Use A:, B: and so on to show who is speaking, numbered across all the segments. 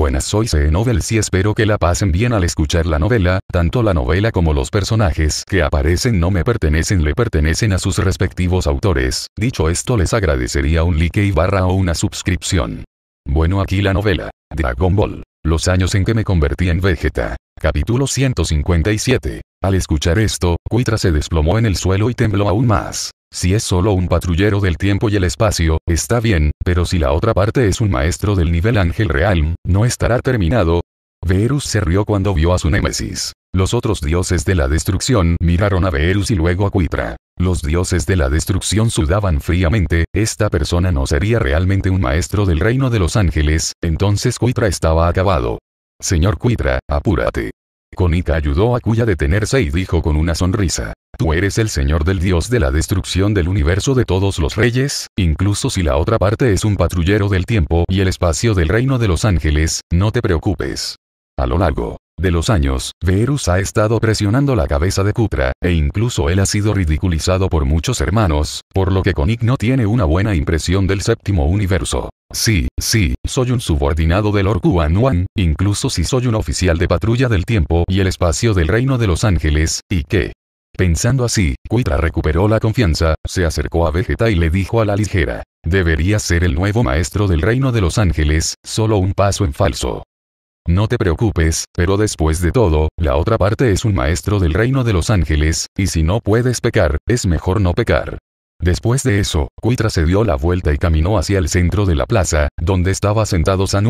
A: buenas soy C e y espero que la pasen bien al escuchar la novela, tanto la novela como los personajes que aparecen no me pertenecen le pertenecen a sus respectivos autores, dicho esto les agradecería un like y barra o una suscripción. Bueno aquí la novela, Dragon Ball, los años en que me convertí en Vegeta. Capítulo 157. Al escuchar esto, Cuitra se desplomó en el suelo y tembló aún más. Si es solo un patrullero del tiempo y el espacio, está bien, pero si la otra parte es un maestro del nivel ángel real, no estará terminado. Verus se rió cuando vio a su némesis. Los otros dioses de la destrucción miraron a Verus y luego a Cuitra. Los dioses de la destrucción sudaban fríamente, esta persona no sería realmente un maestro del reino de los ángeles, entonces Cuitra estaba acabado. Señor Cuitra, apúrate. Konika ayudó a Kuya a detenerse y dijo con una sonrisa. Tú eres el señor del dios de la destrucción del universo de todos los reyes, incluso si la otra parte es un patrullero del tiempo y el espacio del reino de los ángeles, no te preocupes. A lo largo de los años, Verus ha estado presionando la cabeza de Kutra, e incluso él ha sido ridiculizado por muchos hermanos, por lo que Konik no tiene una buena impresión del séptimo universo. Sí, sí, soy un subordinado del Lord Kuan incluso si soy un oficial de patrulla del tiempo y el espacio del reino de Los Ángeles, ¿y qué? Pensando así, Cuitra recuperó la confianza, se acercó a Vegeta y le dijo a la ligera, deberías ser el nuevo maestro del reino de Los Ángeles, solo un paso en falso. No te preocupes, pero después de todo, la otra parte es un maestro del reino de los ángeles, y si no puedes pecar, es mejor no pecar. Después de eso, Cuitra se dio la vuelta y caminó hacia el centro de la plaza, donde estaba sentado San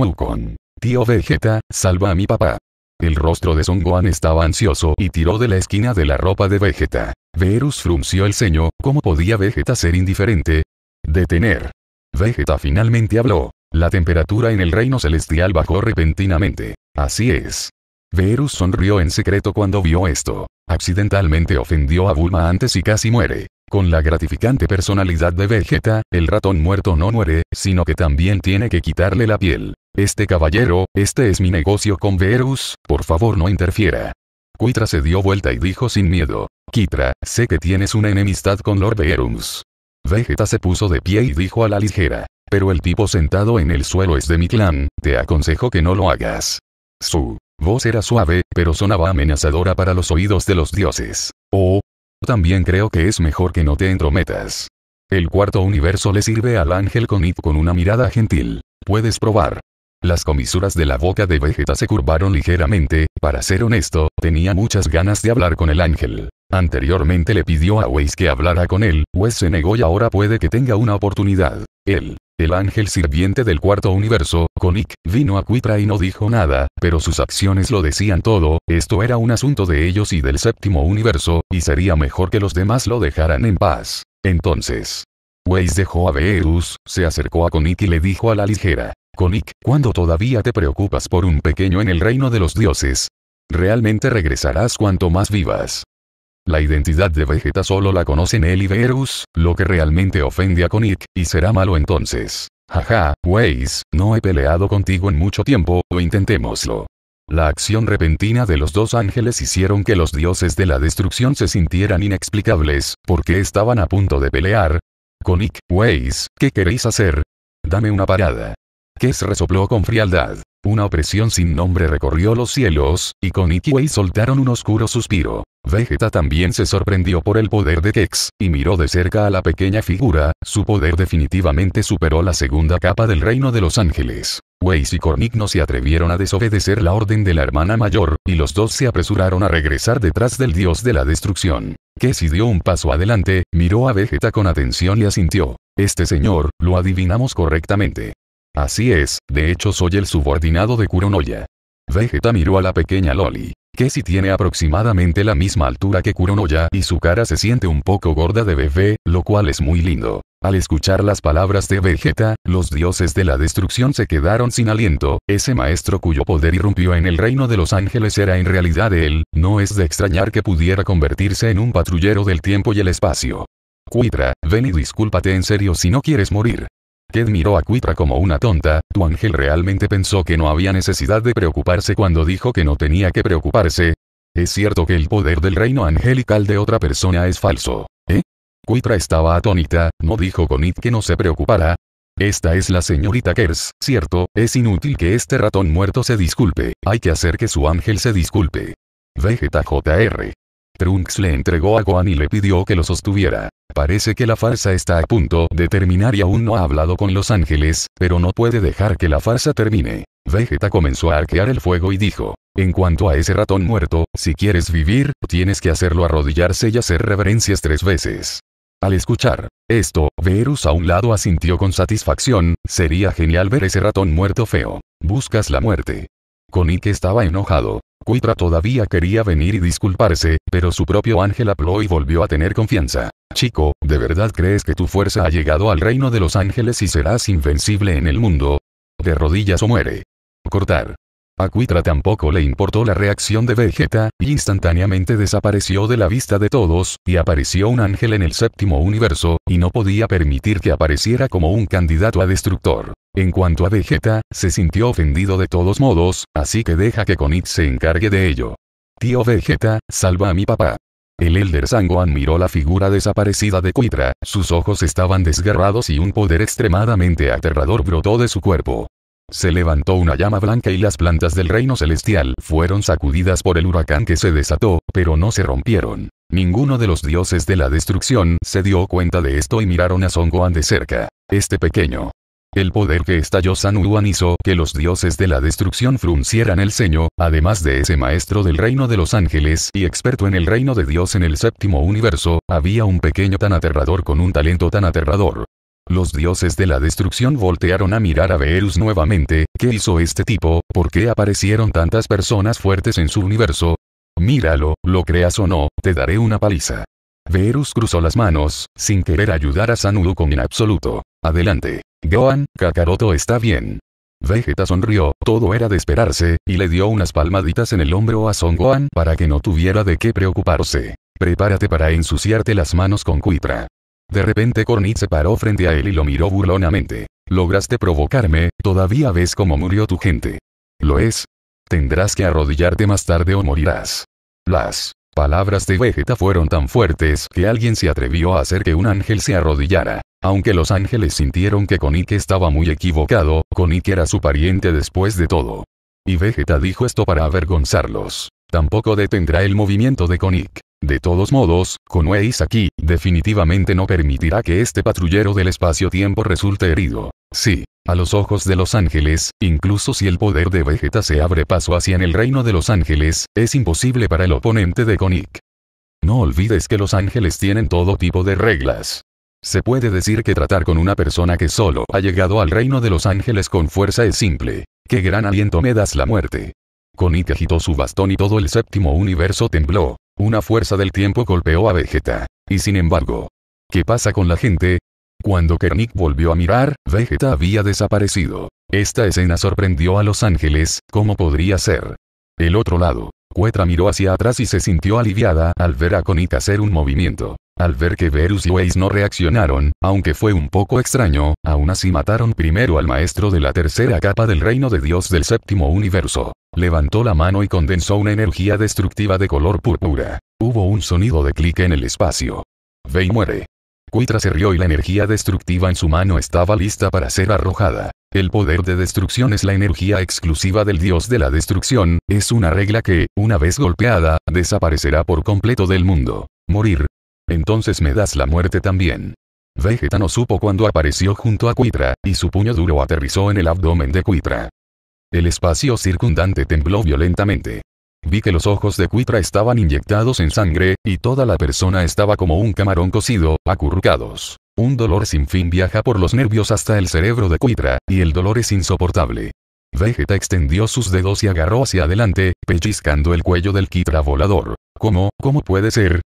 A: Tío Vegeta, salva a mi papá. El rostro de Son estaba ansioso y tiró de la esquina de la ropa de Vegeta. Verus frunció el ceño, ¿cómo podía Vegeta ser indiferente? Detener. Vegeta finalmente habló. La temperatura en el reino celestial bajó repentinamente. Así es. Verus sonrió en secreto cuando vio esto. Accidentalmente ofendió a Bulma antes y casi muere. Con la gratificante personalidad de Vegeta, el ratón muerto no muere, sino que también tiene que quitarle la piel. Este caballero, este es mi negocio con Verus, por favor no interfiera. Kuitra se dio vuelta y dijo sin miedo. Kuitra, sé que tienes una enemistad con Lord Verus. Vegeta se puso de pie y dijo a la ligera. Pero el tipo sentado en el suelo es de mi clan, te aconsejo que no lo hagas. Su voz era suave, pero sonaba amenazadora para los oídos de los dioses. Oh, también creo que es mejor que no te entrometas. El cuarto universo le sirve al ángel con it con una mirada gentil. Puedes probar. Las comisuras de la boca de Vegeta se curvaron ligeramente, para ser honesto, tenía muchas ganas de hablar con el ángel. Anteriormente le pidió a Weiss que hablara con él, Weiss se negó y ahora puede que tenga una oportunidad. Él el ángel sirviente del cuarto universo, Konik, vino a Cuitra y no dijo nada, pero sus acciones lo decían todo, esto era un asunto de ellos y del séptimo universo, y sería mejor que los demás lo dejaran en paz. Entonces, Weiss dejó a Beerus, se acercó a Konik y le dijo a la ligera, Konik, cuando todavía te preocupas por un pequeño en el reino de los dioses? Realmente regresarás cuanto más vivas. La identidad de Vegeta solo la conocen él y Verus, lo que realmente ofende a Konik, y será malo entonces. Jaja, Weiss, no he peleado contigo en mucho tiempo, o intentémoslo. La acción repentina de los dos ángeles hicieron que los dioses de la destrucción se sintieran inexplicables, porque estaban a punto de pelear. Konik, Weiss, ¿qué queréis hacer? Dame una parada. Kes resopló con frialdad. Una opresión sin nombre recorrió los cielos, y y Ikiwei soltaron un oscuro suspiro. Vegeta también se sorprendió por el poder de Kex, y miró de cerca a la pequeña figura, su poder definitivamente superó la segunda capa del reino de los ángeles. Weiss y Cornic no se atrevieron a desobedecer la orden de la hermana mayor, y los dos se apresuraron a regresar detrás del dios de la destrucción. Kex dio un paso adelante, miró a Vegeta con atención y asintió. Este señor, lo adivinamos correctamente. Así es, de hecho soy el subordinado de Kuronoya. Vegeta miró a la pequeña Loli. Que si tiene aproximadamente la misma altura que Kuronoya y su cara se siente un poco gorda de bebé, lo cual es muy lindo. Al escuchar las palabras de Vegeta, los dioses de la destrucción se quedaron sin aliento, ese maestro cuyo poder irrumpió en el reino de los ángeles era en realidad él, no es de extrañar que pudiera convertirse en un patrullero del tiempo y el espacio. Cuitra, ven y discúlpate en serio si no quieres morir. Ked miró a Cuitra como una tonta, tu ángel realmente pensó que no había necesidad de preocuparse cuando dijo que no tenía que preocuparse. Es cierto que el poder del reino angelical de otra persona es falso. ¿Eh? Cuitra estaba atónita, no dijo con it que no se preocupara. Esta es la señorita Kers, cierto, es inútil que este ratón muerto se disculpe, hay que hacer que su ángel se disculpe. Vegeta JR. Trunks le entregó a Gohan y le pidió que lo sostuviera. Parece que la farsa está a punto de terminar y aún no ha hablado con los ángeles, pero no puede dejar que la farsa termine. Vegeta comenzó a arquear el fuego y dijo, en cuanto a ese ratón muerto, si quieres vivir, tienes que hacerlo arrodillarse y hacer reverencias tres veces. Al escuchar esto, Verus a un lado asintió con satisfacción, sería genial ver ese ratón muerto feo. Buscas la muerte. Konik estaba enojado. Kuitra todavía quería venir y disculparse, pero su propio ángel habló y volvió a tener confianza. Chico, ¿de verdad crees que tu fuerza ha llegado al reino de los ángeles y serás invencible en el mundo? De rodillas o muere. Cortar. A tampoco le importó la reacción de Vegeta, y instantáneamente desapareció de la vista de todos, y apareció un ángel en el séptimo universo, y no podía permitir que apareciera como un candidato a destructor. En cuanto a Vegeta, se sintió ofendido de todos modos, así que deja que Konitz se encargue de ello. Tío Vegeta, salva a mi papá. El Elder Sango miró la figura desaparecida de Kuitra, sus ojos estaban desgarrados y un poder extremadamente aterrador brotó de su cuerpo. Se levantó una llama blanca y las plantas del reino celestial fueron sacudidas por el huracán que se desató, pero no se rompieron. Ninguno de los dioses de la destrucción se dio cuenta de esto y miraron a Son de cerca. Este pequeño el poder que estalló San hizo que los dioses de la destrucción fruncieran el ceño, además de ese maestro del reino de los ángeles y experto en el reino de Dios en el séptimo universo, había un pequeño tan aterrador con un talento tan aterrador. Los dioses de la destrucción voltearon a mirar a Verus nuevamente, ¿qué hizo este tipo? ¿Por qué aparecieron tantas personas fuertes en su universo? Míralo, lo creas o no, te daré una paliza. Verus cruzó las manos, sin querer ayudar a Sanudu con en absoluto. Adelante. Gohan, Kakaroto está bien. Vegeta sonrió, todo era de esperarse, y le dio unas palmaditas en el hombro a Son Gohan para que no tuviera de qué preocuparse. Prepárate para ensuciarte las manos con Cuitra. De repente Cornit se paró frente a él y lo miró burlonamente. Lograste provocarme, todavía ves cómo murió tu gente. ¿Lo es? Tendrás que arrodillarte más tarde o morirás. Las palabras de Vegeta fueron tan fuertes que alguien se atrevió a hacer que un ángel se arrodillara. Aunque los ángeles sintieron que Konik estaba muy equivocado, Konik era su pariente después de todo. Y Vegeta dijo esto para avergonzarlos. Tampoco detendrá el movimiento de Konik. De todos modos, Konoe aquí, definitivamente no permitirá que este patrullero del espacio-tiempo resulte herido. Sí. A los ojos de los ángeles, incluso si el poder de Vegeta se abre paso hacia en el reino de los ángeles, es imposible para el oponente de Konik. No olvides que los ángeles tienen todo tipo de reglas. Se puede decir que tratar con una persona que solo ha llegado al reino de los ángeles con fuerza es simple. ¡Qué gran aliento me das la muerte! Konite agitó su bastón y todo el séptimo universo tembló. Una fuerza del tiempo golpeó a Vegeta. Y sin embargo, ¿qué pasa con la gente? Cuando Kernick volvió a mirar, Vegeta había desaparecido. Esta escena sorprendió a Los Ángeles, ¿cómo podría ser? El otro lado. Cuetra miró hacia atrás y se sintió aliviada al ver a Konita hacer un movimiento. Al ver que Verus y Weiss no reaccionaron, aunque fue un poco extraño, aún así mataron primero al maestro de la tercera capa del reino de Dios del séptimo universo. Levantó la mano y condensó una energía destructiva de color púrpura. Hubo un sonido de clic en el espacio. Vey muere. Cuitra se rió y la energía destructiva en su mano estaba lista para ser arrojada. El poder de destrucción es la energía exclusiva del dios de la destrucción, es una regla que, una vez golpeada, desaparecerá por completo del mundo. Morir. Entonces me das la muerte también. Vegeta no supo cuando apareció junto a Cuitra, y su puño duro aterrizó en el abdomen de Cuitra. El espacio circundante tembló violentamente. Vi que los ojos de Cuitra estaban inyectados en sangre, y toda la persona estaba como un camarón cocido, acurrucados. Un dolor sin fin viaja por los nervios hasta el cerebro de Cuitra, y el dolor es insoportable. Vegeta extendió sus dedos y agarró hacia adelante, pellizcando el cuello del Kitra volador. ¿Cómo, cómo puede ser?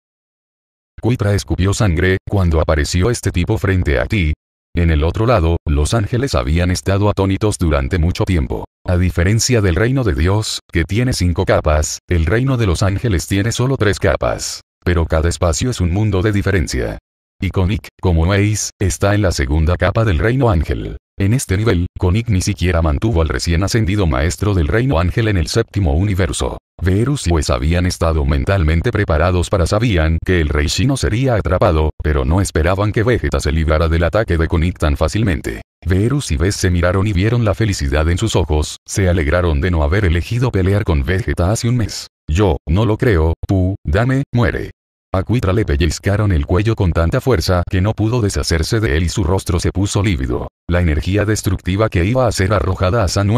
A: Cuitra escupió sangre, cuando apareció este tipo frente a ti, en el otro lado, los ángeles habían estado atónitos durante mucho tiempo. A diferencia del reino de Dios, que tiene cinco capas, el reino de los ángeles tiene solo tres capas. Pero cada espacio es un mundo de diferencia. Y Konig, como veis, está en la segunda capa del reino ángel. En este nivel, conic ni siquiera mantuvo al recién ascendido maestro del reino ángel en el séptimo universo. Verus y Wes pues, habían estado mentalmente preparados para sabían que el rey Shino sería atrapado, pero no esperaban que Vegeta se librara del ataque de Konig tan fácilmente. Verus y Bess se miraron y vieron la felicidad en sus ojos, se alegraron de no haber elegido pelear con Vegeta hace un mes. Yo, no lo creo, Pu, dame, muere. A Cuitra le pellizcaron el cuello con tanta fuerza que no pudo deshacerse de él y su rostro se puso lívido. La energía destructiva que iba a ser arrojada a San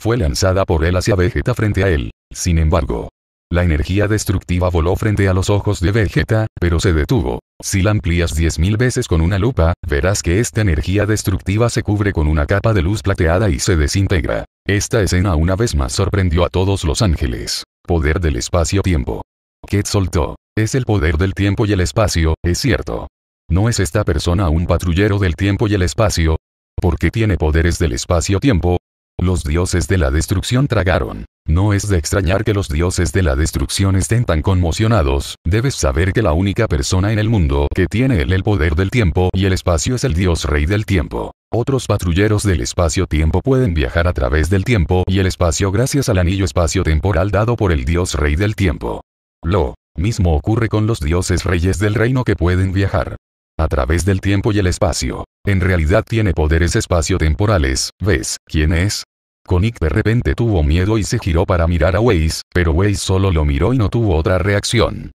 A: fue lanzada por él hacia Vegeta frente a él. Sin embargo, la energía destructiva voló frente a los ojos de Vegeta, pero se detuvo. Si la amplías 10.000 veces con una lupa, verás que esta energía destructiva se cubre con una capa de luz plateada y se desintegra. Esta escena una vez más sorprendió a todos los ángeles. Poder del espacio-tiempo. Ket soltó. Es el poder del tiempo y el espacio, es cierto. ¿No es esta persona un patrullero del tiempo y el espacio? Porque tiene poderes del espacio-tiempo? Los dioses de la destrucción tragaron. No es de extrañar que los dioses de la destrucción estén tan conmocionados, debes saber que la única persona en el mundo que tiene el, el poder del tiempo y el espacio es el dios rey del tiempo. Otros patrulleros del espacio-tiempo pueden viajar a través del tiempo y el espacio gracias al anillo espacio-temporal dado por el dios rey del tiempo. Lo mismo ocurre con los dioses reyes del reino que pueden viajar a través del tiempo y el espacio. En realidad tiene poderes espacio-temporales, ¿ves? ¿Quién es? Konik de repente tuvo miedo y se giró para mirar a Weiss, pero Weiss solo lo miró y no tuvo otra reacción.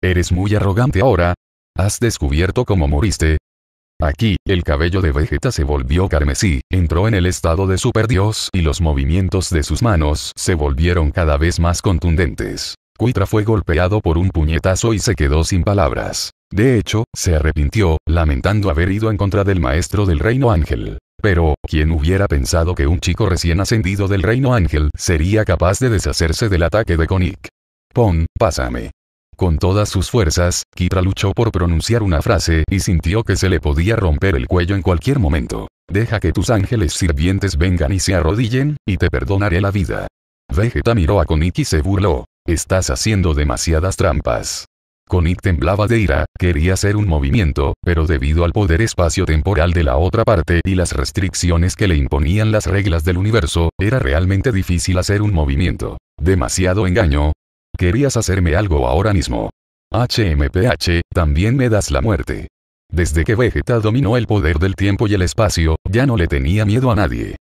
A: Eres muy arrogante ahora. Has descubierto cómo moriste. Aquí, el cabello de Vegeta se volvió carmesí, entró en el estado de super dios y los movimientos de sus manos se volvieron cada vez más contundentes. Cuitra fue golpeado por un puñetazo y se quedó sin palabras. De hecho, se arrepintió, lamentando haber ido en contra del maestro del reino ángel. Pero, ¿quién hubiera pensado que un chico recién ascendido del reino ángel sería capaz de deshacerse del ataque de Konik? Pon, pásame. Con todas sus fuerzas, Kitra luchó por pronunciar una frase y sintió que se le podía romper el cuello en cualquier momento. Deja que tus ángeles sirvientes vengan y se arrodillen, y te perdonaré la vida. Vegeta miró a Konik y se burló. Estás haciendo demasiadas trampas. Konik temblaba de ira, quería hacer un movimiento, pero debido al poder espacio-temporal de la otra parte y las restricciones que le imponían las reglas del universo, era realmente difícil hacer un movimiento. Demasiado engaño. Querías hacerme algo ahora mismo. HMPH, también me das la muerte. Desde que Vegeta dominó el poder del tiempo y el espacio, ya no le tenía miedo a nadie.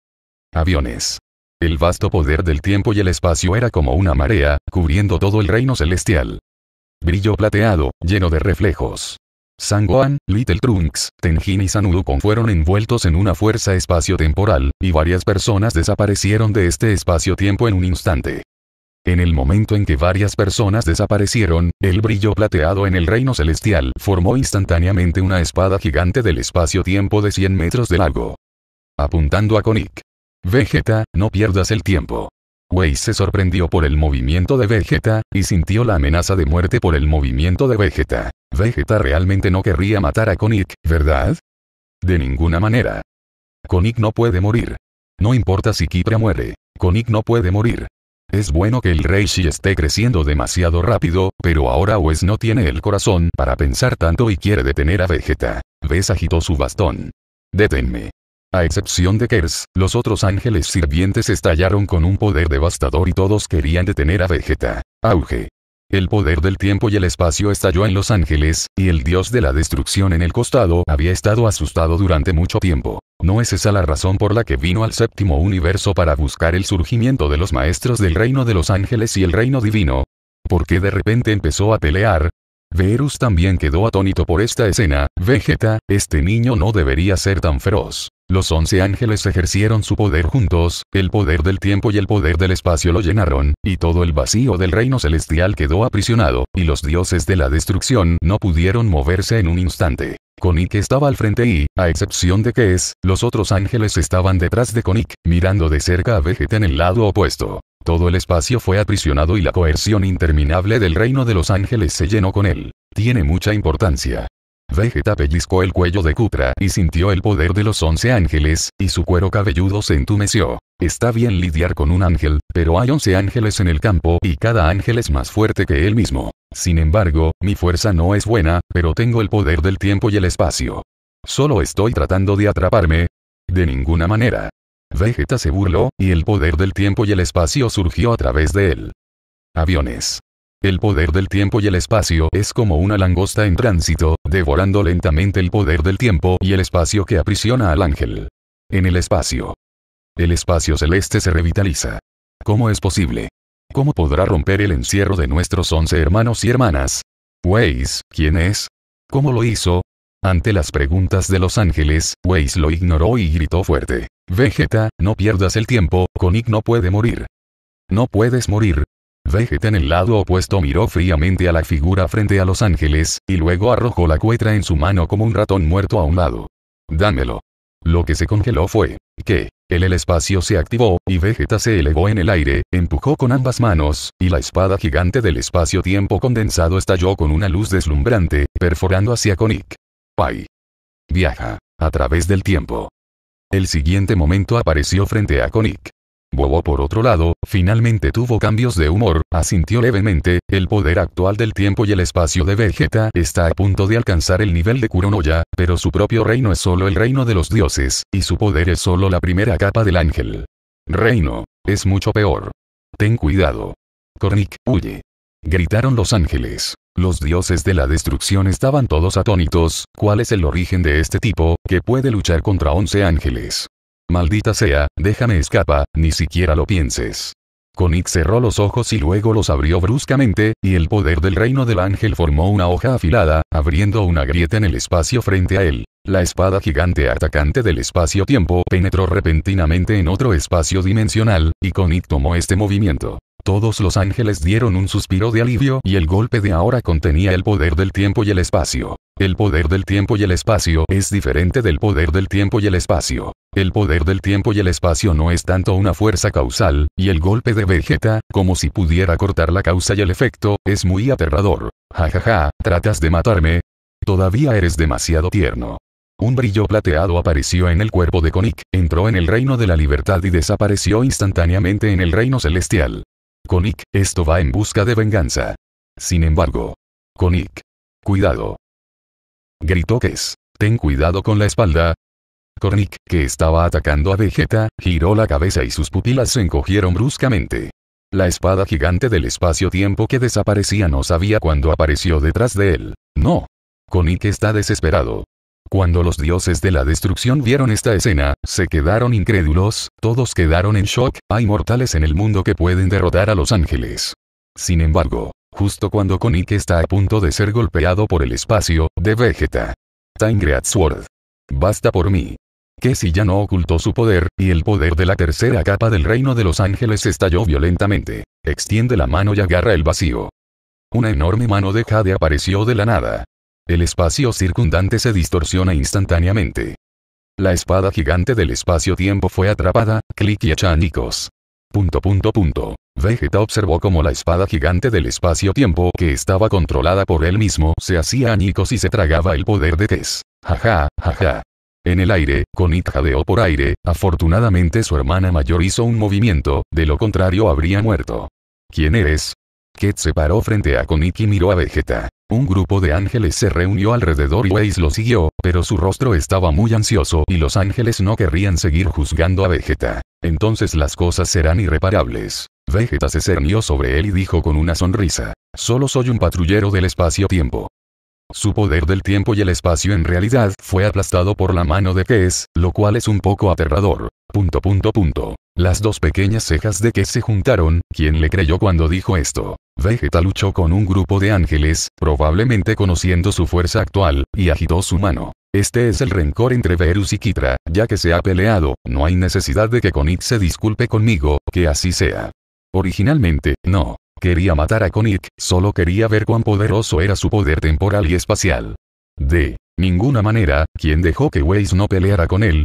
A: Aviones. El vasto poder del tiempo y el espacio era como una marea, cubriendo todo el reino celestial. Brillo plateado, lleno de reflejos. Sangohan, Little Trunks, Tenjin y Sanudokon fueron envueltos en una fuerza espacio-temporal, y varias personas desaparecieron de este espacio-tiempo en un instante. En el momento en que varias personas desaparecieron, el brillo plateado en el reino celestial formó instantáneamente una espada gigante del espacio-tiempo de 100 metros de largo. Apuntando a Konik. Vegeta, no pierdas el tiempo. Wei se sorprendió por el movimiento de Vegeta, y sintió la amenaza de muerte por el movimiento de Vegeta. Vegeta realmente no querría matar a Konik, ¿verdad? De ninguna manera. Konik no puede morir. No importa si Kitra muere. Konik no puede morir. Es bueno que el Reishi esté creciendo demasiado rápido, pero ahora Wes no tiene el corazón para pensar tanto y quiere detener a Vegeta. Ves agitó su bastón. Deténme. A excepción de Kers, los otros ángeles sirvientes estallaron con un poder devastador y todos querían detener a Vegeta. Auge. El poder del tiempo y el espacio estalló en los ángeles, y el dios de la destrucción en el costado había estado asustado durante mucho tiempo. No es esa la razón por la que vino al séptimo universo para buscar el surgimiento de los maestros del reino de los ángeles y el reino divino. Porque de repente empezó a pelear? Verus también quedó atónito por esta escena, Vegeta, este niño no debería ser tan feroz. Los once ángeles ejercieron su poder juntos, el poder del tiempo y el poder del espacio lo llenaron, y todo el vacío del reino celestial quedó aprisionado, y los dioses de la destrucción no pudieron moverse en un instante. Konik estaba al frente y, a excepción de Kes, los otros ángeles estaban detrás de Konik, mirando de cerca a Vegeta en el lado opuesto. Todo el espacio fue aprisionado y la coerción interminable del reino de los ángeles se llenó con él. Tiene mucha importancia. Vegeta pellizcó el cuello de Kutra y sintió el poder de los once ángeles, y su cuero cabelludo se entumeció. Está bien lidiar con un ángel, pero hay once ángeles en el campo y cada ángel es más fuerte que él mismo. Sin embargo, mi fuerza no es buena, pero tengo el poder del tiempo y el espacio. Solo estoy tratando de atraparme. De ninguna manera. Vegeta se burló, y el poder del tiempo y el espacio surgió a través de él. Aviones. El poder del tiempo y el espacio es como una langosta en tránsito, devorando lentamente el poder del tiempo y el espacio que aprisiona al ángel. En el espacio. El espacio celeste se revitaliza. ¿Cómo es posible? ¿Cómo podrá romper el encierro de nuestros once hermanos y hermanas? Weiss, ¿quién es? ¿Cómo lo hizo? Ante las preguntas de los ángeles, Weiss lo ignoró y gritó fuerte. Vegeta, no pierdas el tiempo, Conic no puede morir. No puedes morir, Vegeta en el lado opuesto miró fríamente a la figura frente a los ángeles, y luego arrojó la cuetra en su mano como un ratón muerto a un lado. Dámelo. Lo que se congeló fue, que, el, el espacio se activó, y Vegeta se elevó en el aire, empujó con ambas manos, y la espada gigante del espacio-tiempo condensado estalló con una luz deslumbrante, perforando hacia Konik. ¡Ay! Viaja. A través del tiempo. El siguiente momento apareció frente a Konik. Bobo por otro lado, finalmente tuvo cambios de humor, asintió levemente, el poder actual del tiempo y el espacio de Vegeta está a punto de alcanzar el nivel de Kuronoya, pero su propio reino es solo el reino de los dioses, y su poder es solo la primera capa del ángel. Reino. Es mucho peor. Ten cuidado. Kornik, huye. Gritaron los ángeles. Los dioses de la destrucción estaban todos atónitos, ¿cuál es el origen de este tipo, que puede luchar contra 11 ángeles? Maldita sea, déjame escapa, ni siquiera lo pienses. conic cerró los ojos y luego los abrió bruscamente, y el poder del reino del ángel formó una hoja afilada, abriendo una grieta en el espacio frente a él. La espada gigante atacante del espacio-tiempo penetró repentinamente en otro espacio dimensional, y conic tomó este movimiento. Todos los ángeles dieron un suspiro de alivio y el golpe de ahora contenía el poder del tiempo y el espacio. El poder del tiempo y el espacio es diferente del poder del tiempo y el espacio. El poder del tiempo y el espacio no es tanto una fuerza causal, y el golpe de Vegeta, como si pudiera cortar la causa y el efecto, es muy aterrador. Ja ja, ja, ¿tratas de matarme? Todavía eres demasiado tierno. Un brillo plateado apareció en el cuerpo de Konik, entró en el reino de la libertad y desapareció instantáneamente en el reino celestial. Conik, esto va en busca de venganza. Sin embargo. conic Cuidado. Gritó Kes. Ten cuidado con la espalda. Konik, que estaba atacando a Vegeta, giró la cabeza y sus pupilas se encogieron bruscamente. La espada gigante del espacio-tiempo que desaparecía no sabía cuándo apareció detrás de él. No. Konik está desesperado. Cuando los dioses de la destrucción vieron esta escena, se quedaron incrédulos, todos quedaron en shock, hay mortales en el mundo que pueden derrotar a los ángeles. Sin embargo, justo cuando Konik está a punto de ser golpeado por el espacio, de Vegeta. Time Sword. Basta por mí. Que si ya no ocultó su poder, y el poder de la tercera capa del reino de los ángeles estalló violentamente. Extiende la mano y agarra el vacío. Una enorme mano de Jade apareció de la nada. El espacio circundante se distorsiona instantáneamente. La espada gigante del espacio-tiempo fue atrapada, clic y a Punto punto punto. Vegeta observó como la espada gigante del espacio-tiempo que estaba controlada por él mismo se hacía añicos y se tragaba el poder de Tess. Jaja, jaja. En el aire, Konit jadeó por aire, afortunadamente su hermana mayor hizo un movimiento, de lo contrario habría muerto. ¿Quién eres? Ket se paró frente a Konit y miró a Vegeta. Un grupo de ángeles se reunió alrededor y Weiss lo siguió, pero su rostro estaba muy ansioso y los ángeles no querrían seguir juzgando a Vegeta. Entonces las cosas serán irreparables. Vegeta se cernió sobre él y dijo con una sonrisa, solo soy un patrullero del espacio-tiempo. Su poder del tiempo y el espacio en realidad fue aplastado por la mano de Kess, lo cual es un poco aterrador. Punto punto punto. Las dos pequeñas cejas de que se juntaron, ¿quién le creyó cuando dijo esto? Vegeta luchó con un grupo de ángeles, probablemente conociendo su fuerza actual, y agitó su mano. Este es el rencor entre Verus y Kitra, ya que se ha peleado, no hay necesidad de que Konik se disculpe conmigo, que así sea. Originalmente, no. Quería matar a Konik, solo quería ver cuán poderoso era su poder temporal y espacial. De ninguna manera, ¿quién dejó que Weiss no peleara con él?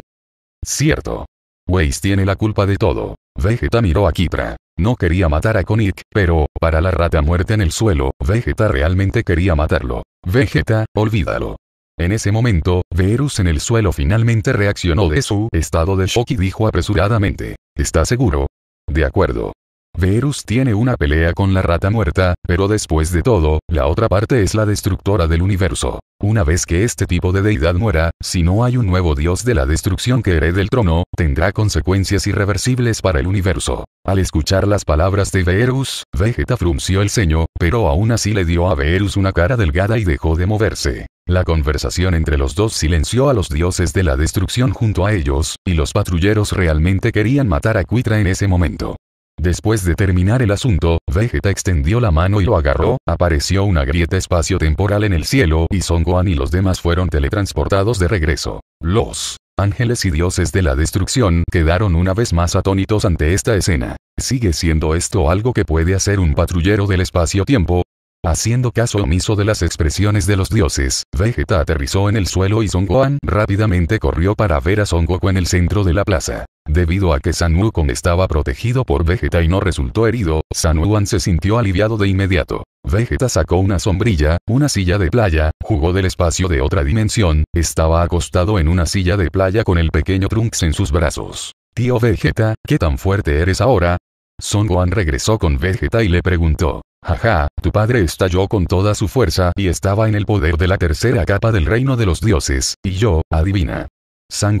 A: Cierto. Waze tiene la culpa de todo. Vegeta miró a Kitra. No quería matar a Konik, pero, para la rata muerta en el suelo, Vegeta realmente quería matarlo. Vegeta, olvídalo. En ese momento, Verus en el suelo finalmente reaccionó de su estado de shock y dijo apresuradamente. ¿Está seguro? De acuerdo. Verus tiene una pelea con la rata muerta, pero después de todo, la otra parte es la destructora del universo. Una vez que este tipo de deidad muera, si no hay un nuevo dios de la destrucción que herede el trono, tendrá consecuencias irreversibles para el universo. Al escuchar las palabras de Verus, Vegeta frunció el ceño, pero aún así le dio a Verus una cara delgada y dejó de moverse. La conversación entre los dos silenció a los dioses de la destrucción junto a ellos, y los patrulleros realmente querían matar a Quitra en ese momento. Después de terminar el asunto, Vegeta extendió la mano y lo agarró, apareció una grieta espacio-temporal en el cielo y Son Gohan y los demás fueron teletransportados de regreso. Los ángeles y dioses de la destrucción quedaron una vez más atónitos ante esta escena. ¿Sigue siendo esto algo que puede hacer un patrullero del espacio-tiempo? Haciendo caso omiso de las expresiones de los dioses, Vegeta aterrizó en el suelo y Son Gohan rápidamente corrió para ver a Son Goku en el centro de la plaza. Debido a que San estaba protegido por Vegeta y no resultó herido, San se sintió aliviado de inmediato. Vegeta sacó una sombrilla, una silla de playa, jugó del espacio de otra dimensión, estaba acostado en una silla de playa con el pequeño Trunks en sus brazos. Tío Vegeta, ¿qué tan fuerte eres ahora? Son Gohan regresó con Vegeta y le preguntó. Jaja, tu padre estalló con toda su fuerza y estaba en el poder de la tercera capa del reino de los dioses, y yo, adivina. San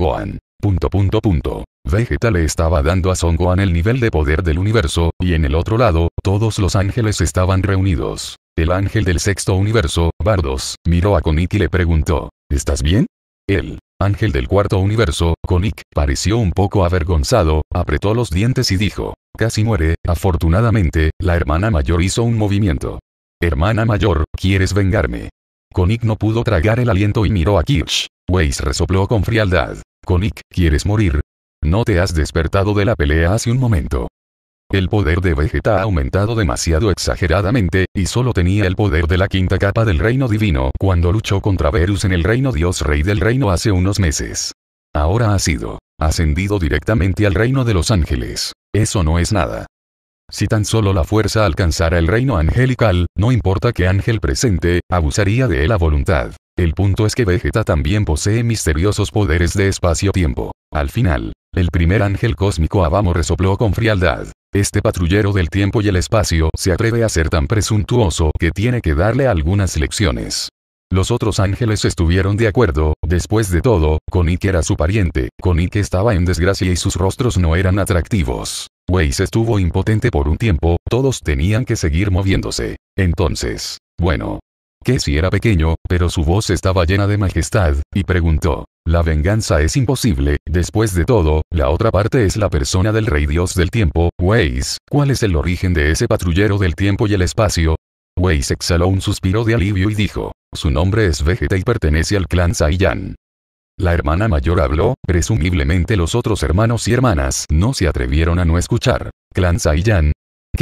A: Punto punto punto. Vegeta le estaba dando a Son el nivel de poder del universo, y en el otro lado, todos los ángeles estaban reunidos. El ángel del sexto universo, Bardos, miró a Konik y le preguntó, ¿estás bien? El ángel del cuarto universo, Konik, pareció un poco avergonzado, apretó los dientes y dijo, casi muere, afortunadamente, la hermana mayor hizo un movimiento. Hermana mayor, ¿quieres vengarme? Konik no pudo tragar el aliento y miró a Kirsch. Weiss resopló con frialdad. Konik, ¿quieres morir? No te has despertado de la pelea hace un momento. El poder de Vegeta ha aumentado demasiado exageradamente, y solo tenía el poder de la quinta capa del reino divino cuando luchó contra Verus en el reino dios rey del reino hace unos meses. Ahora ha sido ascendido directamente al reino de los ángeles. Eso no es nada. Si tan solo la fuerza alcanzara el reino angelical, no importa qué ángel presente, abusaría de él a voluntad. El punto es que Vegeta también posee misteriosos poderes de espacio-tiempo. Al final, el primer ángel cósmico Abamo resopló con frialdad. Este patrullero del tiempo y el espacio se atreve a ser tan presuntuoso que tiene que darle algunas lecciones. Los otros ángeles estuvieron de acuerdo, después de todo, Konik era su pariente, Konik estaba en desgracia y sus rostros no eran atractivos. Weiss estuvo impotente por un tiempo, todos tenían que seguir moviéndose. Entonces, bueno, que si era pequeño, pero su voz estaba llena de majestad, y preguntó, la venganza es imposible, después de todo, la otra parte es la persona del rey dios del tiempo, Weiss, ¿cuál es el origen de ese patrullero del tiempo y el espacio? Weiss exhaló un suspiro de alivio y dijo, su nombre es Vegeta y pertenece al clan Saiyan. La hermana mayor habló, presumiblemente los otros hermanos y hermanas no se atrevieron a no escuchar. Clan Saiyan.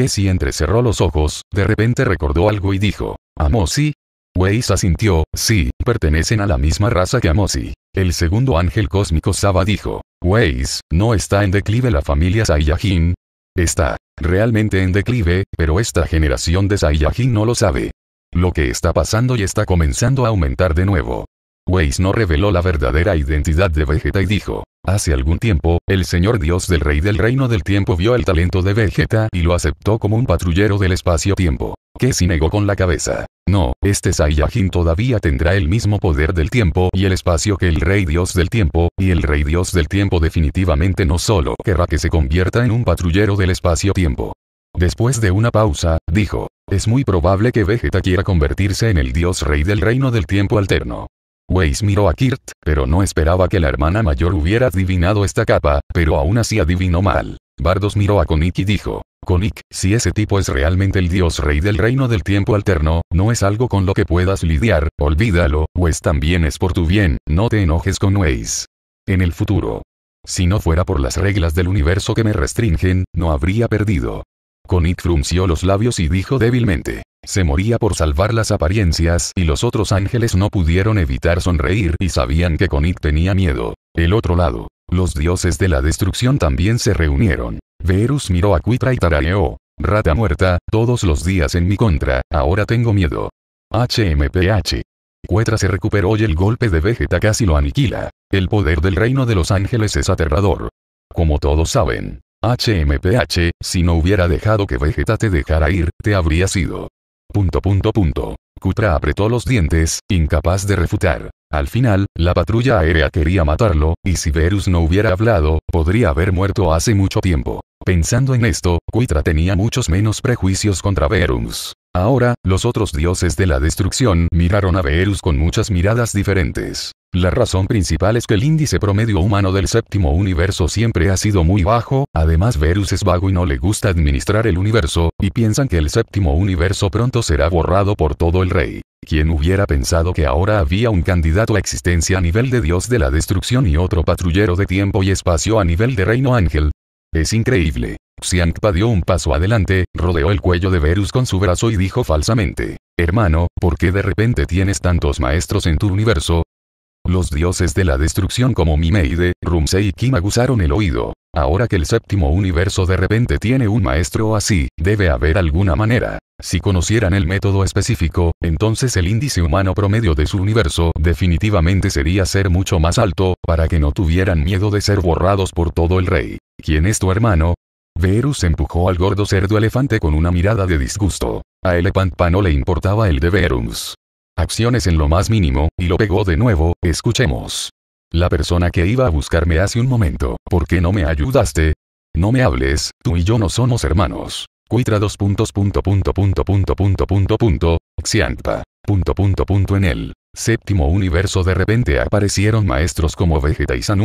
A: si entrecerró los ojos, de repente recordó algo y dijo, si. Weiss asintió, sí, pertenecen a la misma raza que Amosi. El segundo ángel cósmico Saba dijo, Weiss, ¿no está en declive la familia Saiyajin? Está, realmente en declive, pero esta generación de Saiyajin no lo sabe. Lo que está pasando y está comenzando a aumentar de nuevo. Weiss no reveló la verdadera identidad de Vegeta y dijo, hace algún tiempo, el señor dios del rey del reino del tiempo vio el talento de Vegeta y lo aceptó como un patrullero del espacio-tiempo. Que si negó con la cabeza. No, este Saiyajin todavía tendrá el mismo poder del tiempo y el espacio que el Rey Dios del tiempo, y el Rey Dios del tiempo definitivamente no solo querrá que se convierta en un patrullero del espacio-tiempo. Después de una pausa, dijo, es muy probable que Vegeta quiera convertirse en el Dios Rey del reino del tiempo alterno. Weiss miró a Kirt, pero no esperaba que la hermana mayor hubiera adivinado esta capa, pero aún así adivinó mal. Bardos miró a Koniki y dijo, Conic, si ese tipo es realmente el dios rey del reino del tiempo alterno, no es algo con lo que puedas lidiar, olvídalo, pues también es por tu bien, no te enojes con Waze. En el futuro. Si no fuera por las reglas del universo que me restringen, no habría perdido. Conic frunció los labios y dijo débilmente. Se moría por salvar las apariencias y los otros ángeles no pudieron evitar sonreír y sabían que Conic tenía miedo. El otro lado. Los dioses de la destrucción también se reunieron. Verus miró a Quitra y tarareó. Rata muerta, todos los días en mi contra, ahora tengo miedo. HMPH. Quetra se recuperó y el golpe de Vegeta casi lo aniquila. El poder del reino de los ángeles es aterrador. Como todos saben. HMPH, si no hubiera dejado que Vegeta te dejara ir, te habría sido. Punto punto punto. Kutra apretó los dientes, incapaz de refutar. Al final, la patrulla aérea quería matarlo, y si Verus no hubiera hablado, podría haber muerto hace mucho tiempo. Pensando en esto, Cuitra tenía muchos menos prejuicios contra Verus. Ahora, los otros dioses de la destrucción miraron a Verus con muchas miradas diferentes. La razón principal es que el índice promedio humano del séptimo universo siempre ha sido muy bajo, además Verus es vago y no le gusta administrar el universo, y piensan que el séptimo universo pronto será borrado por todo el rey. Quien hubiera pensado que ahora había un candidato a existencia a nivel de dios de la destrucción y otro patrullero de tiempo y espacio a nivel de reino ángel, es increíble. Xiangpa dio un paso adelante, rodeó el cuello de Verus con su brazo y dijo falsamente. Hermano, ¿por qué de repente tienes tantos maestros en tu universo? Los dioses de la destrucción como Mimeide, Rumsei y Kim aguzaron el oído. Ahora que el séptimo universo de repente tiene un maestro así, debe haber alguna manera. Si conocieran el método específico, entonces el índice humano promedio de su universo definitivamente sería ser mucho más alto, para que no tuvieran miedo de ser borrados por todo el rey. ¿Quién es tu hermano? Verus empujó al gordo cerdo elefante con una mirada de disgusto. A Elephantpa no le importaba el de Verus. Acciones en lo más mínimo, y lo pegó de nuevo, escuchemos. La persona que iba a buscarme hace un momento, ¿por qué no me ayudaste? No me hables, tú y yo no somos hermanos. Cuitra dos puntos punto punto punto punto punto punto punto, Xiantpa. Punto punto punto en el séptimo universo de repente aparecieron maestros como Vegeta y San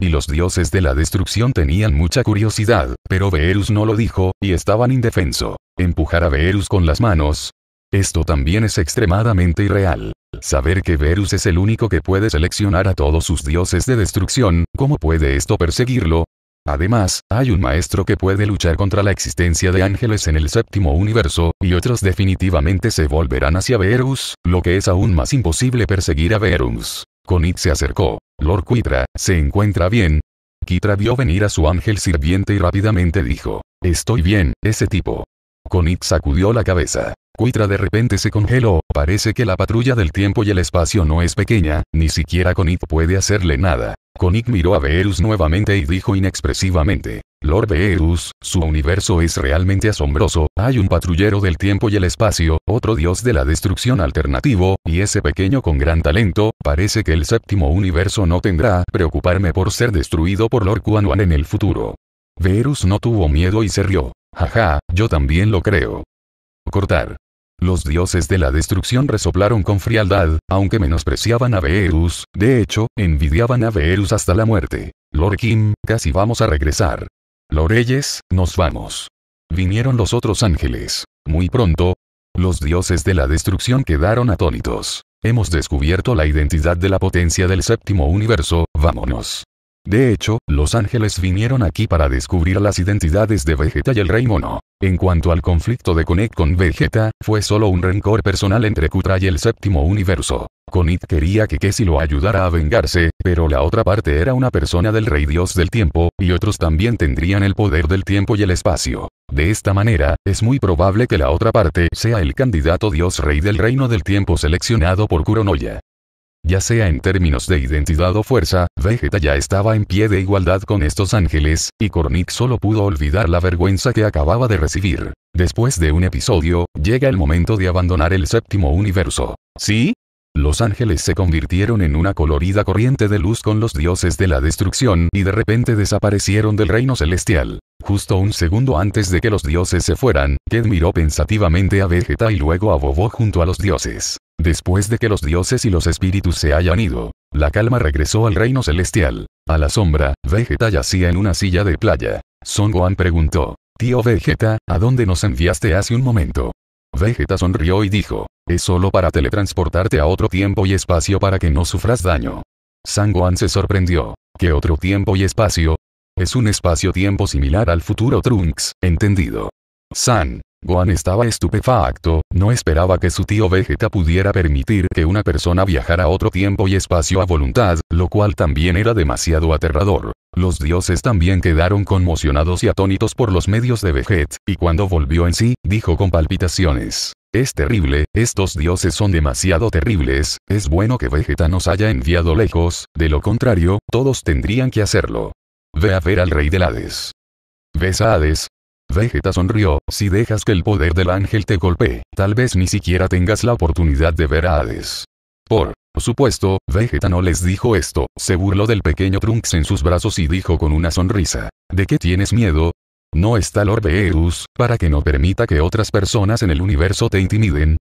A: y los dioses de la destrucción tenían mucha curiosidad, pero Beerus no lo dijo, y estaban indefenso. Empujar a Beerus con las manos, esto también es extremadamente irreal. Saber que Verus es el único que puede seleccionar a todos sus dioses de destrucción, ¿cómo puede esto perseguirlo? Además, hay un maestro que puede luchar contra la existencia de ángeles en el séptimo universo, y otros definitivamente se volverán hacia Verus, lo que es aún más imposible perseguir a Verus. Conit se acercó. Lord Quitra, ¿se encuentra bien? Quitra vio venir a su ángel sirviente y rápidamente dijo, Estoy bien, ese tipo. Conit sacudió la cabeza. Cuitra de repente se congeló, parece que la patrulla del tiempo y el espacio no es pequeña, ni siquiera Konik puede hacerle nada. Konik miró a Verus nuevamente y dijo inexpresivamente, Lord Verus, su universo es realmente asombroso, hay un patrullero del tiempo y el espacio, otro dios de la destrucción alternativo, y ese pequeño con gran talento, parece que el séptimo universo no tendrá preocuparme por ser destruido por Lord Kuan en el futuro. Verus no tuvo miedo y se rió. Jaja, yo también lo creo cortar. Los dioses de la destrucción resoplaron con frialdad, aunque menospreciaban a Beerus, de hecho, envidiaban a Beerus hasta la muerte. Lord Kim, casi vamos a regresar. Loreyes, nos vamos. Vinieron los otros ángeles. Muy pronto. Los dioses de la destrucción quedaron atónitos. Hemos descubierto la identidad de la potencia del séptimo universo, vámonos. De hecho, los ángeles vinieron aquí para descubrir las identidades de Vegeta y el Rey Mono. En cuanto al conflicto de Connect con Vegeta, fue solo un rencor personal entre Kutra y el séptimo universo. Connect quería que Kesi lo ayudara a vengarse, pero la otra parte era una persona del Rey Dios del Tiempo, y otros también tendrían el poder del tiempo y el espacio. De esta manera, es muy probable que la otra parte sea el candidato Dios Rey del Reino del Tiempo seleccionado por Kuronoya. Ya sea en términos de identidad o fuerza, Vegeta ya estaba en pie de igualdad con estos ángeles, y Kornik solo pudo olvidar la vergüenza que acababa de recibir. Después de un episodio, llega el momento de abandonar el séptimo universo. ¿Sí? Los ángeles se convirtieron en una colorida corriente de luz con los dioses de la destrucción y de repente desaparecieron del reino celestial. Justo un segundo antes de que los dioses se fueran, Ked miró pensativamente a Vegeta y luego a Bobo junto a los dioses. Después de que los dioses y los espíritus se hayan ido, la calma regresó al reino celestial. A la sombra, Vegeta yacía en una silla de playa. Son Gohan preguntó, Tío Vegeta, ¿a dónde nos enviaste hace un momento? Vegeta sonrió y dijo, es solo para teletransportarte a otro tiempo y espacio para que no sufras daño. Gohan se sorprendió, ¿qué otro tiempo y espacio? Es un espacio-tiempo similar al futuro Trunks, entendido. San, Gohan estaba estupefacto, no esperaba que su tío Vegeta pudiera permitir que una persona viajara a otro tiempo y espacio a voluntad, lo cual también era demasiado aterrador. Los dioses también quedaron conmocionados y atónitos por los medios de Vegeta, y cuando volvió en sí, dijo con palpitaciones. Es terrible, estos dioses son demasiado terribles, es bueno que Vegeta nos haya enviado lejos, de lo contrario, todos tendrían que hacerlo. Ve a ver al rey del Hades. ¿Ves a Hades? Vegeta sonrió, si dejas que el poder del ángel te golpee, tal vez ni siquiera tengas la oportunidad de ver a Hades. Por supuesto, Vegeta no les dijo esto, se burló del pequeño Trunks en sus brazos y dijo con una sonrisa, ¿de qué tienes miedo? ¿No está Lord Beerus, para que no permita que otras personas en el universo te intimiden?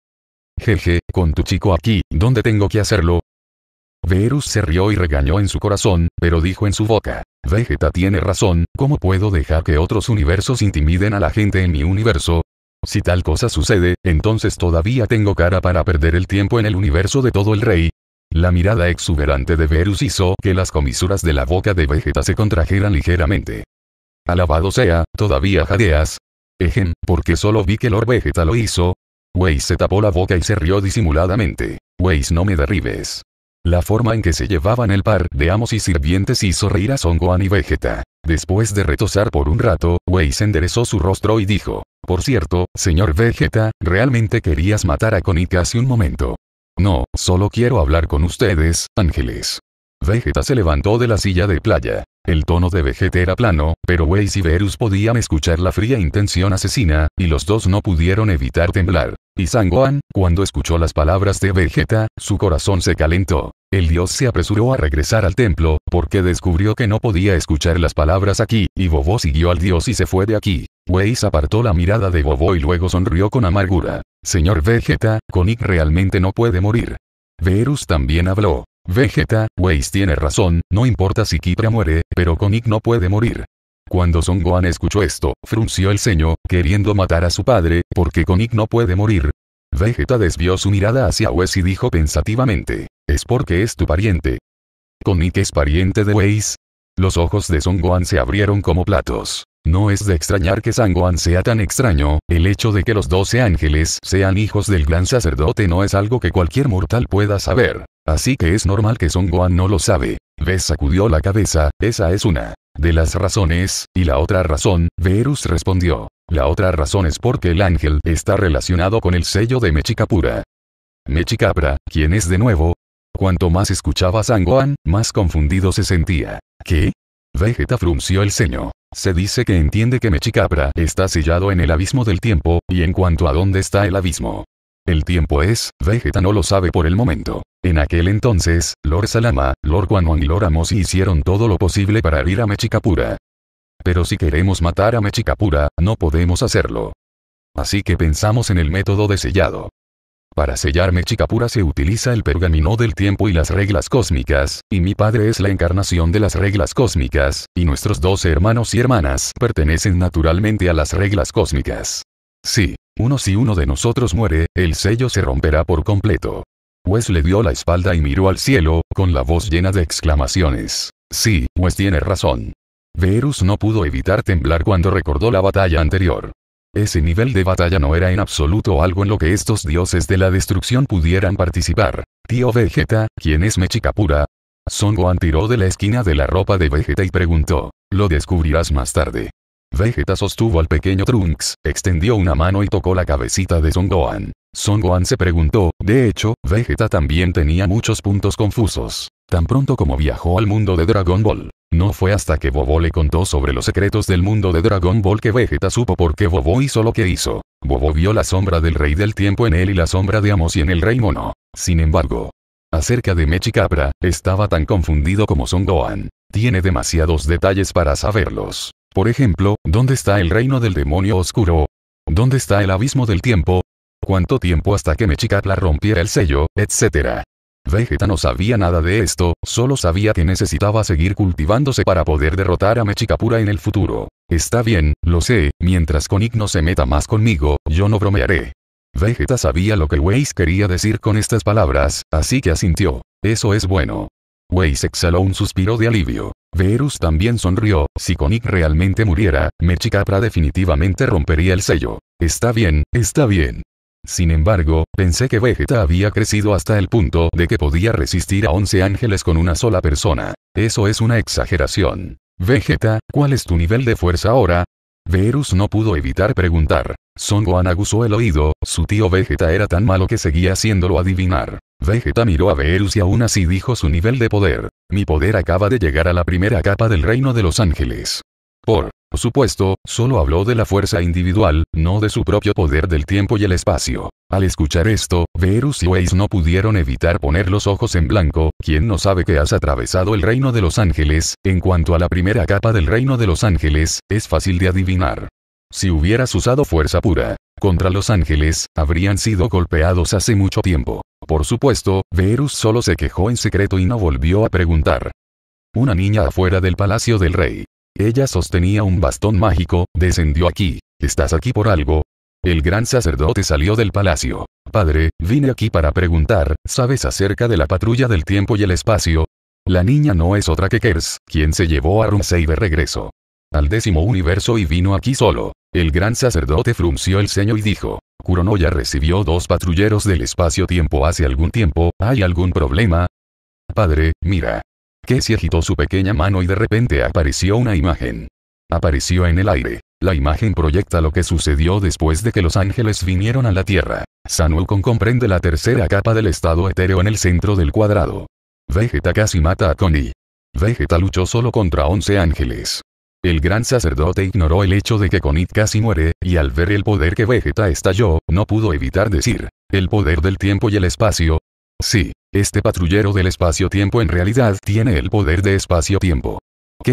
A: Jeje, con tu chico aquí, ¿dónde tengo que hacerlo? Beerus se rió y regañó en su corazón, pero dijo en su boca, Vegeta tiene razón, ¿cómo puedo dejar que otros universos intimiden a la gente en mi universo? Si tal cosa sucede, entonces todavía tengo cara para perder el tiempo en el universo de todo el rey. La mirada exuberante de Verus hizo que las comisuras de la boca de Vegeta se contrajeran ligeramente. Alabado sea, todavía jadeas. Ejem, porque solo vi que Lord Vegeta lo hizo. Weiss se tapó la boca y se rió disimuladamente. Weiss no me derribes. La forma en que se llevaban el par de amos y sirvientes hizo reír a Son y Vegeta. Después de retosar por un rato, Weiss enderezó su rostro y dijo, por cierto, señor Vegeta, realmente querías matar a Konika hace un momento. No, solo quiero hablar con ustedes, ángeles. Vegeta se levantó de la silla de playa. El tono de Vegeta era plano, pero Weiss y Verus podían escuchar la fría intención asesina, y los dos no pudieron evitar temblar. Y Juan, cuando escuchó las palabras de Vegeta, su corazón se calentó. El dios se apresuró a regresar al templo, porque descubrió que no podía escuchar las palabras aquí, y Bobo siguió al dios y se fue de aquí. Weiss apartó la mirada de Bobo y luego sonrió con amargura. Señor Vegeta, Konik realmente no puede morir. Verus también habló. Vegeta, Weiss tiene razón, no importa si Kipra muere, pero Konik no puede morir. Cuando Son Gohan escuchó esto, frunció el ceño, queriendo matar a su padre, porque Konik no puede morir. Vegeta desvió su mirada hacia Weiss y dijo pensativamente, es porque es tu pariente. ¿Konik es pariente de Weiss? Los ojos de Son Gohan se abrieron como platos. No es de extrañar que Sangwan sea tan extraño, el hecho de que los doce ángeles sean hijos del gran sacerdote no es algo que cualquier mortal pueda saber. Así que es normal que Sangwan no lo sabe. Ves sacudió la cabeza, esa es una de las razones, y la otra razón, Verus respondió. La otra razón es porque el ángel está relacionado con el sello de Mechicapura. Mechicapra, ¿quién es de nuevo? Cuanto más escuchaba Sangwan, más confundido se sentía. ¿Qué? Vegeta frunció el ceño. Se dice que entiende que Mechikapra está sellado en el abismo del tiempo, y en cuanto a dónde está el abismo. El tiempo es, Vegeta no lo sabe por el momento. En aquel entonces, Lord Salama, Lord Quanon y Lord Amos hicieron todo lo posible para herir a Mechicapura. Pero si queremos matar a Mechicapura, no podemos hacerlo. Así que pensamos en el método de sellado. Para sellarme, Chicapura se utiliza el pergamino del tiempo y las reglas cósmicas, y mi padre es la encarnación de las reglas cósmicas, y nuestros dos hermanos y hermanas pertenecen naturalmente a las reglas cósmicas. Sí, uno si uno de nosotros muere, el sello se romperá por completo. Wes le dio la espalda y miró al cielo, con la voz llena de exclamaciones. Sí, Wes tiene razón. Verus no pudo evitar temblar cuando recordó la batalla anterior. Ese nivel de batalla no era en absoluto algo en lo que estos dioses de la destrucción pudieran participar. Tío Vegeta, ¿quién es Mechikapura? Son Gohan tiró de la esquina de la ropa de Vegeta y preguntó. Lo descubrirás más tarde. Vegeta sostuvo al pequeño Trunks, extendió una mano y tocó la cabecita de Son Gohan. Son Gohan se preguntó, de hecho, Vegeta también tenía muchos puntos confusos. Tan pronto como viajó al mundo de Dragon Ball, no fue hasta que Bobo le contó sobre los secretos del mundo de Dragon Ball que Vegeta supo por qué Bobo hizo lo que hizo. Bobo vio la sombra del rey del tiempo en él y la sombra de Amos y en el rey mono. Sin embargo, acerca de Mechikabra, estaba tan confundido como Son Gohan. Tiene demasiados detalles para saberlos. Por ejemplo, ¿dónde está el reino del demonio oscuro? ¿Dónde está el abismo del tiempo? ¿Cuánto tiempo hasta que Mechikabra rompiera el sello, etcétera? Vegeta no sabía nada de esto, solo sabía que necesitaba seguir cultivándose para poder derrotar a Mechicapura en el futuro. Está bien, lo sé, mientras Konik no se meta más conmigo, yo no bromearé. Vegeta sabía lo que Weiss quería decir con estas palabras, así que asintió. Eso es bueno. Weiss exhaló un suspiro de alivio. Verus también sonrió, si Konik realmente muriera, Mechikapra definitivamente rompería el sello. Está bien, está bien. Sin embargo, pensé que Vegeta había crecido hasta el punto de que podía resistir a 11 ángeles con una sola persona. Eso es una exageración. Vegeta, ¿cuál es tu nivel de fuerza ahora? Verus no pudo evitar preguntar. Son Gohan el oído, su tío Vegeta era tan malo que seguía haciéndolo adivinar. Vegeta miró a Verus y aún así dijo su nivel de poder. Mi poder acaba de llegar a la primera capa del reino de los ángeles. Por supuesto, solo habló de la fuerza individual, no de su propio poder del tiempo y el espacio. Al escuchar esto, Verus y Weiss no pudieron evitar poner los ojos en blanco, ¿quién no sabe que has atravesado el reino de los ángeles? En cuanto a la primera capa del reino de los ángeles, es fácil de adivinar. Si hubieras usado fuerza pura contra los ángeles, habrían sido golpeados hace mucho tiempo. Por supuesto, Verus solo se quejó en secreto y no volvió a preguntar. Una niña afuera del palacio del rey. Ella sostenía un bastón mágico, descendió aquí. ¿Estás aquí por algo? El gran sacerdote salió del palacio. Padre, vine aquí para preguntar, ¿sabes acerca de la patrulla del tiempo y el espacio? La niña no es otra que Kers, quien se llevó a Rumsey de regreso. Al décimo universo y vino aquí solo. El gran sacerdote frunció el ceño y dijo, Kuronoya recibió dos patrulleros del espacio-tiempo hace algún tiempo, ¿hay algún problema? Padre, mira, si agitó su pequeña mano y de repente apareció una imagen. Apareció en el aire. La imagen proyecta lo que sucedió después de que los ángeles vinieron a la Tierra. San comprende la tercera capa del estado etéreo en el centro del cuadrado. Vegeta casi mata a Connie. Vegeta luchó solo contra 11 ángeles. El gran sacerdote ignoró el hecho de que Connie casi muere, y al ver el poder que Vegeta estalló, no pudo evitar decir, el poder del tiempo y el espacio, Sí, este patrullero del espacio-tiempo en realidad tiene el poder de espacio-tiempo.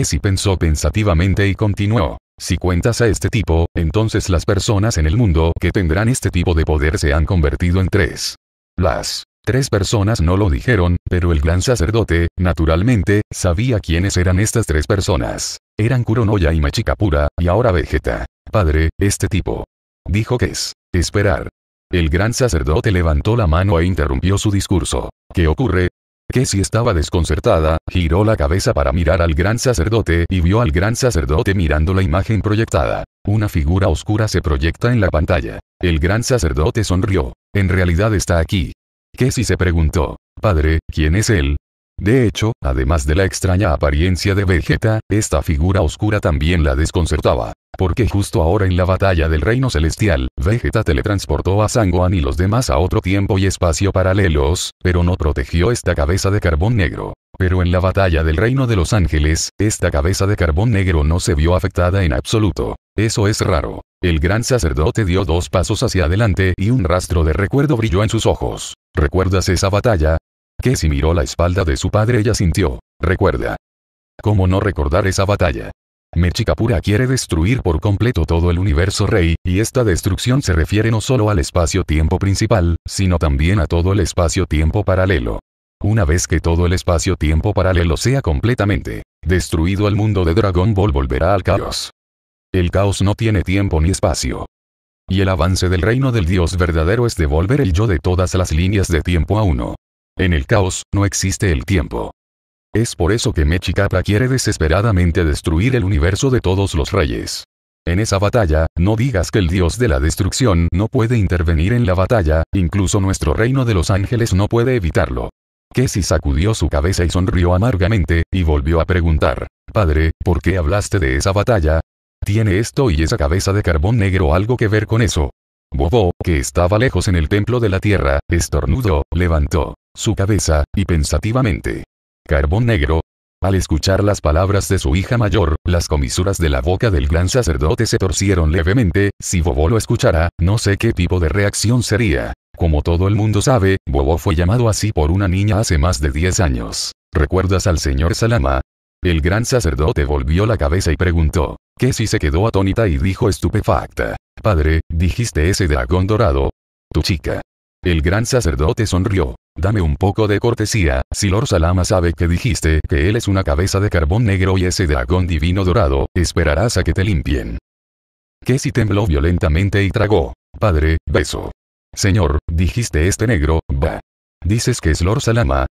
A: si pensó pensativamente y continuó. Si cuentas a este tipo, entonces las personas en el mundo que tendrán este tipo de poder se han convertido en tres. Las tres personas no lo dijeron, pero el gran sacerdote, naturalmente, sabía quiénes eran estas tres personas. Eran Kuronoya y Machikapura, y ahora Vegeta. Padre, este tipo. Dijo que es. Esperar. El gran sacerdote levantó la mano e interrumpió su discurso. ¿Qué ocurre? Que si estaba desconcertada, giró la cabeza para mirar al gran sacerdote y vio al gran sacerdote mirando la imagen proyectada. Una figura oscura se proyecta en la pantalla. El gran sacerdote sonrió. En realidad está aquí. Que si se preguntó, Padre, ¿quién es él? De hecho, además de la extraña apariencia de Vegeta, esta figura oscura también la desconcertaba porque justo ahora en la batalla del reino celestial, Vegeta teletransportó a Zangyan y los demás a otro tiempo y espacio paralelos, pero no protegió esta cabeza de carbón negro. Pero en la batalla del reino de los ángeles, esta cabeza de carbón negro no se vio afectada en absoluto. Eso es raro. El gran sacerdote dio dos pasos hacia adelante y un rastro de recuerdo brilló en sus ojos. ¿Recuerdas esa batalla? Que si miró la espalda de su padre ella sintió. Recuerda. ¿Cómo no recordar esa batalla? Mechikapura quiere destruir por completo todo el universo rey, y esta destrucción se refiere no solo al espacio-tiempo principal, sino también a todo el espacio-tiempo paralelo. Una vez que todo el espacio-tiempo paralelo sea completamente destruido el mundo de Dragon Ball volverá al caos. El caos no tiene tiempo ni espacio. Y el avance del reino del Dios verdadero es devolver el yo de todas las líneas de tiempo a uno. En el caos, no existe el tiempo. Es por eso que Mechikappa quiere desesperadamente destruir el universo de todos los reyes. En esa batalla, no digas que el dios de la destrucción no puede intervenir en la batalla, incluso nuestro reino de los ángeles no puede evitarlo. Kesi sacudió su cabeza y sonrió amargamente, y volvió a preguntar, Padre, ¿por qué hablaste de esa batalla? ¿Tiene esto y esa cabeza de carbón negro algo que ver con eso? Bobo, que estaba lejos en el templo de la tierra, estornudó, levantó su cabeza, y pensativamente, Carbón negro. Al escuchar las palabras de su hija mayor, las comisuras de la boca del gran sacerdote se torcieron levemente, si Bobo lo escuchara, no sé qué tipo de reacción sería. Como todo el mundo sabe, Bobo fue llamado así por una niña hace más de 10 años. ¿Recuerdas al señor Salama? El gran sacerdote volvió la cabeza y preguntó. ¿Qué si se quedó atónita y dijo estupefacta. Padre, dijiste ese dragón dorado. Tu chica. El gran sacerdote sonrió. Dame un poco de cortesía, si Lord Salama sabe que dijiste que él es una cabeza de carbón negro y ese dragón divino dorado, esperarás a que te limpien. si tembló violentamente y tragó. Padre, beso. Señor, dijiste este negro, va. Dices que es Lord Salama,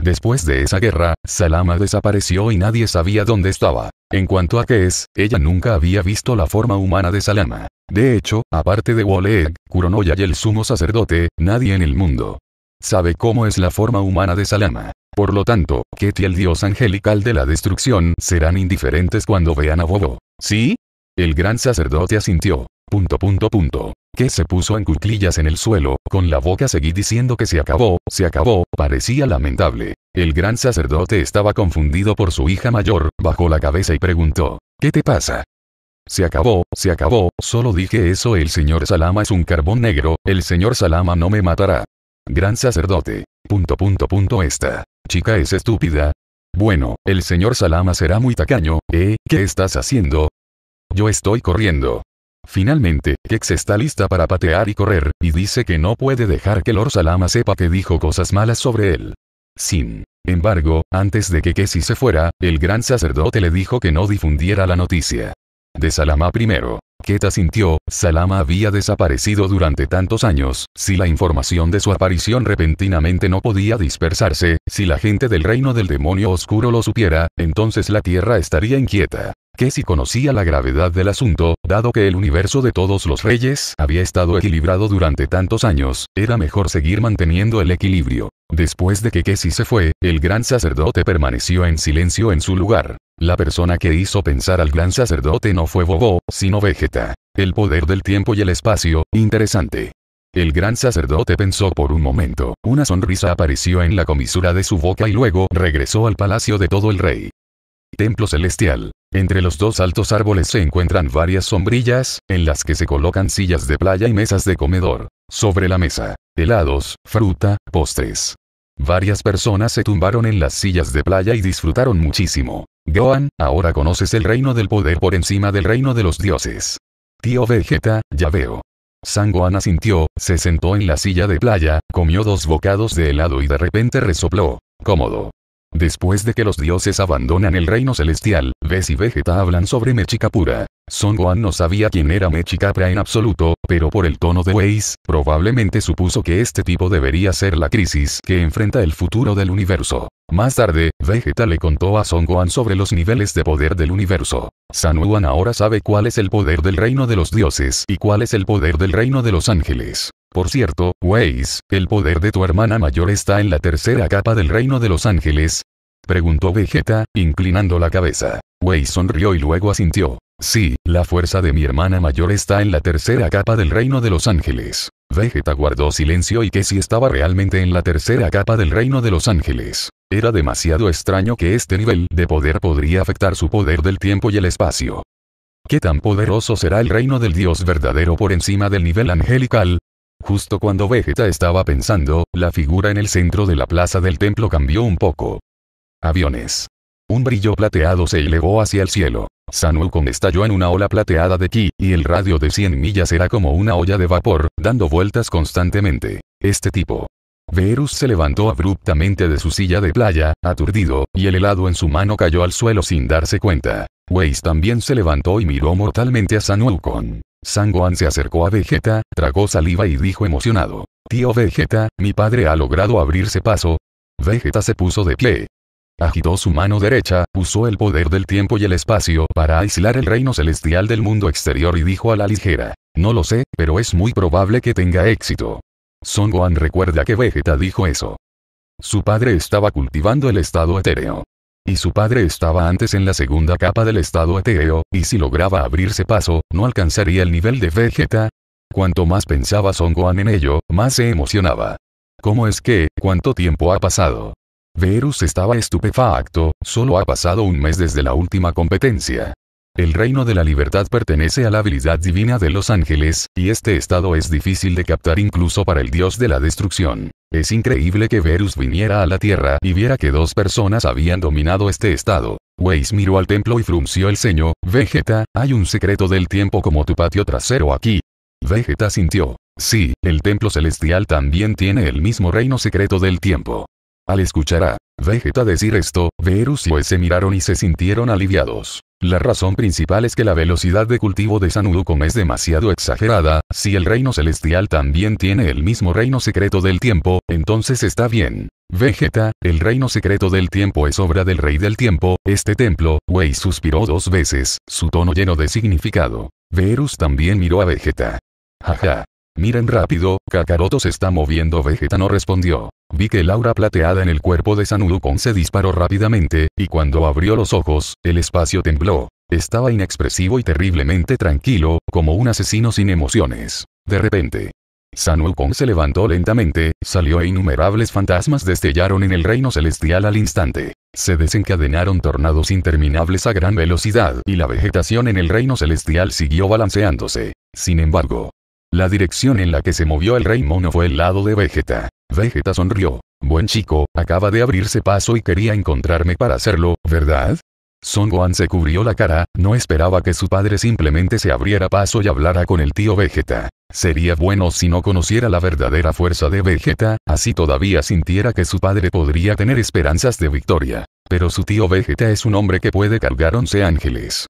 A: Después de esa guerra, Salama desapareció y nadie sabía dónde estaba. En cuanto a que es, ella nunca había visto la forma humana de Salama. De hecho, aparte de Woleg, Kuronoya y el sumo sacerdote, nadie en el mundo sabe cómo es la forma humana de Salama. Por lo tanto, Ketty y el dios angelical de la destrucción serán indiferentes cuando vean a Bobo. ¿Sí? El gran sacerdote asintió. Punto punto punto. Que se puso en cuclillas en el suelo, con la boca seguí diciendo que se acabó, se acabó, parecía lamentable. El gran sacerdote estaba confundido por su hija mayor, bajó la cabeza y preguntó, ¿qué te pasa? Se acabó, se acabó, solo dije eso el señor Salama es un carbón negro, el señor Salama no me matará. Gran sacerdote. Punto punto punto esta. Chica es estúpida. Bueno, el señor Salama será muy tacaño, ¿eh? ¿Qué estás haciendo? Yo estoy corriendo. Finalmente, Kex está lista para patear y correr, y dice que no puede dejar que Lord Salama sepa que dijo cosas malas sobre él. Sin embargo, antes de que Kex se fuera, el gran sacerdote le dijo que no difundiera la noticia. De Salama primero. Keta sintió, Salama había desaparecido durante tantos años, si la información de su aparición repentinamente no podía dispersarse, si la gente del reino del demonio oscuro lo supiera, entonces la tierra estaría inquieta que si conocía la gravedad del asunto, dado que el universo de todos los reyes había estado equilibrado durante tantos años, era mejor seguir manteniendo el equilibrio. Después de que Kesi se fue, el gran sacerdote permaneció en silencio en su lugar. La persona que hizo pensar al gran sacerdote no fue Bobo, sino Vegeta. El poder del tiempo y el espacio, interesante. El gran sacerdote pensó por un momento, una sonrisa apareció en la comisura de su boca y luego regresó al palacio de todo el rey. Templo celestial. Entre los dos altos árboles se encuentran varias sombrillas, en las que se colocan sillas de playa y mesas de comedor. Sobre la mesa, helados, fruta, postres. Varias personas se tumbaron en las sillas de playa y disfrutaron muchísimo. Gohan, ahora conoces el reino del poder por encima del reino de los dioses. Tío Vegeta, ya veo. Gohan asintió, se sentó en la silla de playa, comió dos bocados de helado y de repente resopló. Cómodo. Después de que los dioses abandonan el reino celestial, Bess y Vegeta hablan sobre Mechikapura. Son Gohan no sabía quién era Pura en absoluto, pero por el tono de Weiss, probablemente supuso que este tipo debería ser la crisis que enfrenta el futuro del universo. Más tarde, Vegeta le contó a Son Gohan sobre los niveles de poder del universo. San Juan ahora sabe cuál es el poder del reino de los dioses y cuál es el poder del reino de los ángeles. Por cierto, Weiss, ¿el poder de tu hermana mayor está en la tercera capa del reino de los ángeles? Preguntó Vegeta, inclinando la cabeza. Weiss sonrió y luego asintió. Sí, la fuerza de mi hermana mayor está en la tercera capa del reino de los ángeles. Vegeta guardó silencio y que si estaba realmente en la tercera capa del reino de los ángeles. Era demasiado extraño que este nivel de poder podría afectar su poder del tiempo y el espacio. ¿Qué tan poderoso será el reino del Dios verdadero por encima del nivel angelical? Justo cuando Vegeta estaba pensando, la figura en el centro de la plaza del templo cambió un poco. Aviones. Un brillo plateado se elevó hacia el cielo. San estalló en una ola plateada de ki, y el radio de 100 millas era como una olla de vapor, dando vueltas constantemente. Este tipo. Verus se levantó abruptamente de su silla de playa, aturdido, y el helado en su mano cayó al suelo sin darse cuenta. Weiss también se levantó y miró mortalmente a San Sanguan se acercó a Vegeta, tragó saliva y dijo emocionado. Tío Vegeta, mi padre ha logrado abrirse paso. Vegeta se puso de pie. Agitó su mano derecha, usó el poder del tiempo y el espacio para aislar el reino celestial del mundo exterior y dijo a la ligera. No lo sé, pero es muy probable que tenga éxito. Son recuerda que Vegeta dijo eso. Su padre estaba cultivando el estado etéreo y su padre estaba antes en la segunda capa del estado ateo, y si lograba abrirse paso, no alcanzaría el nivel de Vegeta. Cuanto más pensaba Son Gohan en ello, más se emocionaba. ¿Cómo es que, cuánto tiempo ha pasado? Verus estaba estupefacto, solo ha pasado un mes desde la última competencia. El reino de la libertad pertenece a la habilidad divina de los ángeles, y este estado es difícil de captar incluso para el dios de la destrucción. Es increíble que Verus viniera a la Tierra y viera que dos personas habían dominado este estado. Weiss miró al templo y frunció el ceño, Vegeta, hay un secreto del tiempo como tu patio trasero aquí. Vegeta sintió. Sí, el templo celestial también tiene el mismo reino secreto del tiempo. Al escuchar a Vegeta decir esto, Verus y Oe se miraron y se sintieron aliviados. La razón principal es que la velocidad de cultivo de Sanudukon es demasiado exagerada, si el reino celestial también tiene el mismo reino secreto del tiempo, entonces está bien. Vegeta, el reino secreto del tiempo es obra del rey del tiempo, este templo, Wei suspiró dos veces, su tono lleno de significado. Verus también miró a Vegeta. Jaja. Miren rápido, Kakaroto se está moviendo Vegeta no respondió. Vi que el aura plateada en el cuerpo de Sanulupon se disparó rápidamente, y cuando abrió los ojos, el espacio tembló. Estaba inexpresivo y terriblemente tranquilo, como un asesino sin emociones. De repente, Sanulupon se levantó lentamente, salió e innumerables fantasmas destellaron en el reino celestial al instante. Se desencadenaron tornados interminables a gran velocidad y la vegetación en el reino celestial siguió balanceándose. Sin embargo, la dirección en la que se movió el rey mono fue el lado de Vegeta. Vegeta sonrió. Buen chico, acaba de abrirse paso y quería encontrarme para hacerlo, ¿verdad? Son Gohan se cubrió la cara, no esperaba que su padre simplemente se abriera paso y hablara con el tío Vegeta. Sería bueno si no conociera la verdadera fuerza de Vegeta, así todavía sintiera que su padre podría tener esperanzas de victoria. Pero su tío Vegeta es un hombre que puede cargar 11 ángeles.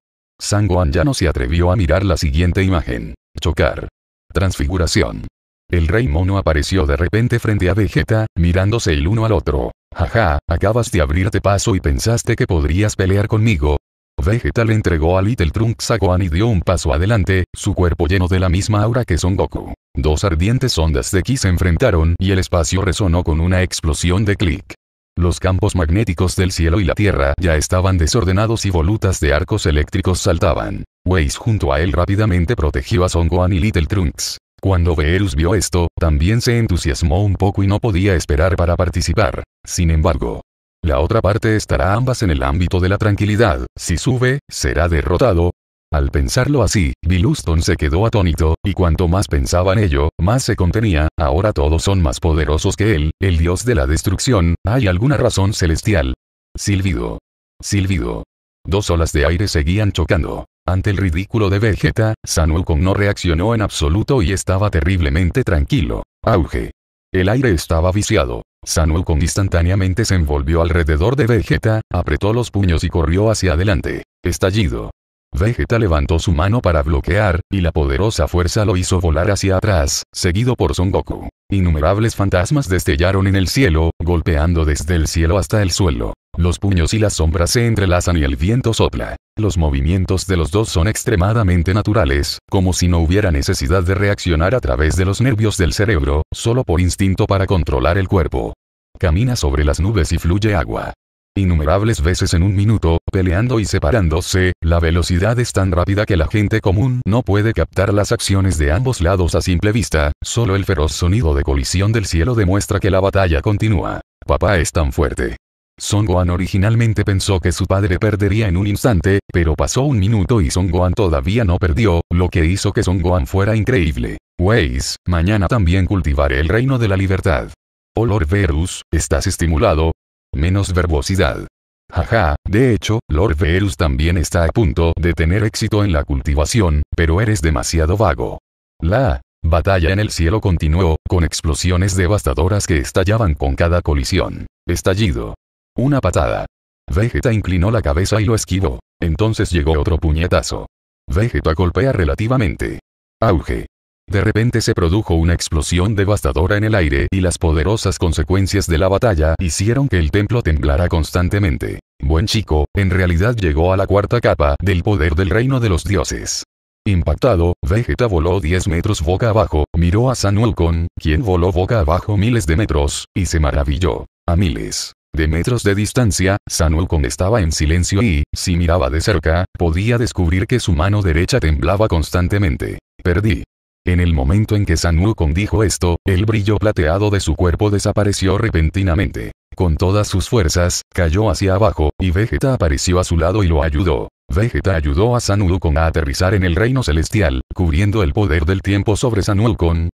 A: Gohan ya no se atrevió a mirar la siguiente imagen. Chocar. Transfiguración. El rey mono apareció de repente frente a Vegeta, mirándose el uno al otro. Jaja, acabas de abrirte paso y pensaste que podrías pelear conmigo. Vegeta le entregó a Little Trunks a y dio un paso adelante, su cuerpo lleno de la misma aura que Son Goku. Dos ardientes ondas de ki se enfrentaron y el espacio resonó con una explosión de clic. Los campos magnéticos del cielo y la tierra ya estaban desordenados y volutas de arcos eléctricos saltaban. Weiss junto a él rápidamente protegió a Son y Little Trunks. Cuando Beerus vio esto, también se entusiasmó un poco y no podía esperar para participar. Sin embargo, la otra parte estará ambas en el ámbito de la tranquilidad, si sube, será derrotado. Al pensarlo así, Biluston se quedó atónito, y cuanto más pensaba en ello, más se contenía, ahora todos son más poderosos que él, el dios de la destrucción, hay alguna razón celestial. Silbido. Silbido. Dos olas de aire seguían chocando. Ante el ridículo de Vegeta, Sanuukon no reaccionó en absoluto y estaba terriblemente tranquilo. Auge. El aire estaba viciado. Sanuukon instantáneamente se envolvió alrededor de Vegeta, apretó los puños y corrió hacia adelante. Estallido. Vegeta levantó su mano para bloquear, y la poderosa fuerza lo hizo volar hacia atrás, seguido por Son Goku. Innumerables fantasmas destellaron en el cielo, golpeando desde el cielo hasta el suelo. Los puños y las sombras se entrelazan y el viento sopla. Los movimientos de los dos son extremadamente naturales, como si no hubiera necesidad de reaccionar a través de los nervios del cerebro, solo por instinto para controlar el cuerpo. Camina sobre las nubes y fluye agua innumerables veces en un minuto, peleando y separándose, la velocidad es tan rápida que la gente común no puede captar las acciones de ambos lados a simple vista, solo el feroz sonido de colisión del cielo demuestra que la batalla continúa. Papá es tan fuerte. Son Gohan originalmente pensó que su padre perdería en un instante, pero pasó un minuto y Son Gohan todavía no perdió, lo que hizo que Son Gohan fuera increíble. Waze, mañana también cultivaré el reino de la libertad. Lord Verus, ¿estás estimulado? Menos verbosidad. Jaja, de hecho, Lord Verus también está a punto de tener éxito en la cultivación, pero eres demasiado vago. La batalla en el cielo continuó, con explosiones devastadoras que estallaban con cada colisión. Estallido. Una patada. Vegeta inclinó la cabeza y lo esquivó. Entonces llegó otro puñetazo. Vegeta golpea relativamente. Auge. De repente se produjo una explosión devastadora en el aire y las poderosas consecuencias de la batalla hicieron que el templo temblara constantemente. Buen chico, en realidad llegó a la cuarta capa del poder del reino de los dioses. Impactado, Vegeta voló 10 metros boca abajo, miró a San Wukong, quien voló boca abajo miles de metros, y se maravilló. A miles de metros de distancia, San estaba en silencio y, si miraba de cerca, podía descubrir que su mano derecha temblaba constantemente. Perdí. En el momento en que San dijo esto, el brillo plateado de su cuerpo desapareció repentinamente con todas sus fuerzas, cayó hacia abajo, y Vegeta apareció a su lado y lo ayudó. Vegeta ayudó a San a aterrizar en el reino celestial, cubriendo el poder del tiempo sobre San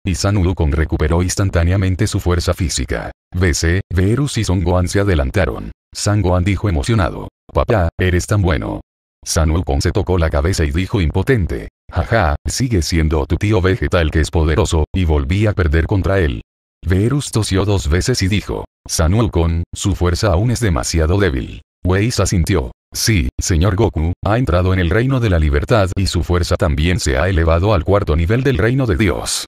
A: y San recuperó instantáneamente su fuerza física. BC, Verus y Son se adelantaron. San dijo emocionado. Papá, eres tan bueno. San se tocó la cabeza y dijo impotente. Jaja, sigue siendo tu tío Vegeta el que es poderoso, y volví a perder contra él. Verus tosió dos veces y dijo, San su fuerza aún es demasiado débil. Weiss asintió. Sí, señor Goku, ha entrado en el reino de la libertad y su fuerza también se ha elevado al cuarto nivel del reino de Dios.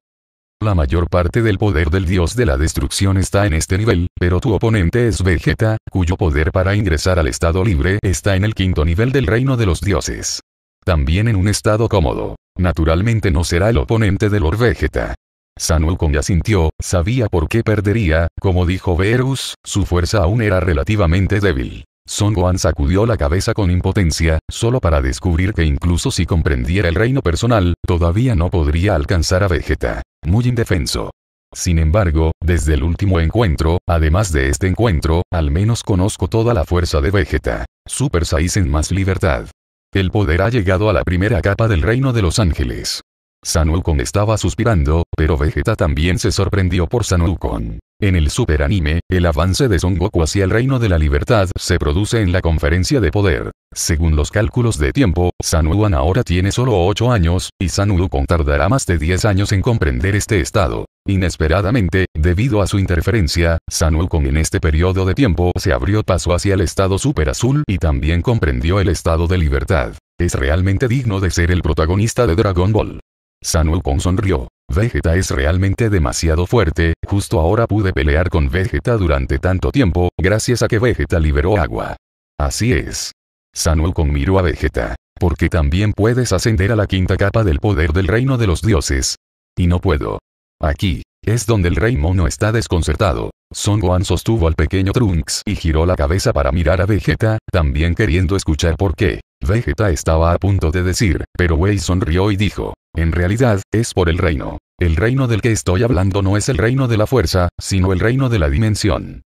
A: La mayor parte del poder del dios de la destrucción está en este nivel, pero tu oponente es Vegeta, cuyo poder para ingresar al estado libre está en el quinto nivel del reino de los dioses. También en un estado cómodo. Naturalmente no será el oponente de Lord Vegeta. San ya sintió, sabía por qué perdería, como dijo Verus, su fuerza aún era relativamente débil. Son Gohan sacudió la cabeza con impotencia, solo para descubrir que incluso si comprendiera el reino personal, todavía no podría alcanzar a Vegeta. Muy indefenso. Sin embargo, desde el último encuentro, además de este encuentro, al menos conozco toda la fuerza de Vegeta. Super Saiyan más libertad. El poder ha llegado a la primera capa del reino de los ángeles. Sanuukon estaba suspirando, pero Vegeta también se sorprendió por Sanuukon. En el Super Anime, el avance de Son Goku hacia el Reino de la Libertad se produce en la Conferencia de Poder. Según los cálculos de tiempo, Sanuwan ahora tiene solo 8 años, y Sanuukon tardará más de 10 años en comprender este estado. Inesperadamente, debido a su interferencia, Sanuukon en este periodo de tiempo se abrió paso hacia el estado Super Azul y también comprendió el estado de libertad. Es realmente digno de ser el protagonista de Dragon Ball. San con sonrió. Vegeta es realmente demasiado fuerte, justo ahora pude pelear con Vegeta durante tanto tiempo, gracias a que Vegeta liberó agua. Así es. San con miró a Vegeta. Porque también puedes ascender a la quinta capa del poder del reino de los dioses. Y no puedo. Aquí, es donde el rey mono está desconcertado. Son Gohan sostuvo al pequeño Trunks y giró la cabeza para mirar a Vegeta, también queriendo escuchar por qué. Vegeta estaba a punto de decir, pero Weiss sonrió y dijo, en realidad, es por el reino. El reino del que estoy hablando no es el reino de la fuerza, sino el reino de la dimensión.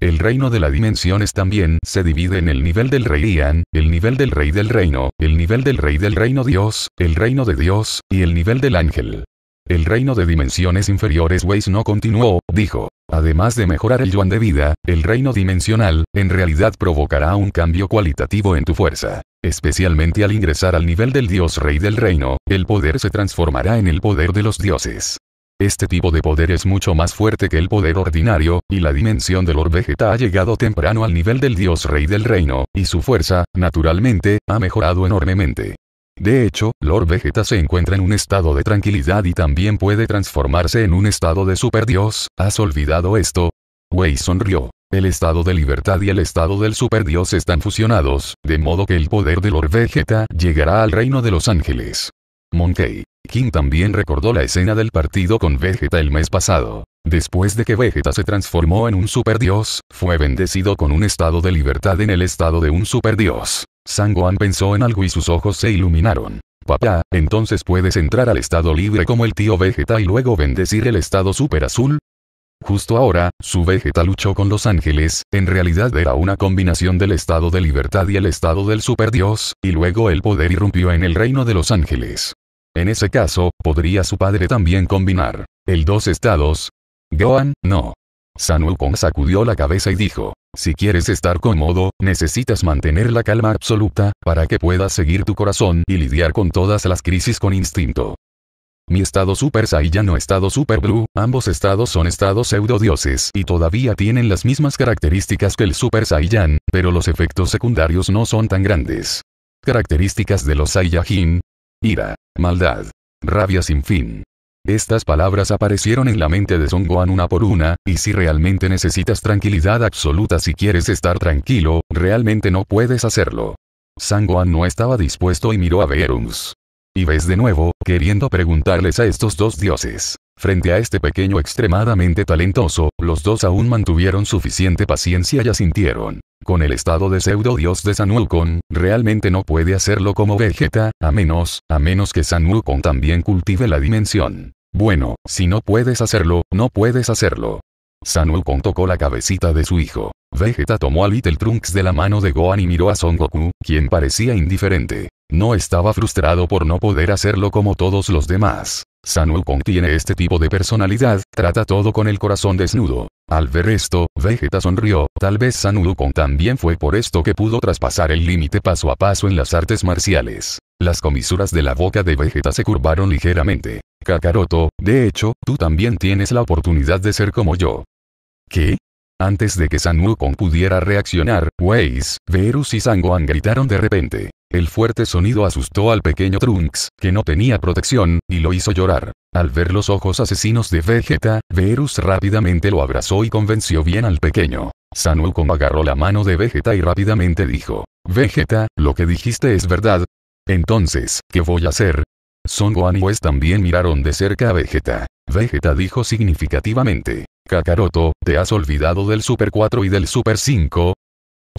A: El reino de la dimensiones también se divide en el nivel del rey Ian, el nivel del rey del reino, el nivel del rey del reino Dios, el reino de Dios, y el nivel del ángel. El reino de dimensiones inferiores Weiss no continuó, dijo, Además de mejorar el yuan de vida, el reino dimensional, en realidad provocará un cambio cualitativo en tu fuerza. Especialmente al ingresar al nivel del dios rey del reino, el poder se transformará en el poder de los dioses. Este tipo de poder es mucho más fuerte que el poder ordinario, y la dimensión del orbegeta ha llegado temprano al nivel del dios rey del reino, y su fuerza, naturalmente, ha mejorado enormemente. De hecho, Lord Vegeta se encuentra en un estado de tranquilidad y también puede transformarse en un estado de superdios, ¿has olvidado esto? Wei sonrió. El estado de libertad y el estado del superdios están fusionados, de modo que el poder de Lord Vegeta llegará al reino de los ángeles. Monkey. King también recordó la escena del partido con Vegeta el mes pasado. Después de que Vegeta se transformó en un superdios, fue bendecido con un estado de libertad en el estado de un superdios. Goan pensó en algo y sus ojos se iluminaron. Papá, entonces puedes entrar al estado libre como el tío Vegeta y luego bendecir el estado super azul. Justo ahora, su Vegeta luchó con los ángeles, en realidad era una combinación del estado de libertad y el estado del superdios, y luego el poder irrumpió en el reino de los ángeles. En ese caso, podría su padre también combinar el dos estados. Goan, no. Wukong sacudió la cabeza y dijo, si quieres estar cómodo, necesitas mantener la calma absoluta, para que puedas seguir tu corazón y lidiar con todas las crisis con instinto. Mi estado Super Saiyan o estado Super Blue, ambos estados son estados pseudo dioses y todavía tienen las mismas características que el Super Saiyan, pero los efectos secundarios no son tan grandes. Características de los Saiyajin. Ira. Maldad. Rabia sin fin. Estas palabras aparecieron en la mente de Song una por una, y si realmente necesitas tranquilidad absoluta si quieres estar tranquilo, realmente no puedes hacerlo. San no estaba dispuesto y miró a Verums. Y ves de nuevo, queriendo preguntarles a estos dos dioses. Frente a este pequeño extremadamente talentoso, los dos aún mantuvieron suficiente paciencia y asintieron. Con el estado de pseudo dios de San realmente no puede hacerlo como Vegeta, a menos, a menos que San también cultive la dimensión. Bueno, si no puedes hacerlo, no puedes hacerlo. San tocó la cabecita de su hijo. Vegeta tomó a Little Trunks de la mano de Gohan y miró a Son Goku, quien parecía indiferente. No estaba frustrado por no poder hacerlo como todos los demás. San Wukong tiene este tipo de personalidad, trata todo con el corazón desnudo. Al ver esto, Vegeta sonrió, tal vez San Wukong también fue por esto que pudo traspasar el límite paso a paso en las artes marciales. Las comisuras de la boca de Vegeta se curvaron ligeramente. Kakaroto, de hecho, tú también tienes la oportunidad de ser como yo. ¿Qué? Antes de que San Wukong pudiera reaccionar, Waze, Verus y Sangoan gritaron de repente. El fuerte sonido asustó al pequeño Trunks, que no tenía protección, y lo hizo llorar. Al ver los ojos asesinos de Vegeta, Verus rápidamente lo abrazó y convenció bien al pequeño. San Wukong agarró la mano de Vegeta y rápidamente dijo, Vegeta, lo que dijiste es verdad. Entonces, ¿qué voy a hacer? Son Gohan y Wes también miraron de cerca a Vegeta. Vegeta dijo significativamente, Kakaroto, ¿te has olvidado del Super 4 y del Super 5?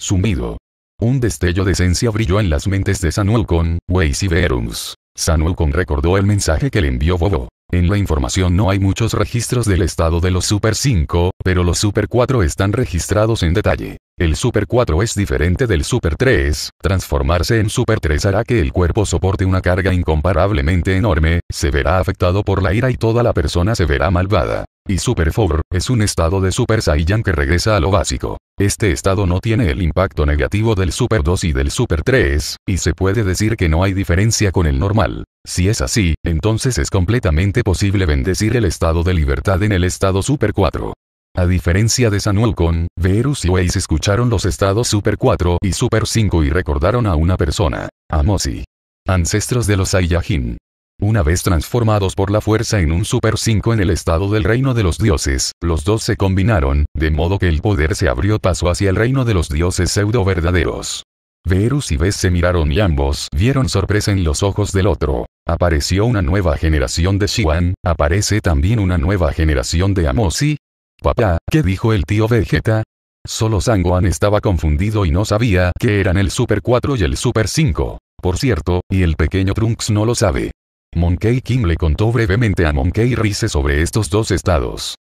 A: Sumido. Un destello de esencia brilló en las mentes de Sanulcon, Weiss y Verums. Sanulcon recordó el mensaje que le envió Bobo. En la información no hay muchos registros del estado de los Super 5, pero los Super 4 están registrados en detalle. El Super 4 es diferente del Super 3, transformarse en Super 3 hará que el cuerpo soporte una carga incomparablemente enorme, se verá afectado por la ira y toda la persona se verá malvada. Y Super Four, es un estado de Super Saiyan que regresa a lo básico. Este estado no tiene el impacto negativo del Super 2 y del Super 3, y se puede decir que no hay diferencia con el normal. Si es así, entonces es completamente posible bendecir el estado de libertad en el estado Super 4. A diferencia de San Wukong, Verus y Weiss escucharon los estados Super 4 y Super 5 y recordaron a una persona, a Moshi. Ancestros de los Saiyajin. Una vez transformados por la fuerza en un Super 5 en el estado del reino de los dioses, los dos se combinaron, de modo que el poder se abrió paso hacia el reino de los dioses pseudo verdaderos. Verus y Bess se miraron y ambos vieron sorpresa en los ojos del otro. Apareció una nueva generación de Shiwan, aparece también una nueva generación de Amosi. Papá, ¿qué dijo el tío Vegeta? Solo Sanguan estaba confundido y no sabía que eran el Super 4 y el Super 5. Por cierto, y el pequeño Trunks no lo sabe. Monkey King le contó brevemente a Monkey Rice sobre estos dos estados.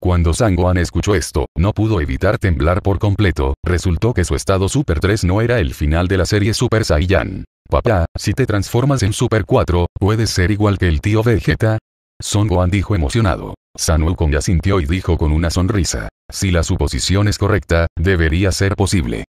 A: Cuando Sanguan escuchó esto, no pudo evitar temblar por completo, resultó que su estado Super 3 no era el final de la serie Super Saiyan. Papá, si te transformas en Super 4, ¿puedes ser igual que el tío Vegeta? Goan dijo emocionado. Sanu ya sintió y dijo con una sonrisa. Si la suposición es correcta, debería ser posible.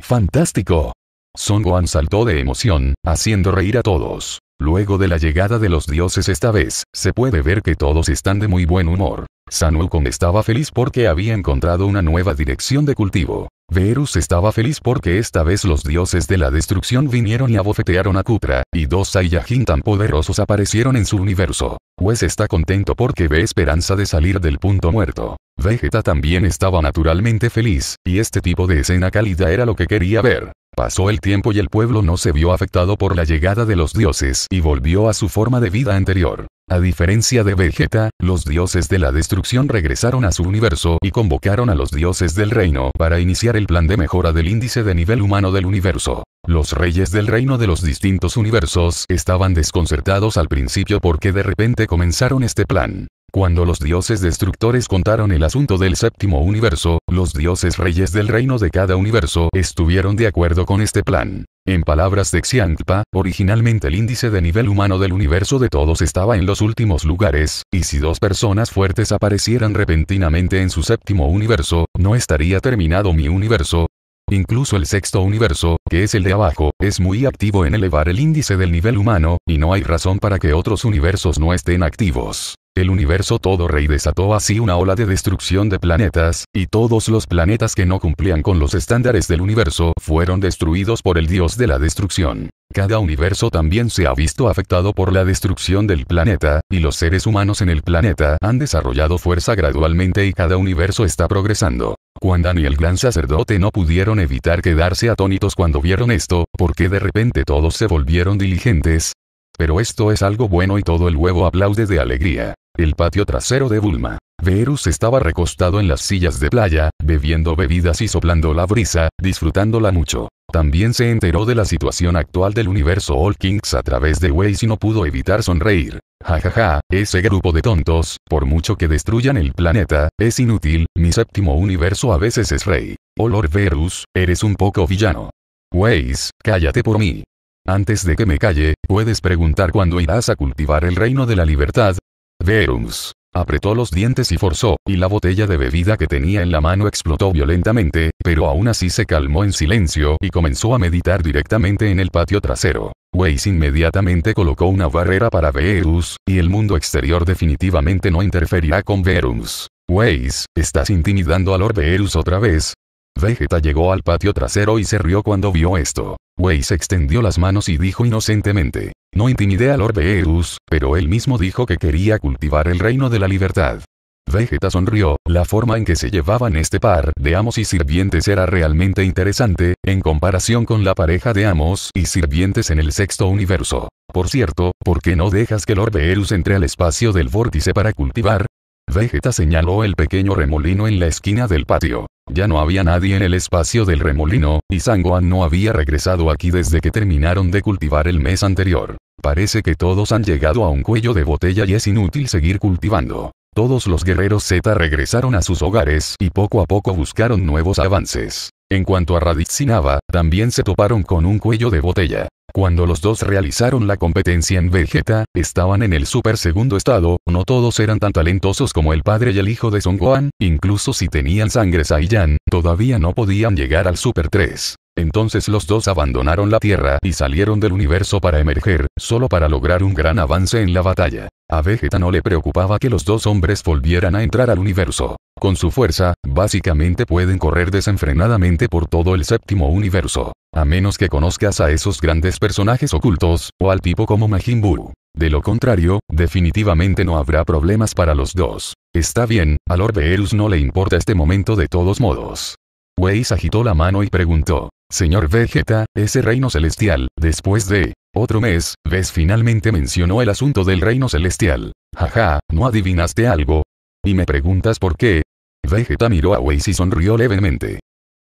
A: ¡Fantástico! Son Gohan saltó de emoción, haciendo reír a todos. Luego de la llegada de los dioses esta vez, se puede ver que todos están de muy buen humor. San estaba feliz porque había encontrado una nueva dirección de cultivo. Verus estaba feliz porque esta vez los dioses de la destrucción vinieron y abofetearon a Kutra, y dos Saiyajin tan poderosos aparecieron en su universo. Pues está contento porque ve esperanza de salir del punto muerto. Vegeta también estaba naturalmente feliz, y este tipo de escena cálida era lo que quería ver. Pasó el tiempo y el pueblo no se vio afectado por la llegada de los dioses y volvió a su forma de vida anterior. A diferencia de Vegeta, los dioses de la destrucción regresaron a su universo y convocaron a los dioses del reino para iniciar el el plan de mejora del índice de nivel humano del universo. Los reyes del reino de los distintos universos estaban desconcertados al principio porque de repente comenzaron este plan. Cuando los dioses destructores contaron el asunto del séptimo universo, los dioses reyes del reino de cada universo estuvieron de acuerdo con este plan. En palabras de Xiangpa, originalmente el índice de nivel humano del universo de todos estaba en los últimos lugares, y si dos personas fuertes aparecieran repentinamente en su séptimo universo, no estaría terminado mi universo, Incluso el sexto universo, que es el de abajo, es muy activo en elevar el índice del nivel humano, y no hay razón para que otros universos no estén activos. El universo todo rey desató así una ola de destrucción de planetas, y todos los planetas que no cumplían con los estándares del universo fueron destruidos por el dios de la destrucción. Cada universo también se ha visto afectado por la destrucción del planeta, y los seres humanos en el planeta han desarrollado fuerza gradualmente y cada universo está progresando. Cuando Daniel y el gran sacerdote no pudieron evitar quedarse atónitos cuando vieron esto, porque de repente todos se volvieron diligentes. Pero esto es algo bueno y todo el huevo aplaude de alegría el patio trasero de Bulma. Verus estaba recostado en las sillas de playa, bebiendo bebidas y soplando la brisa, disfrutándola mucho. También se enteró de la situación actual del universo All Kings a través de Waze y no pudo evitar sonreír. Jajaja, ja, ja, ese grupo de tontos, por mucho que destruyan el planeta, es inútil, mi séptimo universo a veces es rey. Oh Lord Verus, eres un poco villano. Waze, cállate por mí. Antes de que me calle, puedes preguntar cuándo irás a cultivar el reino de la libertad, Verums. Apretó los dientes y forzó, y la botella de bebida que tenía en la mano explotó violentamente, pero aún así se calmó en silencio y comenzó a meditar directamente en el patio trasero. Weiss inmediatamente colocó una barrera para Verus, y el mundo exterior definitivamente no interferirá con Verus. Weiss, estás intimidando a Lord Verus otra vez, Vegeta llegó al patio trasero y se rió cuando vio esto. Wei extendió las manos y dijo inocentemente. No intimidé a Lord Beerus, pero él mismo dijo que quería cultivar el reino de la libertad. Vegeta sonrió, la forma en que se llevaban este par de amos y sirvientes era realmente interesante, en comparación con la pareja de amos y sirvientes en el sexto universo. Por cierto, ¿por qué no dejas que Lord Beerus entre al espacio del vórtice para cultivar? Vegeta señaló el pequeño remolino en la esquina del patio. Ya no había nadie en el espacio del remolino, y Sangwan no había regresado aquí desde que terminaron de cultivar el mes anterior. Parece que todos han llegado a un cuello de botella y es inútil seguir cultivando. Todos los guerreros Z regresaron a sus hogares y poco a poco buscaron nuevos avances. En cuanto a Raditzinaba, también se toparon con un cuello de botella. Cuando los dos realizaron la competencia en Vegeta, estaban en el super segundo estado, no todos eran tan talentosos como el padre y el hijo de Son Gohan, incluso si tenían sangre Saiyan, todavía no podían llegar al super 3. Entonces los dos abandonaron la Tierra y salieron del universo para emerger, solo para lograr un gran avance en la batalla. A Vegeta no le preocupaba que los dos hombres volvieran a entrar al universo. Con su fuerza, básicamente pueden correr desenfrenadamente por todo el séptimo universo. A menos que conozcas a esos grandes personajes ocultos, o al tipo como Majin Buu. De lo contrario, definitivamente no habrá problemas para los dos. Está bien, a Lord Beerus no le importa este momento de todos modos. Weiss agitó la mano y preguntó. Señor Vegeta, ese reino celestial, después de otro mes, Ves finalmente mencionó el asunto del reino celestial. Jaja, ¿no adivinaste algo? ¿Y me preguntas por qué? Vegeta miró a Weiss y sonrió levemente.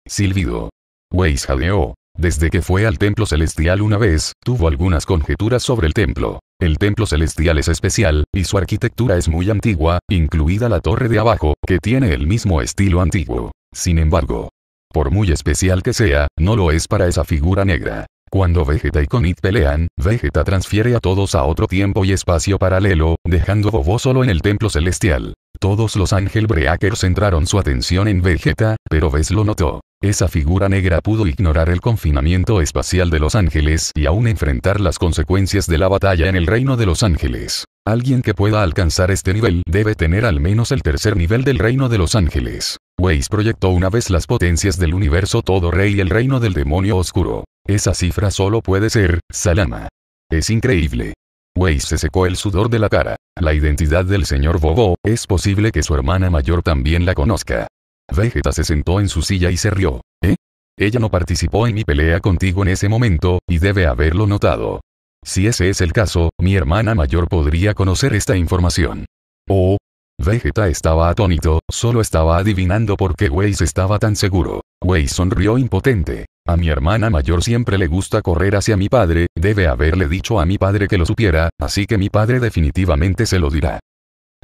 A: Silbido. Weiss jadeó. Desde que fue al templo celestial una vez, tuvo algunas conjeturas sobre el templo. El templo celestial es especial, y su arquitectura es muy antigua, incluida la torre de abajo, que tiene el mismo estilo antiguo. Sin embargo, por muy especial que sea, no lo es para esa figura negra. Cuando Vegeta y Konit pelean, Vegeta transfiere a todos a otro tiempo y espacio paralelo, dejando Bobo solo en el templo celestial. Todos los Ángel Breakers centraron su atención en Vegeta, pero Ves lo notó. Esa figura negra pudo ignorar el confinamiento espacial de Los Ángeles y aún enfrentar las consecuencias de la batalla en el Reino de Los Ángeles. Alguien que pueda alcanzar este nivel debe tener al menos el tercer nivel del Reino de Los Ángeles. Weiss proyectó una vez las potencias del universo todo rey y el reino del demonio oscuro. Esa cifra solo puede ser, Salama. Es increíble. Weiss se secó el sudor de la cara. La identidad del señor Bobo, es posible que su hermana mayor también la conozca. Vegeta se sentó en su silla y se rió. ¿Eh? Ella no participó en mi pelea contigo en ese momento, y debe haberlo notado. Si ese es el caso, mi hermana mayor podría conocer esta información. Oh, Vegeta estaba atónito, solo estaba adivinando por qué Weiss estaba tan seguro. Weiss sonrió impotente. A mi hermana mayor siempre le gusta correr hacia mi padre, debe haberle dicho a mi padre que lo supiera, así que mi padre definitivamente se lo dirá.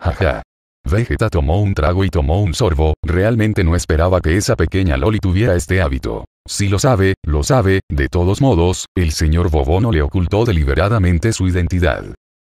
A: Jaja. Vegeta tomó un trago y tomó un sorbo, realmente no esperaba que esa pequeña Loli tuviera este hábito. Si lo sabe, lo sabe, de todos modos, el señor no le ocultó deliberadamente su identidad.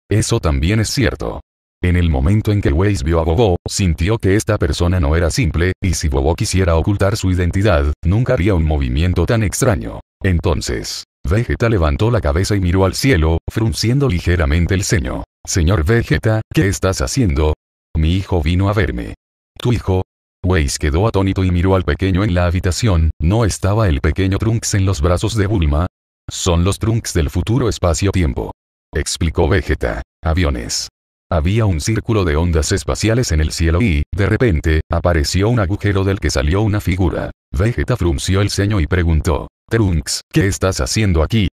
A: Eso también es cierto. En el momento en que Weiss vio a Bobo, sintió que esta persona no era simple, y si Bobo quisiera ocultar su identidad, nunca haría un movimiento tan extraño. Entonces, Vegeta levantó la cabeza y miró al cielo, frunciendo ligeramente el ceño. Señor Vegeta, ¿qué estás haciendo? Mi hijo vino a verme. ¿Tu hijo? Weiss quedó atónito y miró al pequeño en la habitación, ¿no estaba el pequeño Trunks en los brazos de Bulma? Son los Trunks del futuro espacio-tiempo. Explicó Vegeta. Aviones. Había un círculo de ondas espaciales en el cielo y, de repente, apareció un agujero del que salió una figura. Vegeta frunció el ceño y preguntó, Trunks, ¿qué estás haciendo aquí?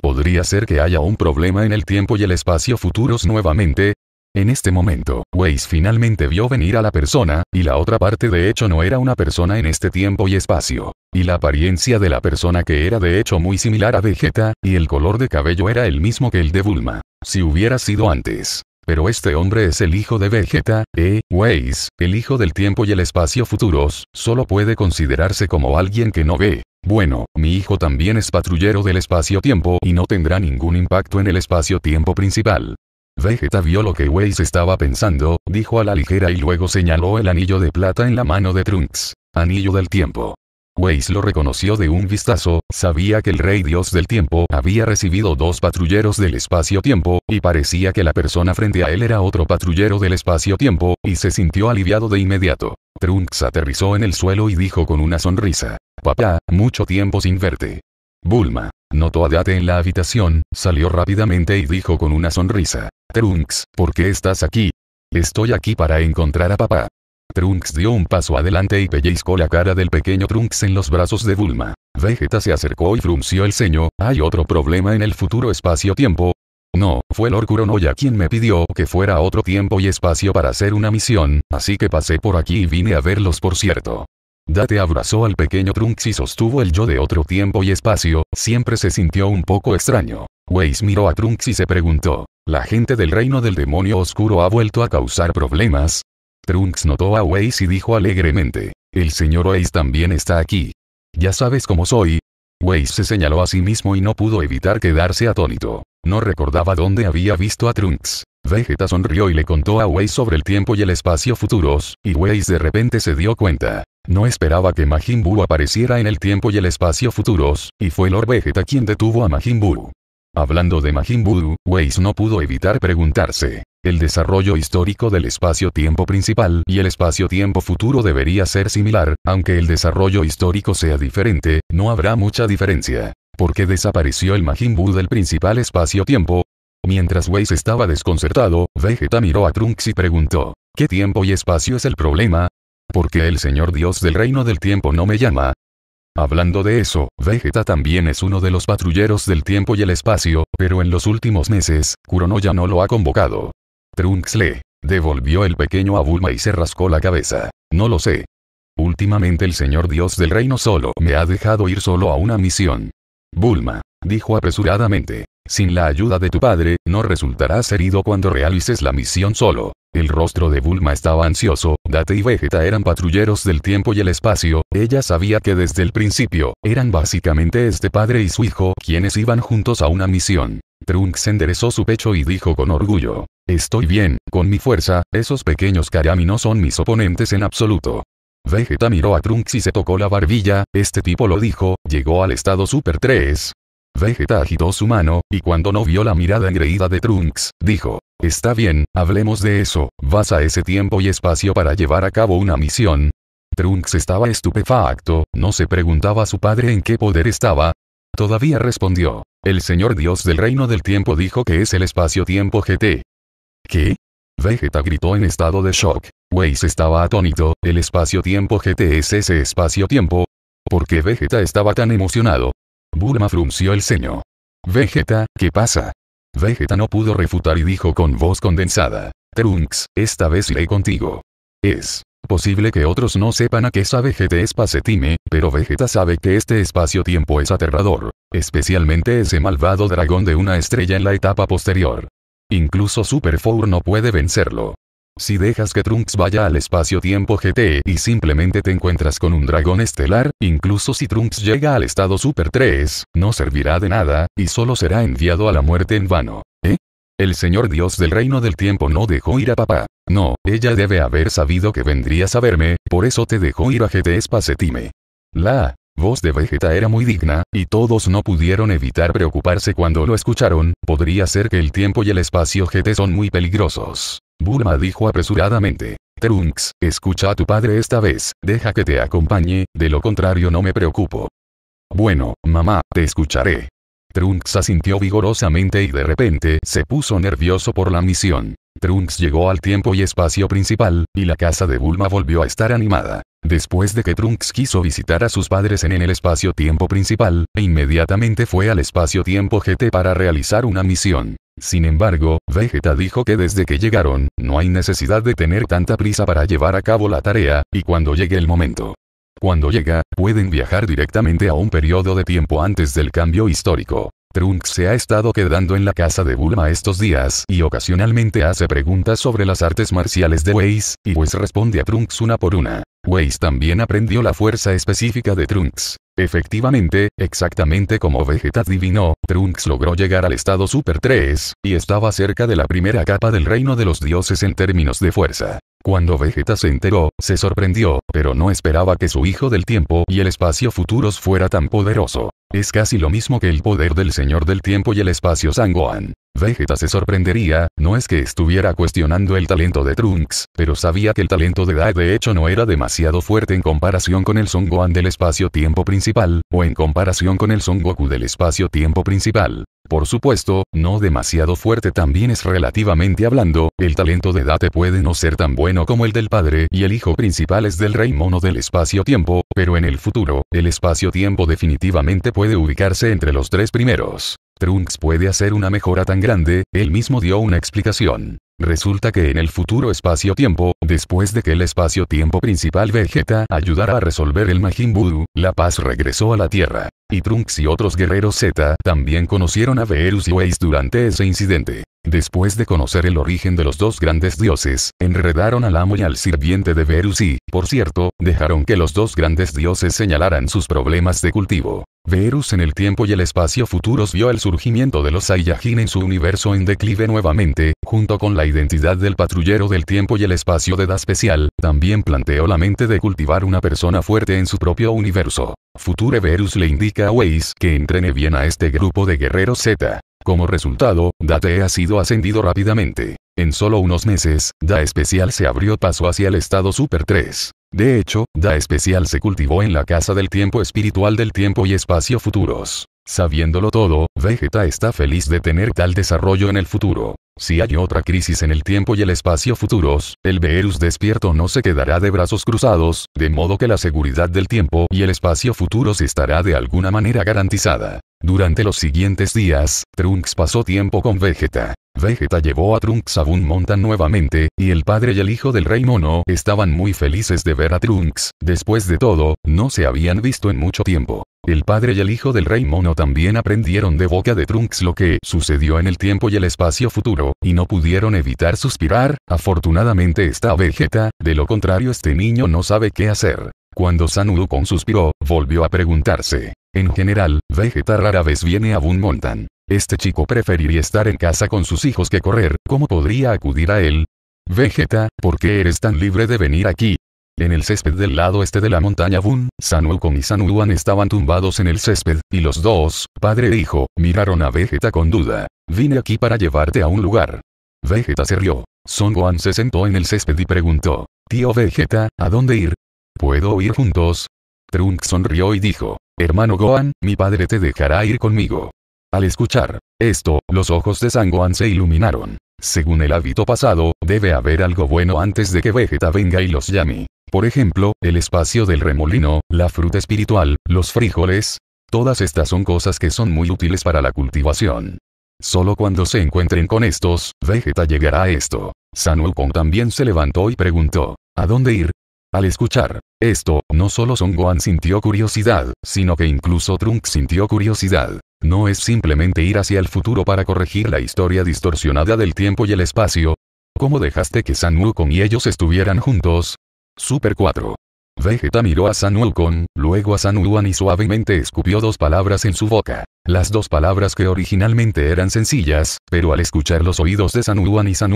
A: ¿Podría ser que haya un problema en el tiempo y el espacio futuros nuevamente? En este momento, Waze finalmente vio venir a la persona, y la otra parte de hecho no era una persona en este tiempo y espacio. Y la apariencia de la persona que era de hecho muy similar a Vegeta, y el color de cabello era el mismo que el de Bulma. Si hubiera sido antes, pero este hombre es el hijo de Vegeta, eh, Waze, el hijo del tiempo y el espacio futuros, solo puede considerarse como alguien que no ve. Bueno, mi hijo también es patrullero del espacio-tiempo y no tendrá ningún impacto en el espacio-tiempo principal. Vegeta vio lo que Waze estaba pensando, dijo a la ligera y luego señaló el anillo de plata en la mano de Trunks. Anillo del tiempo. Weiss lo reconoció de un vistazo, sabía que el rey dios del tiempo había recibido dos patrulleros del espacio-tiempo, y parecía que la persona frente a él era otro patrullero del espacio-tiempo, y se sintió aliviado de inmediato. Trunks aterrizó en el suelo y dijo con una sonrisa. Papá, mucho tiempo sin verte. Bulma. Notó a Date en la habitación, salió rápidamente y dijo con una sonrisa. Trunks, ¿por qué estás aquí? Estoy aquí para encontrar a papá. Trunks dio un paso adelante y pellizcó la cara del pequeño Trunks en los brazos de Bulma. Vegeta se acercó y frunció el ceño, ¿hay otro problema en el futuro espacio-tiempo? No, fue Lord Kuronoya quien me pidió que fuera a otro tiempo y espacio para hacer una misión, así que pasé por aquí y vine a verlos por cierto. Date abrazó al pequeño Trunks y sostuvo el yo de otro tiempo y espacio, siempre se sintió un poco extraño. Weiss miró a Trunks y se preguntó, ¿la gente del reino del demonio oscuro ha vuelto a causar problemas? Trunks notó a Weiss y dijo alegremente, el señor Weiss también está aquí. Ya sabes cómo soy. Weiss se señaló a sí mismo y no pudo evitar quedarse atónito. No recordaba dónde había visto a Trunks. Vegeta sonrió y le contó a Weiss sobre el tiempo y el espacio futuros, y Weiss de repente se dio cuenta. No esperaba que Majin Buu apareciera en el tiempo y el espacio futuros, y fue Lord Vegeta quien detuvo a Majin Buu. Hablando de Majin Buu, Weiss no pudo evitar preguntarse. El desarrollo histórico del espacio-tiempo principal y el espacio-tiempo futuro debería ser similar, aunque el desarrollo histórico sea diferente, no habrá mucha diferencia. ¿Por qué desapareció el Majin Buu del principal espacio-tiempo? Mientras Weiss estaba desconcertado, Vegeta miró a Trunks y preguntó, ¿qué tiempo y espacio es el problema? ¿Por qué el Señor Dios del Reino del Tiempo no me llama, Hablando de eso, Vegeta también es uno de los patrulleros del tiempo y el espacio, pero en los últimos meses, ya no lo ha convocado. Trunks le devolvió el pequeño a Bulma y se rascó la cabeza. No lo sé. Últimamente el señor dios del reino solo me ha dejado ir solo a una misión. Bulma, dijo apresuradamente, sin la ayuda de tu padre, no resultarás herido cuando realices la misión solo. El rostro de Bulma estaba ansioso, Date y Vegeta eran patrulleros del tiempo y el espacio, ella sabía que desde el principio, eran básicamente este padre y su hijo quienes iban juntos a una misión. Trunks enderezó su pecho y dijo con orgullo, Estoy bien, con mi fuerza, esos pequeños Karami no son mis oponentes en absoluto. Vegeta miró a Trunks y se tocó la barbilla, este tipo lo dijo, llegó al estado Super 3, Vegeta agitó su mano, y cuando no vio la mirada engreída de Trunks, dijo, Está bien, hablemos de eso, vas a ese tiempo y espacio para llevar a cabo una misión. Trunks estaba estupefacto, no se preguntaba a su padre en qué poder estaba. Todavía respondió, el señor dios del reino del tiempo dijo que es el espacio-tiempo GT. ¿Qué? Vegeta gritó en estado de shock. Waze estaba atónito, el espacio-tiempo GT es ese espacio-tiempo. ¿Por qué Vegeta estaba tan emocionado? Bulma frunció el ceño. Vegeta, ¿qué pasa? Vegeta no pudo refutar y dijo con voz condensada. Trunks, esta vez iré contigo. Es posible que otros no sepan a qué sabe GT Spacetime, pero Vegeta sabe que este espacio-tiempo es aterrador, especialmente ese malvado dragón de una estrella en la etapa posterior. Incluso Super Four no puede vencerlo. Si dejas que Trunks vaya al espacio-tiempo GT y simplemente te encuentras con un dragón estelar, incluso si Trunks llega al estado Super 3, no servirá de nada, y solo será enviado a la muerte en vano. ¿Eh? El señor Dios del reino del tiempo no dejó ir a papá. No, ella debe haber sabido que vendrías a verme, por eso te dejó ir a GT Spacetime. La voz de Vegeta era muy digna, y todos no pudieron evitar preocuparse cuando lo escucharon, podría ser que el tiempo y el espacio GT son muy peligrosos. Bulma dijo apresuradamente. Trunks, escucha a tu padre esta vez, deja que te acompañe, de lo contrario no me preocupo. Bueno, mamá, te escucharé. Trunks asintió vigorosamente y de repente se puso nervioso por la misión. Trunks llegó al tiempo y espacio principal, y la casa de Bulma volvió a estar animada. Después de que Trunks quiso visitar a sus padres en el espacio-tiempo principal, e inmediatamente fue al espacio-tiempo GT para realizar una misión. Sin embargo, Vegeta dijo que desde que llegaron, no hay necesidad de tener tanta prisa para llevar a cabo la tarea, y cuando llegue el momento. Cuando llega, pueden viajar directamente a un periodo de tiempo antes del cambio histórico. Trunks se ha estado quedando en la casa de Bulma estos días y ocasionalmente hace preguntas sobre las artes marciales de Waze, y pues responde a Trunks una por una. Waze también aprendió la fuerza específica de Trunks. Efectivamente, exactamente como Vegeta adivinó, Trunks logró llegar al estado Super 3, y estaba cerca de la primera capa del reino de los dioses en términos de fuerza. Cuando Vegeta se enteró, se sorprendió, pero no esperaba que su hijo del tiempo y el espacio futuros fuera tan poderoso. Es casi lo mismo que el poder del Señor del Tiempo y el Espacio Sangoan. Vegeta se sorprendería, no es que estuviera cuestionando el talento de Trunks, pero sabía que el talento de Dai de hecho no era demasiado fuerte en comparación con el Son Gohan del espacio-tiempo principal, o en comparación con el Son Goku del espacio-tiempo principal. Por supuesto, no demasiado fuerte también es relativamente hablando, el talento de Date puede no ser tan bueno como el del padre y el hijo principal es del rey mono del espacio-tiempo, pero en el futuro, el espacio-tiempo definitivamente puede ubicarse entre los tres primeros. Trunks puede hacer una mejora tan grande, él mismo dio una explicación. Resulta que en el futuro espacio-tiempo, después de que el espacio-tiempo principal Vegeta ayudara a resolver el Majin Buu, la paz regresó a la Tierra. Y Trunks y otros guerreros Z también conocieron a Beerus y Whis durante ese incidente. Después de conocer el origen de los dos grandes dioses, enredaron al amo y al sirviente de Verus y, por cierto, dejaron que los dos grandes dioses señalaran sus problemas de cultivo. Verus en el tiempo y el espacio futuros vio el surgimiento de los Ayajin en su universo en declive nuevamente, junto con la identidad del patrullero del tiempo y el espacio de edad especial, también planteó la mente de cultivar una persona fuerte en su propio universo. Future Verus le indica a Waze que entrene bien a este grupo de guerreros Z. Como resultado, Date ha sido ascendido rápidamente. En solo unos meses, Da Especial se abrió paso hacia el estado Super 3. De hecho, Da Especial se cultivó en la casa del tiempo espiritual del tiempo y espacio futuros. Sabiéndolo todo, Vegeta está feliz de tener tal desarrollo en el futuro. Si hay otra crisis en el tiempo y el espacio futuros, el Beerus despierto no se quedará de brazos cruzados, de modo que la seguridad del tiempo y el espacio futuros estará de alguna manera garantizada. Durante los siguientes días, Trunks pasó tiempo con Vegeta. Vegeta llevó a Trunks a un Mountain nuevamente, y el padre y el hijo del rey mono estaban muy felices de ver a Trunks, después de todo, no se habían visto en mucho tiempo. El padre y el hijo del rey mono también aprendieron de boca de Trunks lo que sucedió en el tiempo y el espacio futuro, y no pudieron evitar suspirar, afortunadamente está Vegeta, de lo contrario este niño no sabe qué hacer. Cuando Sanudo con suspiró, volvió a preguntarse. En general, Vegeta rara vez viene a Boon Mountain. Este chico preferiría estar en casa con sus hijos que correr, ¿cómo podría acudir a él? Vegeta, ¿por qué eres tan libre de venir aquí? En el césped del lado este de la montaña Bun, San con y San estaban tumbados en el césped, y los dos, padre e hijo, miraron a Vegeta con duda. Vine aquí para llevarte a un lugar. Vegeta se rió. Son Gohan se sentó en el césped y preguntó. Tío Vegeta, ¿a dónde ir? ¿Puedo ir juntos? Trunks sonrió y dijo. Hermano Goan, mi padre te dejará ir conmigo. Al escuchar esto, los ojos de San Gohan se iluminaron. Según el hábito pasado, debe haber algo bueno antes de que Vegeta venga y los llame. Por ejemplo, el espacio del remolino, la fruta espiritual, los frijoles. Todas estas son cosas que son muy útiles para la cultivación. Solo cuando se encuentren con estos, Vegeta llegará a esto. Sanuukon también se levantó y preguntó, ¿a dónde ir? Al escuchar esto, no solo Son Gohan sintió curiosidad, sino que incluso Trunks sintió curiosidad. No es simplemente ir hacia el futuro para corregir la historia distorsionada del tiempo y el espacio. ¿Cómo dejaste que San y ellos estuvieran juntos? Super 4. Vegeta miró a San luego a San y suavemente escupió dos palabras en su boca. Las dos palabras que originalmente eran sencillas, pero al escuchar los oídos de San y San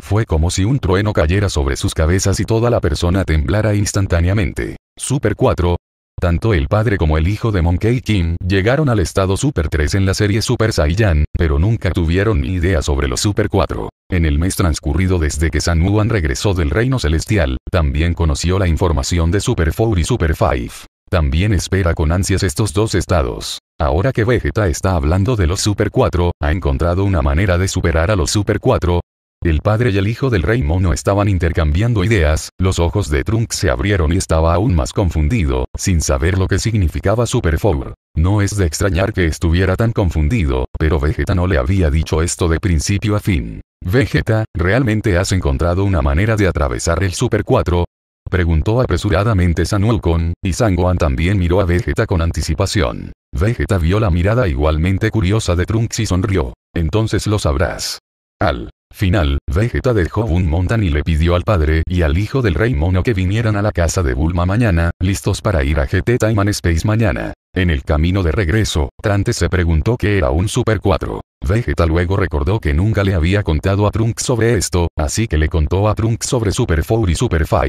A: fue como si un trueno cayera sobre sus cabezas y toda la persona temblara instantáneamente. Super 4, tanto el padre como el hijo de Monkey King llegaron al estado Super 3 en la serie Super Saiyan, pero nunca tuvieron ni idea sobre los Super 4. En el mes transcurrido desde que San regresó del reino celestial, también conoció la información de Super 4 y Super 5. También espera con ansias estos dos estados. Ahora que Vegeta está hablando de los Super 4, ha encontrado una manera de superar a los Super 4, el padre y el hijo del rey mono estaban intercambiando ideas, los ojos de Trunks se abrieron y estaba aún más confundido, sin saber lo que significaba Super Four. No es de extrañar que estuviera tan confundido, pero Vegeta no le había dicho esto de principio a fin. Vegeta, ¿realmente has encontrado una manera de atravesar el Super 4? Preguntó apresuradamente San y Sangohan también miró a Vegeta con anticipación. Vegeta vio la mirada igualmente curiosa de Trunks y sonrió. Entonces lo sabrás. Al Final, Vegeta dejó un Mountain y le pidió al padre y al hijo del rey mono que vinieran a la casa de Bulma mañana, listos para ir a GT Time and Space mañana. En el camino de regreso, Trante se preguntó qué era un Super 4. Vegeta luego recordó que nunca le había contado a Trunks sobre esto, así que le contó a Trunks sobre Super 4 y Super 5.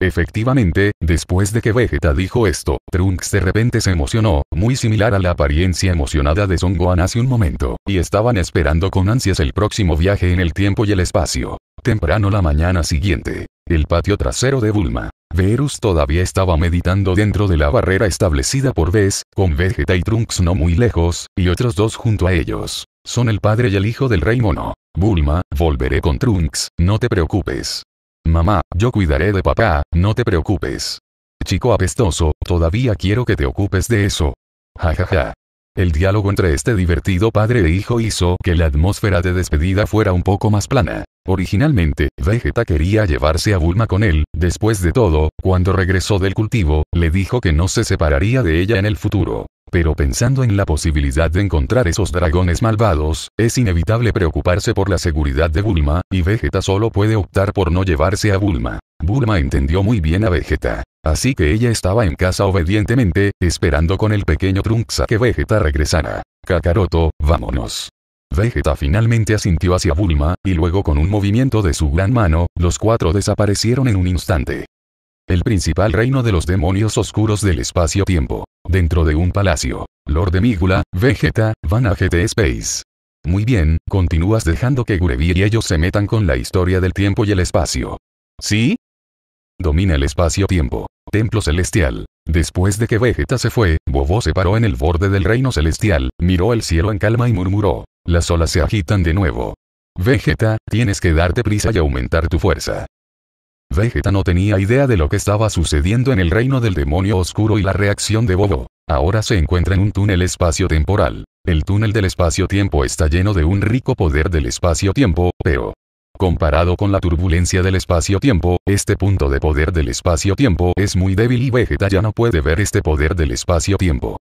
A: Efectivamente, después de que Vegeta dijo esto, Trunks de repente se emocionó, muy similar a la apariencia emocionada de Son Gohan hace un momento, y estaban esperando con ansias el próximo viaje en el tiempo y el espacio. Temprano la mañana siguiente, el patio trasero de Bulma. Verus todavía estaba meditando dentro de la barrera establecida por Vez, con Vegeta y Trunks no muy lejos, y otros dos junto a ellos. Son el padre y el hijo del rey mono. Bulma, volveré con Trunks, no te preocupes. Mamá, yo cuidaré de papá, no te preocupes. Chico apestoso, todavía quiero que te ocupes de eso. Ja ja ja. El diálogo entre este divertido padre e hijo hizo que la atmósfera de despedida fuera un poco más plana. Originalmente, Vegeta quería llevarse a Bulma con él, después de todo, cuando regresó del cultivo, le dijo que no se separaría de ella en el futuro. Pero pensando en la posibilidad de encontrar esos dragones malvados, es inevitable preocuparse por la seguridad de Bulma, y Vegeta solo puede optar por no llevarse a Bulma. Bulma entendió muy bien a Vegeta. Así que ella estaba en casa obedientemente, esperando con el pequeño Trunks a que Vegeta regresara. Kakaroto, vámonos. Vegeta finalmente asintió hacia Bulma, y luego con un movimiento de su gran mano, los cuatro desaparecieron en un instante el principal reino de los demonios oscuros del espacio-tiempo. Dentro de un palacio. Lord de Vegeta, van a GT Space. Muy bien, continúas dejando que Gurevi y ellos se metan con la historia del tiempo y el espacio. ¿Sí? Domina el espacio-tiempo. Templo celestial. Después de que Vegeta se fue, Bobo se paró en el borde del reino celestial, miró el cielo en calma y murmuró. Las olas se agitan de nuevo. Vegeta, tienes que darte prisa y aumentar tu fuerza. Vegeta no tenía idea de lo que estaba sucediendo en el reino del demonio oscuro y la reacción de Bobo. Ahora se encuentra en un túnel espacio-temporal. El túnel del espacio-tiempo está lleno de un rico poder del espacio-tiempo, pero... Comparado con la turbulencia del espacio-tiempo, este punto de poder del espacio-tiempo es muy débil y Vegeta ya no puede ver este poder del espacio-tiempo.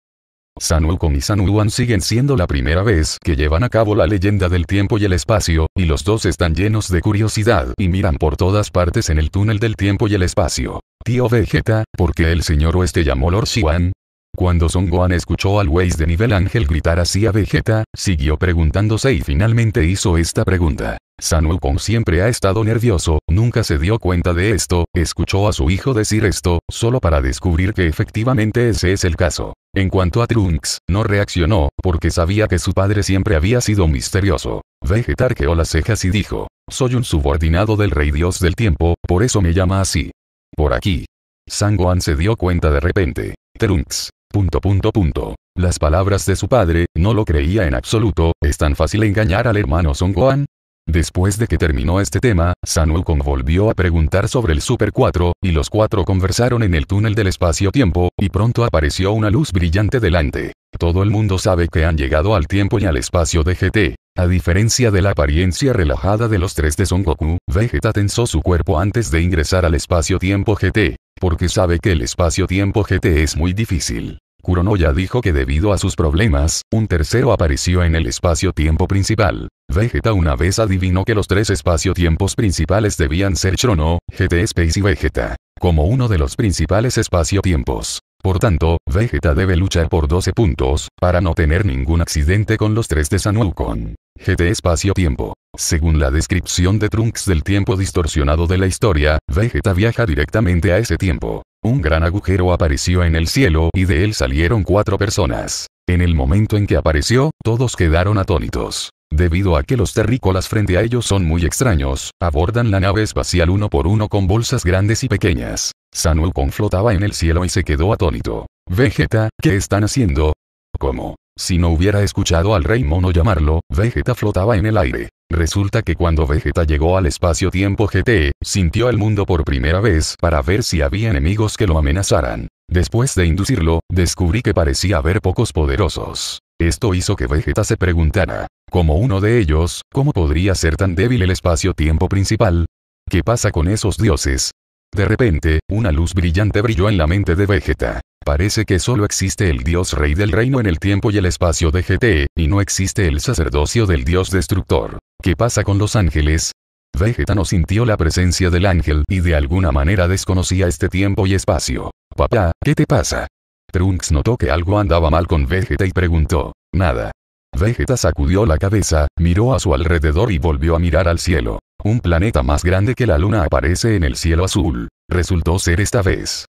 A: Sanuukon y Sanuan siguen siendo la primera vez que llevan a cabo la leyenda del tiempo y el espacio, y los dos están llenos de curiosidad y miran por todas partes en el túnel del tiempo y el espacio. Tío Vegeta, ¿por qué el señor oeste llamó Lord Shiwan? Cuando Son Gohan escuchó al Waze de nivel ángel gritar así a Vegeta, siguió preguntándose y finalmente hizo esta pregunta. Sanuukon siempre ha estado nervioso, nunca se dio cuenta de esto, escuchó a su hijo decir esto, solo para descubrir que efectivamente ese es el caso. En cuanto a Trunks, no reaccionó, porque sabía que su padre siempre había sido misterioso. Vegetar arqueó las cejas y dijo, soy un subordinado del rey dios del tiempo, por eso me llama así. Por aquí. Gohan se dio cuenta de repente. Trunks. Punto punto punto. Las palabras de su padre, no lo creía en absoluto, ¿es tan fácil engañar al hermano Gohan. Después de que terminó este tema, San volvió a preguntar sobre el Super 4, y los cuatro conversaron en el túnel del espacio-tiempo, y pronto apareció una luz brillante delante. Todo el mundo sabe que han llegado al tiempo y al espacio de GT. A diferencia de la apariencia relajada de los tres de Son Goku, Vegeta tensó su cuerpo antes de ingresar al espacio-tiempo GT, porque sabe que el espacio-tiempo GT es muy difícil. Kuronoya dijo que debido a sus problemas, un tercero apareció en el espacio-tiempo principal. Vegeta una vez adivinó que los tres espacio-tiempos principales debían ser Chrono, GT Space y Vegeta, como uno de los principales espacio-tiempos. Por tanto, Vegeta debe luchar por 12 puntos, para no tener ningún accidente con los tres de Sanukon. GT espacio-tiempo. Según la descripción de Trunks del tiempo distorsionado de la historia, Vegeta viaja directamente a ese tiempo. Un gran agujero apareció en el cielo y de él salieron cuatro personas. En el momento en que apareció, todos quedaron atónitos. Debido a que los terrícolas frente a ellos son muy extraños, abordan la nave espacial uno por uno con bolsas grandes y pequeñas. con flotaba en el cielo y se quedó atónito. Vegeta, ¿qué están haciendo? ¿Cómo? Si no hubiera escuchado al rey mono llamarlo, Vegeta flotaba en el aire. Resulta que cuando Vegeta llegó al espacio-tiempo GT, sintió el mundo por primera vez para ver si había enemigos que lo amenazaran. Después de inducirlo, descubrí que parecía haber pocos poderosos. Esto hizo que Vegeta se preguntara, como uno de ellos, ¿cómo podría ser tan débil el espacio-tiempo principal? ¿Qué pasa con esos dioses? De repente, una luz brillante brilló en la mente de Vegeta. Parece que solo existe el dios rey del reino en el tiempo y el espacio de GT, e, y no existe el sacerdocio del dios destructor. ¿Qué pasa con los ángeles? Vegeta no sintió la presencia del ángel y de alguna manera desconocía este tiempo y espacio. Papá, ¿qué te pasa? Trunks notó que algo andaba mal con Vegeta y preguntó. Nada. Vegeta sacudió la cabeza, miró a su alrededor y volvió a mirar al cielo. Un planeta más grande que la luna aparece en el cielo azul. Resultó ser esta vez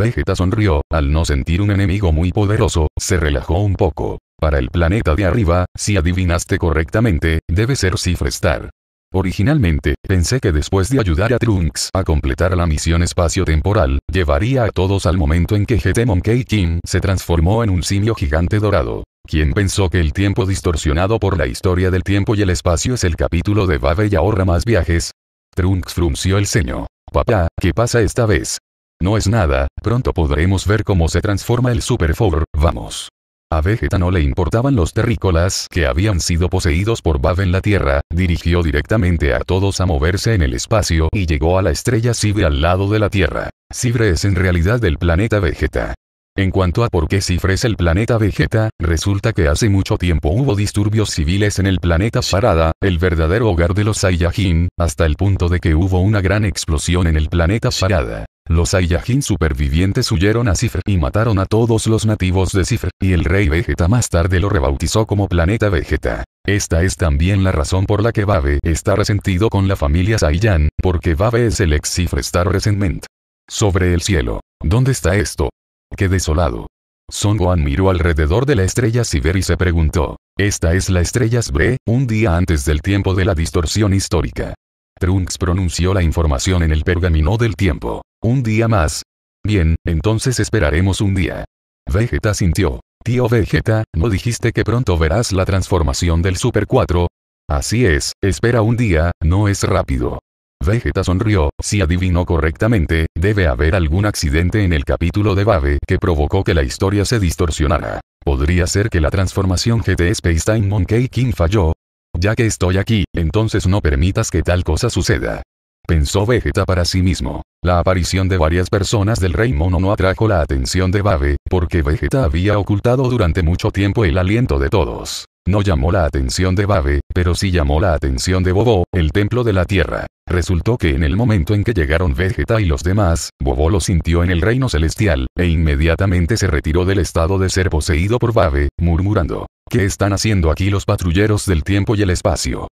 A: Vegeta sonrió, al no sentir un enemigo muy poderoso, se relajó un poco. Para el planeta de arriba, si adivinaste correctamente, debe ser Cifrestar. Originalmente, pensé que después de ayudar a Trunks a completar la misión espacio-temporal, llevaría a todos al momento en que Monkey King se transformó en un simio gigante dorado. ¿Quién pensó que el tiempo distorsionado por la historia del tiempo y el espacio es el capítulo de Babe y ahorra más viajes? Trunks frunció el ceño. Papá, ¿qué pasa esta vez? No es nada, pronto podremos ver cómo se transforma el Super Four, vamos. A Vegeta no le importaban los terrícolas que habían sido poseídos por Bab en la Tierra, dirigió directamente a todos a moverse en el espacio y llegó a la estrella Cibre al lado de la Tierra. Cibre es en realidad el planeta Vegeta. En cuanto a por qué Cifre es el planeta Vegeta, resulta que hace mucho tiempo hubo disturbios civiles en el planeta Sharada, el verdadero hogar de los Saiyajin, hasta el punto de que hubo una gran explosión en el planeta Sharada. Los Saiyajin supervivientes huyeron a Cifre y mataron a todos los nativos de Cifre, y el rey Vegeta más tarde lo rebautizó como planeta Vegeta. Esta es también la razón por la que Babe está resentido con la familia Saiyan, porque Babe es el ex Cifre Star Resentment. Sobre el cielo. ¿Dónde está esto? ¡Qué desolado! Son Gohan miró alrededor de la estrella Ciber y se preguntó. Esta es la estrella Sbre, un día antes del tiempo de la distorsión histórica. Trunks pronunció la información en el pergamino del tiempo. Un día más. Bien, entonces esperaremos un día. Vegeta sintió. Tío Vegeta, ¿no dijiste que pronto verás la transformación del Super 4? Así es, espera un día, no es rápido. Vegeta sonrió, si adivinó correctamente, debe haber algún accidente en el capítulo de Babe que provocó que la historia se distorsionara. ¿Podría ser que la transformación GT Space Time Monkey King falló? Ya que estoy aquí, entonces no permitas que tal cosa suceda. Pensó Vegeta para sí mismo. La aparición de varias personas del rey mono no atrajo la atención de Babe, porque Vegeta había ocultado durante mucho tiempo el aliento de todos. No llamó la atención de Babe, pero sí llamó la atención de Bobo, el templo de la tierra. Resultó que en el momento en que llegaron Vegeta y los demás, Bobo lo sintió en el reino celestial, e inmediatamente se retiró del estado de ser poseído por Babe, murmurando. ¿Qué están haciendo aquí los patrulleros del tiempo y el espacio?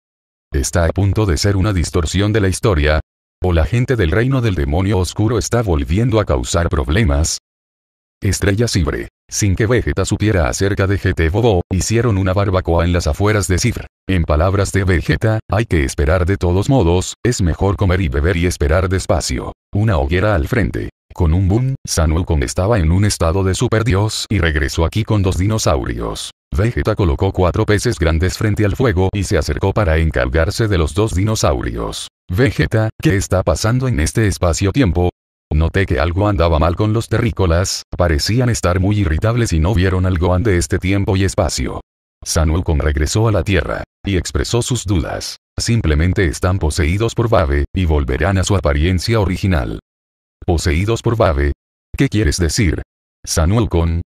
A: Está a punto de ser una distorsión de la historia, ¿O la gente del reino del demonio oscuro está volviendo a causar problemas? Estrella Cibre, sin que Vegeta supiera acerca de GT Bobo, hicieron una barbacoa en las afueras de Cifre. En palabras de Vegeta, hay que esperar de todos modos, es mejor comer y beber y esperar despacio. Una hoguera al frente. Con un boom, San estaba en un estado de superdios y regresó aquí con dos dinosaurios. Vegeta colocó cuatro peces grandes frente al fuego y se acercó para encargarse de los dos dinosaurios. Vegeta, ¿qué está pasando en este espacio-tiempo? Noté que algo andaba mal con los terrícolas, parecían estar muy irritables y no vieron algo ante este tiempo y espacio. San regresó a la Tierra, y expresó sus dudas. Simplemente están poseídos por Babe, y volverán a su apariencia original. ¿Poseídos por Babe? ¿Qué quieres decir? San Wukong,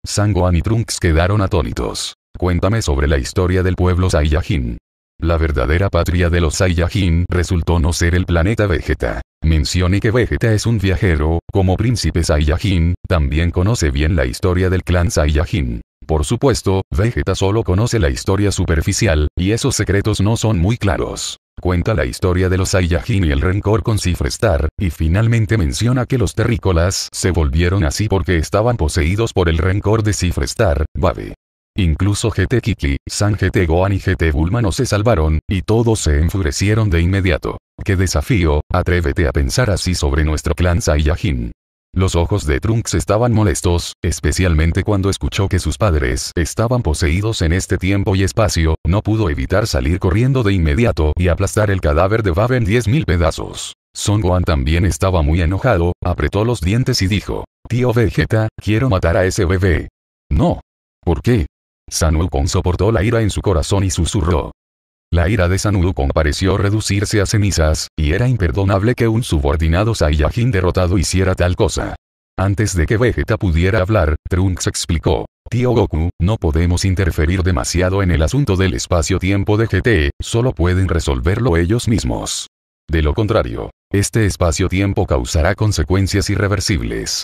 A: y Trunks quedaron atónitos. Cuéntame sobre la historia del pueblo Saiyajin. La verdadera patria de los Saiyajin resultó no ser el planeta Vegeta. Mencione que Vegeta es un viajero, como príncipe Saiyajin, también conoce bien la historia del clan Saiyajin. Por supuesto, Vegeta solo conoce la historia superficial, y esos secretos no son muy claros. Cuenta la historia de los Saiyajin y el rencor con Cifrestar, y finalmente menciona que los terrícolas se volvieron así porque estaban poseídos por el rencor de Cifrestar, Babe. Incluso GT Kiki, San GT Gohan y GT Bulma no se salvaron, y todos se enfurecieron de inmediato. ¡Qué desafío! Atrévete a pensar así sobre nuestro clan Saiyajin. Los ojos de Trunks estaban molestos, especialmente cuando escuchó que sus padres estaban poseídos en este tiempo y espacio, no pudo evitar salir corriendo de inmediato y aplastar el cadáver de Bab en 10.000 pedazos. Son Gohan también estaba muy enojado, apretó los dientes y dijo, Tío Vegeta, quiero matar a ese bebé. No. ¿Por qué? San soportó la ira en su corazón y susurró. La ira de San pareció reducirse a cenizas, y era imperdonable que un subordinado Saiyajin derrotado hiciera tal cosa. Antes de que Vegeta pudiera hablar, Trunks explicó. Tío Goku, no podemos interferir demasiado en el asunto del espacio-tiempo de GT, solo pueden resolverlo ellos mismos. De lo contrario, este espacio-tiempo causará consecuencias irreversibles.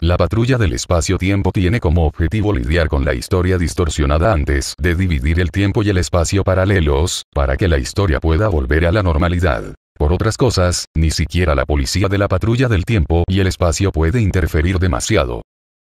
A: La patrulla del espacio-tiempo tiene como objetivo lidiar con la historia distorsionada antes de dividir el tiempo y el espacio paralelos, para que la historia pueda volver a la normalidad. Por otras cosas, ni siquiera la policía de la patrulla del tiempo y el espacio puede interferir demasiado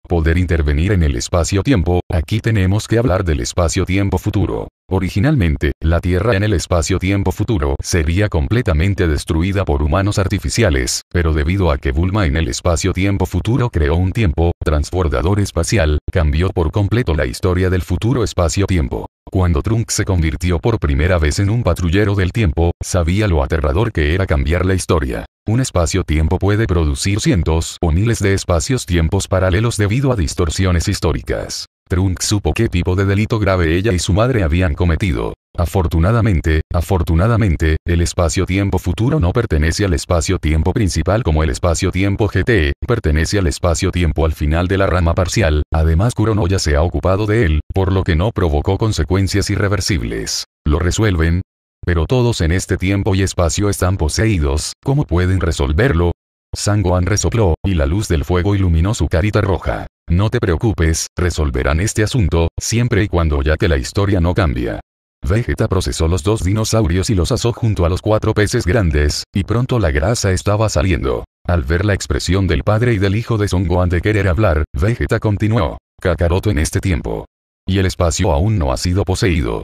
A: poder intervenir en el espacio-tiempo, aquí tenemos que hablar del espacio-tiempo futuro. Originalmente, la Tierra en el espacio-tiempo futuro sería completamente destruida por humanos artificiales, pero debido a que Bulma en el espacio-tiempo futuro creó un tiempo, transbordador espacial, cambió por completo la historia del futuro espacio-tiempo. Cuando Trunk se convirtió por primera vez en un patrullero del tiempo, sabía lo aterrador que era cambiar la historia. Un espacio-tiempo puede producir cientos o miles de espacios-tiempos paralelos debido a distorsiones históricas. Trunk supo qué tipo de delito grave ella y su madre habían cometido. Afortunadamente, afortunadamente, el espacio-tiempo futuro no pertenece al espacio-tiempo principal como el espacio-tiempo GT, e pertenece al espacio-tiempo al final de la rama parcial, además Kurono ya se ha ocupado de él, por lo que no provocó consecuencias irreversibles. ¿Lo resuelven? Pero todos en este tiempo y espacio están poseídos, ¿cómo pueden resolverlo? Sangoan resopló, y la luz del fuego iluminó su carita roja. No te preocupes, resolverán este asunto, siempre y cuando ya que la historia no cambia. Vegeta procesó los dos dinosaurios y los asó junto a los cuatro peces grandes, y pronto la grasa estaba saliendo. Al ver la expresión del padre y del hijo de Son Gohan de querer hablar, Vegeta continuó. Kakaroto en este tiempo. Y el espacio aún no ha sido poseído.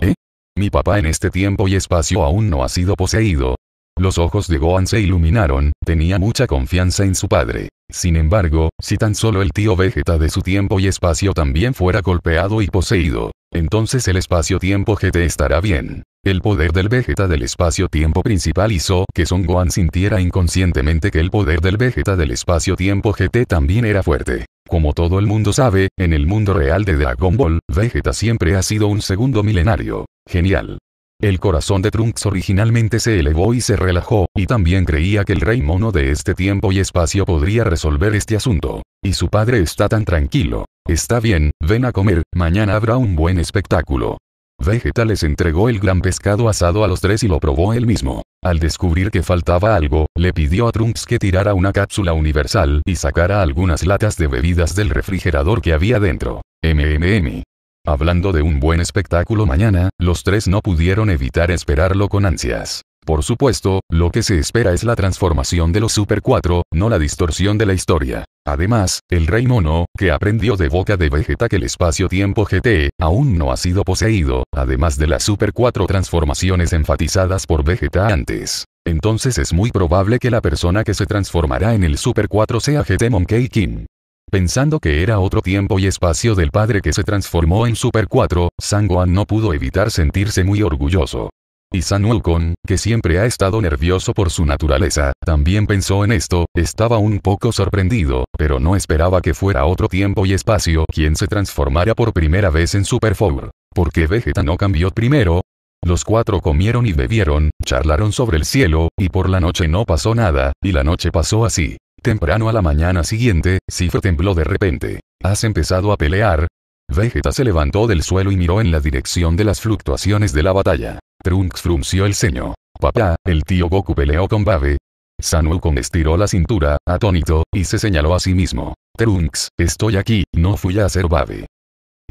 A: ¿Eh? Mi papá en este tiempo y espacio aún no ha sido poseído, los ojos de Gohan se iluminaron, tenía mucha confianza en su padre. Sin embargo, si tan solo el tío Vegeta de su tiempo y espacio también fuera golpeado y poseído, entonces el espacio-tiempo GT estará bien. El poder del Vegeta del espacio-tiempo principal hizo que Son Gohan sintiera inconscientemente que el poder del Vegeta del espacio-tiempo GT también era fuerte. Como todo el mundo sabe, en el mundo real de Dragon Ball, Vegeta siempre ha sido un segundo milenario. Genial. El corazón de Trunks originalmente se elevó y se relajó, y también creía que el rey mono de este tiempo y espacio podría resolver este asunto. Y su padre está tan tranquilo. Está bien, ven a comer, mañana habrá un buen espectáculo. Vegeta les entregó el gran pescado asado a los tres y lo probó él mismo. Al descubrir que faltaba algo, le pidió a Trunks que tirara una cápsula universal y sacara algunas latas de bebidas del refrigerador que había dentro. MMM. Hablando de un buen espectáculo mañana, los tres no pudieron evitar esperarlo con ansias. Por supuesto, lo que se espera es la transformación de los Super 4, no la distorsión de la historia. Además, el Rey Mono, que aprendió de boca de Vegeta que el espacio-tiempo GT, aún no ha sido poseído, además de las Super 4 transformaciones enfatizadas por Vegeta antes. Entonces es muy probable que la persona que se transformará en el Super 4 sea GT Monkey King. Pensando que era otro tiempo y espacio del padre que se transformó en Super 4, Sangohan no pudo evitar sentirse muy orgulloso. Y San Wukong, que siempre ha estado nervioso por su naturaleza, también pensó en esto, estaba un poco sorprendido, pero no esperaba que fuera otro tiempo y espacio quien se transformara por primera vez en Super 4. ¿Por qué Vegeta no cambió primero? Los cuatro comieron y bebieron, charlaron sobre el cielo, y por la noche no pasó nada, y la noche pasó así. Temprano a la mañana siguiente, Cipher tembló de repente. ¿Has empezado a pelear? Vegeta se levantó del suelo y miró en la dirección de las fluctuaciones de la batalla. Trunks frunció el ceño. Papá, el tío Goku peleó con Babe. Sanuukon estiró la cintura, atónito, y se señaló a sí mismo. Trunks, estoy aquí, no fui a hacer Babe.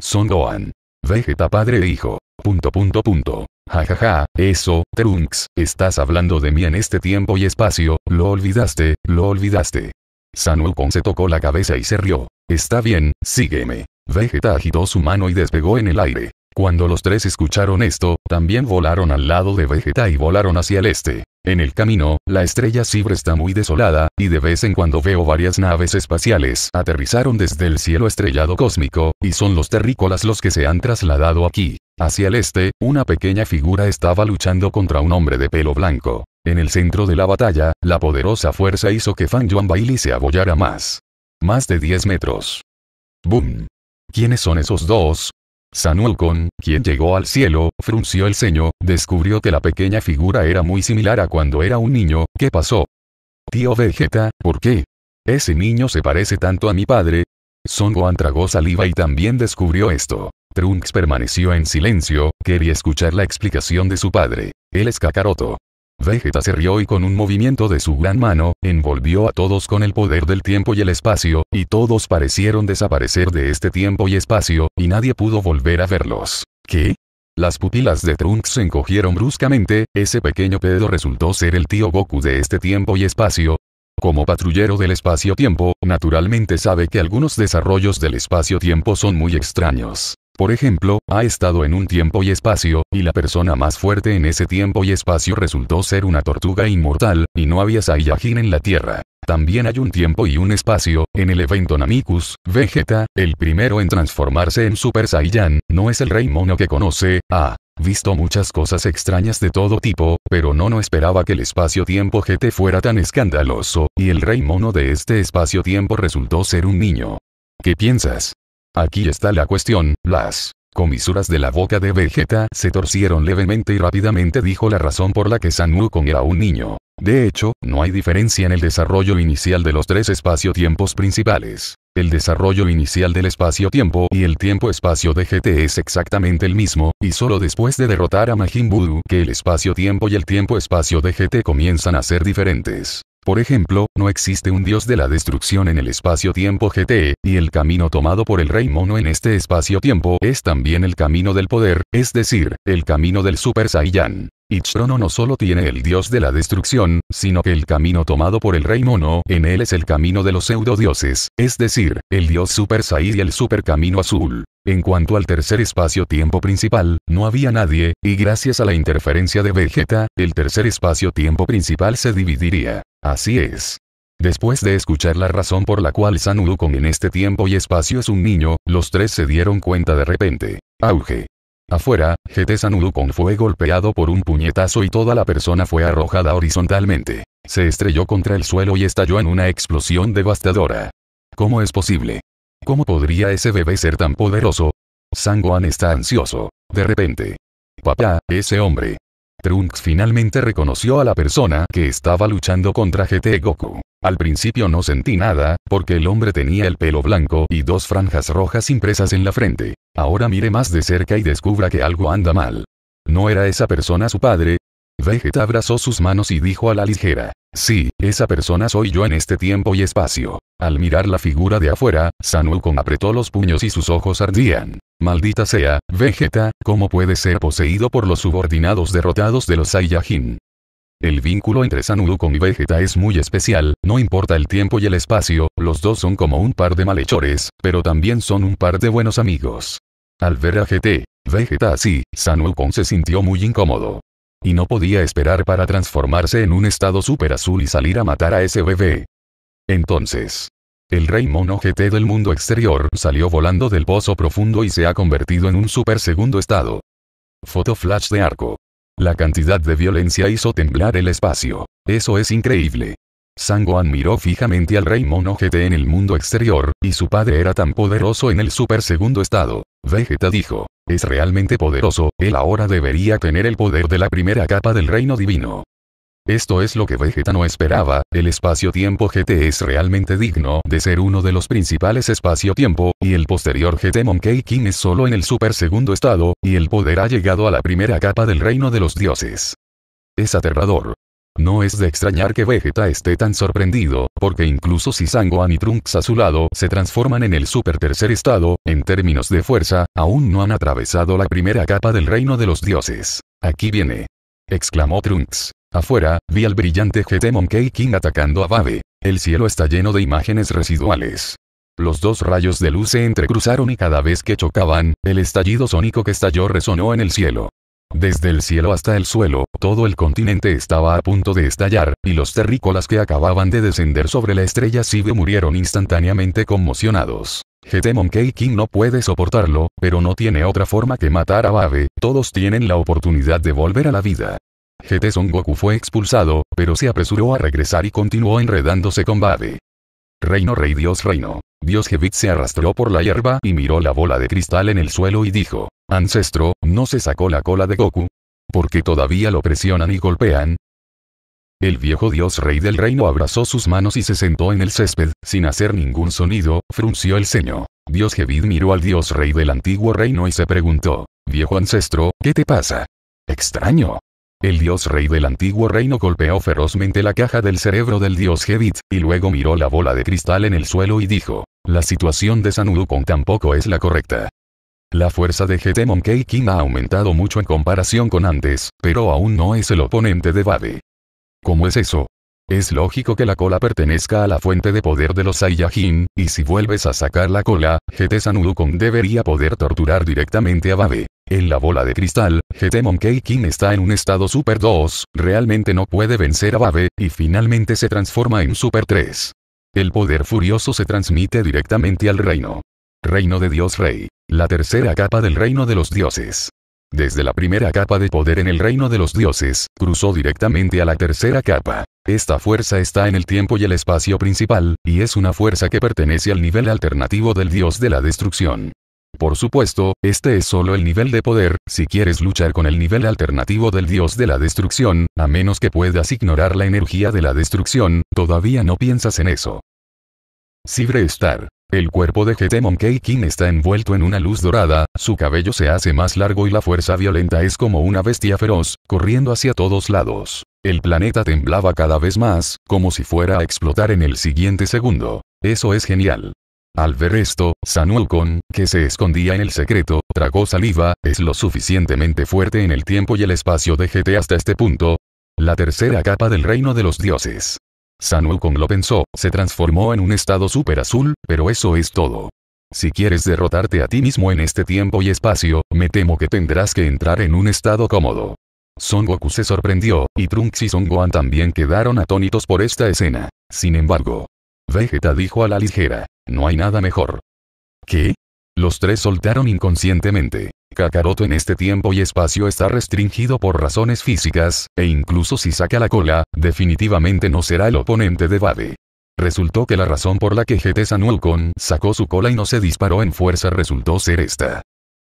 A: Son Gohan. Vegeta padre e hijo. Punto punto punto. Jajaja, eso, Trunks, estás hablando de mí en este tiempo y espacio, lo olvidaste, lo olvidaste. con se tocó la cabeza y se rió. Está bien, sígueme. Vegeta agitó su mano y despegó en el aire. Cuando los tres escucharon esto, también volaron al lado de Vegeta y volaron hacia el este. En el camino, la estrella Cibre está muy desolada, y de vez en cuando veo varias naves espaciales aterrizaron desde el cielo estrellado cósmico, y son los terrícolas los que se han trasladado aquí. Hacia el este, una pequeña figura estaba luchando contra un hombre de pelo blanco. En el centro de la batalla, la poderosa fuerza hizo que Fan Yuan Bailey se abollara más. Más de 10 metros. ¡Bum! ¿Quiénes son esos dos? San quien llegó al cielo, frunció el ceño, descubrió que la pequeña figura era muy similar a cuando era un niño, ¿qué pasó? Tío Vegeta, ¿por qué? Ese niño se parece tanto a mi padre. Son Gohan tragó saliva y también descubrió esto. Trunks permaneció en silencio, quería escuchar la explicación de su padre. Él es Kakaroto. Vegeta se rió y con un movimiento de su gran mano, envolvió a todos con el poder del tiempo y el espacio, y todos parecieron desaparecer de este tiempo y espacio, y nadie pudo volver a verlos. ¿Qué? Las pupilas de Trunks se encogieron bruscamente, ese pequeño pedo resultó ser el tío Goku de este tiempo y espacio. Como patrullero del espacio-tiempo, naturalmente sabe que algunos desarrollos del espacio-tiempo son muy extraños. Por ejemplo, ha estado en un tiempo y espacio, y la persona más fuerte en ese tiempo y espacio resultó ser una tortuga inmortal, y no había Saiyajin en la Tierra. También hay un tiempo y un espacio, en el evento Namikus, Vegeta, el primero en transformarse en Super Saiyan, no es el rey mono que conoce, ha visto muchas cosas extrañas de todo tipo, pero no no esperaba que el espacio-tiempo GT fuera tan escandaloso, y el rey mono de este espacio-tiempo resultó ser un niño. ¿Qué piensas? Aquí está la cuestión, las comisuras de la boca de Vegeta se torcieron levemente y rápidamente dijo la razón por la que San Wukong era un niño. De hecho, no hay diferencia en el desarrollo inicial de los tres espacio-tiempos principales. El desarrollo inicial del espacio-tiempo y el tiempo-espacio de GT es exactamente el mismo, y solo después de derrotar a Majin Buu que el espacio-tiempo y el tiempo-espacio de GT comienzan a ser diferentes. Por ejemplo, no existe un dios de la destrucción en el espacio-tiempo GT, e, y el camino tomado por el rey mono en este espacio-tiempo es también el camino del poder, es decir, el camino del Super Saiyan. Ichrono no solo tiene el dios de la destrucción, sino que el camino tomado por el rey mono en él es el camino de los pseudo-dioses, es decir, el dios Super Saiyan y el Super Camino Azul. En cuanto al tercer espacio-tiempo principal, no había nadie, y gracias a la interferencia de Vegeta, el tercer espacio-tiempo principal se dividiría. Así es. Después de escuchar la razón por la cual San en este tiempo y espacio es un niño, los tres se dieron cuenta de repente. Auge. Afuera, GT Sanudukon fue golpeado por un puñetazo y toda la persona fue arrojada horizontalmente. Se estrelló contra el suelo y estalló en una explosión devastadora. ¿Cómo es posible? ¿Cómo podría ese bebé ser tan poderoso? Sangoan está ansioso. De repente. Papá, ese hombre. Trunks finalmente reconoció a la persona que estaba luchando contra GT Goku. Al principio no sentí nada, porque el hombre tenía el pelo blanco y dos franjas rojas impresas en la frente. Ahora mire más de cerca y descubra que algo anda mal. No era esa persona su padre, Vegeta abrazó sus manos y dijo a la ligera. Sí, esa persona soy yo en este tiempo y espacio. Al mirar la figura de afuera, Sanucon apretó los puños y sus ojos ardían. Maldita sea, Vegeta, ¿cómo puede ser poseído por los subordinados derrotados de los Saiyajin? El vínculo entre Sanucon y Vegeta es muy especial, no importa el tiempo y el espacio, los dos son como un par de malhechores, pero también son un par de buenos amigos. Al ver a GT, Vegeta así, Sanucon se sintió muy incómodo. Y no podía esperar para transformarse en un estado super azul y salir a matar a ese bebé. Entonces. El rey mono GT del mundo exterior salió volando del pozo profundo y se ha convertido en un super segundo estado. Foto flash de arco. La cantidad de violencia hizo temblar el espacio. Eso es increíble. Sangwan miró fijamente al rey mono GT en el mundo exterior, y su padre era tan poderoso en el super segundo estado. Vegeta dijo, es realmente poderoso, él ahora debería tener el poder de la primera capa del reino divino. Esto es lo que Vegeta no esperaba, el espacio-tiempo GT es realmente digno de ser uno de los principales espacio-tiempo, y el posterior GT Monkey King es solo en el super segundo estado, y el poder ha llegado a la primera capa del reino de los dioses. Es aterrador, no es de extrañar que Vegeta esté tan sorprendido, porque incluso si Sangohan y Trunks a su lado se transforman en el super tercer estado, en términos de fuerza, aún no han atravesado la primera capa del reino de los dioses. Aquí viene. Exclamó Trunks. Afuera, vi al brillante GT Monkey King atacando a Babe. El cielo está lleno de imágenes residuales. Los dos rayos de luz se entrecruzaron y cada vez que chocaban, el estallido sónico que estalló resonó en el cielo. Desde el cielo hasta el suelo, todo el continente estaba a punto de estallar, y los terrícolas que acababan de descender sobre la estrella Sibe murieron instantáneamente conmocionados. Getemon King no puede soportarlo, pero no tiene otra forma que matar a Babe, todos tienen la oportunidad de volver a la vida. GT Son Goku fue expulsado, pero se apresuró a regresar y continuó enredándose con Babe. Reino rey Dios reino. Dios Jevit se arrastró por la hierba y miró la bola de cristal en el suelo y dijo, Ancestro, ¿no se sacó la cola de Goku? Porque todavía lo presionan y golpean. El viejo dios rey del reino abrazó sus manos y se sentó en el césped, sin hacer ningún sonido, frunció el ceño. Dios Jevid miró al dios rey del antiguo reino y se preguntó, Viejo ancestro, ¿qué te pasa? Extraño, el dios rey del antiguo reino golpeó ferozmente la caja del cerebro del dios Hevit, y luego miró la bola de cristal en el suelo y dijo, la situación de Sanudukon tampoco es la correcta. La fuerza de Getemon King ha aumentado mucho en comparación con antes, pero aún no es el oponente de Babe. ¿Cómo es eso? Es lógico que la cola pertenezca a la fuente de poder de los Saiyajin, y si vuelves a sacar la cola, GT Sanudukon debería poder torturar directamente a Babe. En la bola de cristal, GT Monkey King está en un estado Super 2, realmente no puede vencer a Babe, y finalmente se transforma en Super 3. El poder furioso se transmite directamente al reino. Reino de Dios Rey. La tercera capa del reino de los dioses. Desde la primera capa de poder en el reino de los dioses, cruzó directamente a la tercera capa. Esta fuerza está en el tiempo y el espacio principal, y es una fuerza que pertenece al nivel alternativo del dios de la destrucción. Por supuesto, este es solo el nivel de poder, si quieres luchar con el nivel alternativo del dios de la destrucción, a menos que puedas ignorar la energía de la destrucción, todavía no piensas en eso. Sibre Star. El cuerpo de Getemon King está envuelto en una luz dorada, su cabello se hace más largo y la fuerza violenta es como una bestia feroz, corriendo hacia todos lados. El planeta temblaba cada vez más, como si fuera a explotar en el siguiente segundo. Eso es genial. Al ver esto, Sanuokon, que se escondía en el secreto, tragó saliva, es lo suficientemente fuerte en el tiempo y el espacio de GT hasta este punto. La tercera capa del reino de los dioses. Sanuokon lo pensó, se transformó en un estado super azul, pero eso es todo. Si quieres derrotarte a ti mismo en este tiempo y espacio, me temo que tendrás que entrar en un estado cómodo. Son Goku se sorprendió, y Trunks y Son Gohan también quedaron atónitos por esta escena. Sin embargo, Vegeta dijo a la ligera. No hay nada mejor. ¿Qué? Los tres soltaron inconscientemente. Kakaroto en este tiempo y espacio está restringido por razones físicas, e incluso si saca la cola, definitivamente no será el oponente de Bade. Resultó que la razón por la que GT Ukon sacó su cola y no se disparó en fuerza resultó ser esta.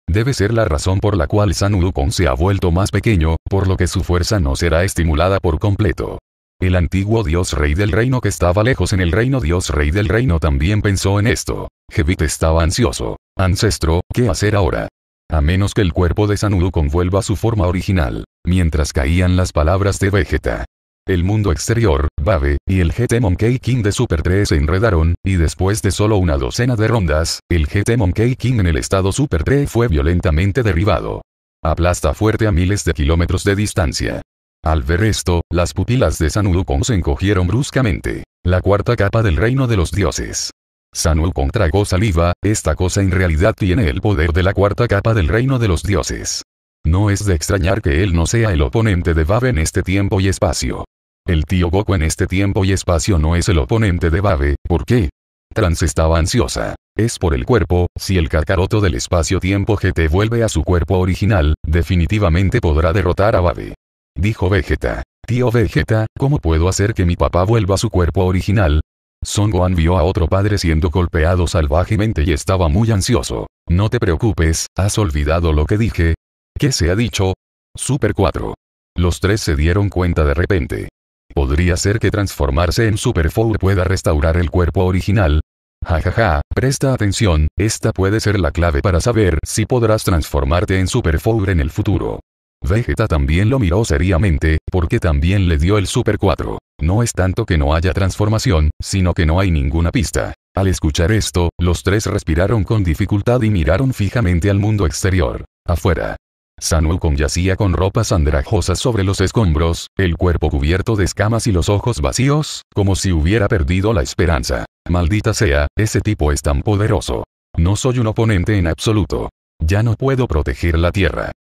A: Debe ser la razón por la cual Ukon se ha vuelto más pequeño, por lo que su fuerza no será estimulada por completo. El antiguo dios rey del reino que estaba lejos en el reino dios rey del reino también pensó en esto. Jevit estaba ansioso. Ancestro, ¿qué hacer ahora? A menos que el cuerpo de Sanudo convuelva su forma original. Mientras caían las palabras de Vegeta. El mundo exterior, Babe, y el GT Monkey King de Super 3 se enredaron, y después de solo una docena de rondas, el GT Monkey King en el estado Super 3 fue violentamente derribado. Aplasta fuerte a miles de kilómetros de distancia. Al ver esto, las pupilas de San se encogieron bruscamente. La cuarta capa del reino de los dioses. San tragó saliva, esta cosa en realidad tiene el poder de la cuarta capa del reino de los dioses. No es de extrañar que él no sea el oponente de Babe en este tiempo y espacio. El tío Goku en este tiempo y espacio no es el oponente de Babe, ¿por qué? Trans estaba ansiosa. Es por el cuerpo, si el Kakaroto del espacio-tiempo GT vuelve a su cuerpo original, definitivamente podrá derrotar a Babe. Dijo Vegeta. Tío Vegeta, ¿cómo puedo hacer que mi papá vuelva a su cuerpo original? Son Gohan vio a otro padre siendo golpeado salvajemente y estaba muy ansioso. No te preocupes, has olvidado lo que dije. ¿Qué se ha dicho? Super 4. Los tres se dieron cuenta de repente. Podría ser que transformarse en Super Four pueda restaurar el cuerpo original. Jajaja, ja, ja, presta atención, esta puede ser la clave para saber si podrás transformarte en Super Four en el futuro. Vegeta también lo miró seriamente, porque también le dio el Super 4. No es tanto que no haya transformación, sino que no hay ninguna pista. Al escuchar esto, los tres respiraron con dificultad y miraron fijamente al mundo exterior. Afuera. Sanu yacía con ropas andrajosas sobre los escombros, el cuerpo cubierto de escamas y los ojos vacíos, como si hubiera perdido la esperanza. Maldita sea, ese tipo es tan poderoso. No soy un oponente en absoluto. Ya no puedo proteger la tierra.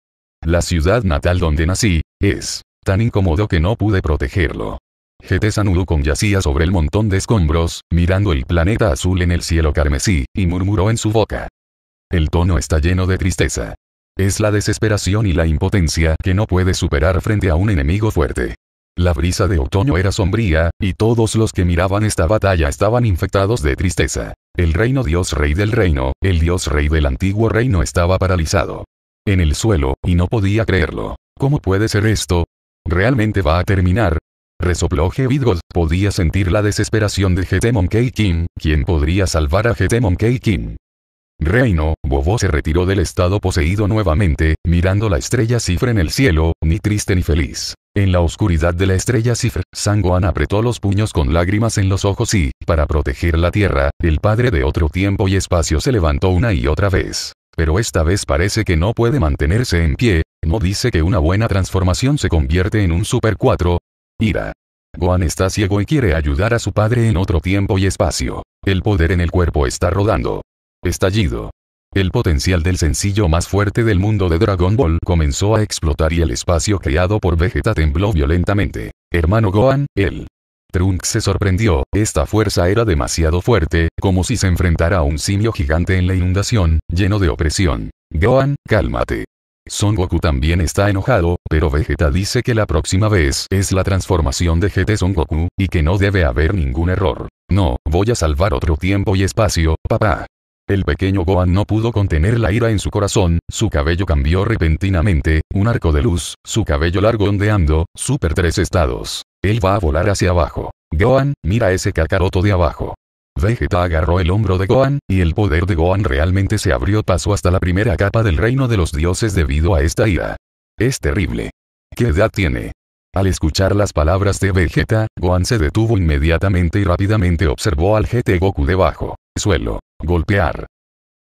A: La ciudad natal donde nací, es tan incómodo que no pude protegerlo. GT con yacía sobre el montón de escombros, mirando el planeta azul en el cielo carmesí, y murmuró en su boca. El tono está lleno de tristeza. Es la desesperación y la impotencia que no puede superar frente a un enemigo fuerte. La brisa de otoño era sombría, y todos los que miraban esta batalla estaban infectados de tristeza. El reino dios rey del reino, el dios rey del antiguo reino estaba paralizado en el suelo, y no podía creerlo. ¿Cómo puede ser esto? ¿Realmente va a terminar? Resopló God, podía sentir la desesperación de Getemon Keikin, quien podría salvar a Getemon Keikin. Reino, Bobo se retiró del estado poseído nuevamente, mirando la estrella cifra en el cielo, ni triste ni feliz. En la oscuridad de la estrella cifra, Sanguan apretó los puños con lágrimas en los ojos y, para proteger la tierra, el padre de otro tiempo y espacio se levantó una y otra vez pero esta vez parece que no puede mantenerse en pie, No dice que una buena transformación se convierte en un Super 4. Ira. Gohan está ciego y quiere ayudar a su padre en otro tiempo y espacio. El poder en el cuerpo está rodando. Estallido. El potencial del sencillo más fuerte del mundo de Dragon Ball comenzó a explotar y el espacio creado por Vegeta tembló violentamente. Hermano Gohan, él. Trunk se sorprendió, esta fuerza era demasiado fuerte, como si se enfrentara a un simio gigante en la inundación, lleno de opresión. Gohan, cálmate. Son Goku también está enojado, pero Vegeta dice que la próxima vez es la transformación de GT Son Goku, y que no debe haber ningún error. No, voy a salvar otro tiempo y espacio, papá. El pequeño Gohan no pudo contener la ira en su corazón, su cabello cambió repentinamente, un arco de luz, su cabello largo ondeando, super tres estados. Él va a volar hacia abajo. Gohan, mira ese cacaroto de abajo. Vegeta agarró el hombro de Gohan, y el poder de Gohan realmente se abrió paso hasta la primera capa del reino de los dioses debido a esta ira. Es terrible. ¿Qué edad tiene? Al escuchar las palabras de Vegeta, Gohan se detuvo inmediatamente y rápidamente observó al GT Goku debajo. Suelo. Golpear.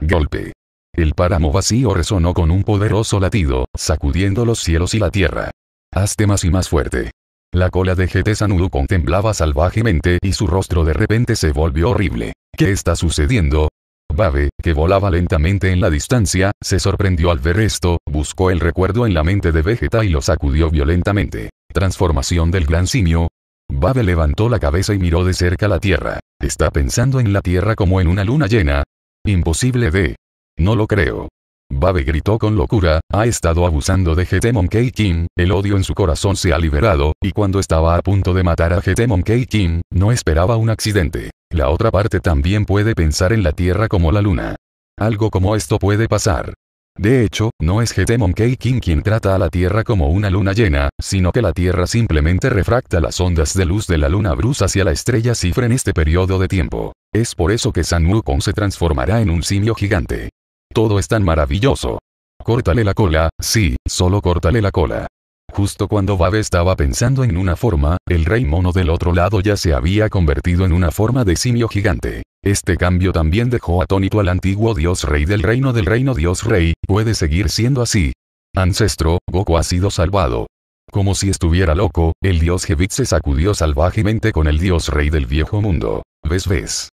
A: Golpe. El páramo vacío resonó con un poderoso latido, sacudiendo los cielos y la tierra. Hazte más y más fuerte. La cola de GT Sanudo contemplaba salvajemente y su rostro de repente se volvió horrible. ¿Qué está sucediendo? Babe, que volaba lentamente en la distancia, se sorprendió al ver esto, buscó el recuerdo en la mente de Vegeta y lo sacudió violentamente. Transformación del gran simio. Babe levantó la cabeza y miró de cerca la Tierra. Está pensando en la Tierra como en una luna llena. Imposible de. No lo creo. Babe gritó con locura, ha estado abusando de Getemon King, el odio en su corazón se ha liberado, y cuando estaba a punto de matar a Getemon King, no esperaba un accidente. La otra parte también puede pensar en la Tierra como la Luna. Algo como esto puede pasar. De hecho, no es Getemon King quien trata a la Tierra como una luna llena, sino que la Tierra simplemente refracta las ondas de luz de la luna Bruce hacia la estrella cifra en este periodo de tiempo. Es por eso que San Wukong se transformará en un simio gigante. Todo es tan maravilloso. Córtale la cola, sí, solo córtale la cola. Justo cuando Babe estaba pensando en una forma, el rey mono del otro lado ya se había convertido en una forma de simio gigante. Este cambio también dejó atónito al antiguo dios rey del reino del reino dios rey, puede seguir siendo así. Ancestro, Goku ha sido salvado. Como si estuviera loco, el dios Hevit se sacudió salvajemente con el dios rey del viejo mundo. ¿Ves ves?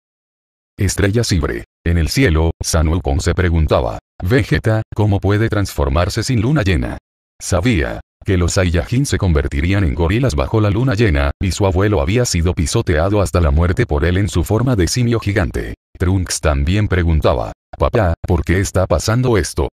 A: Estrella Cibre. En el cielo, San se preguntaba, Vegeta, ¿cómo puede transformarse sin luna llena? Sabía, que los Saiyajin se convertirían en gorilas bajo la luna llena, y su abuelo había sido pisoteado hasta la muerte por él en su forma de simio gigante. Trunks también preguntaba, Papá, ¿por qué está pasando esto?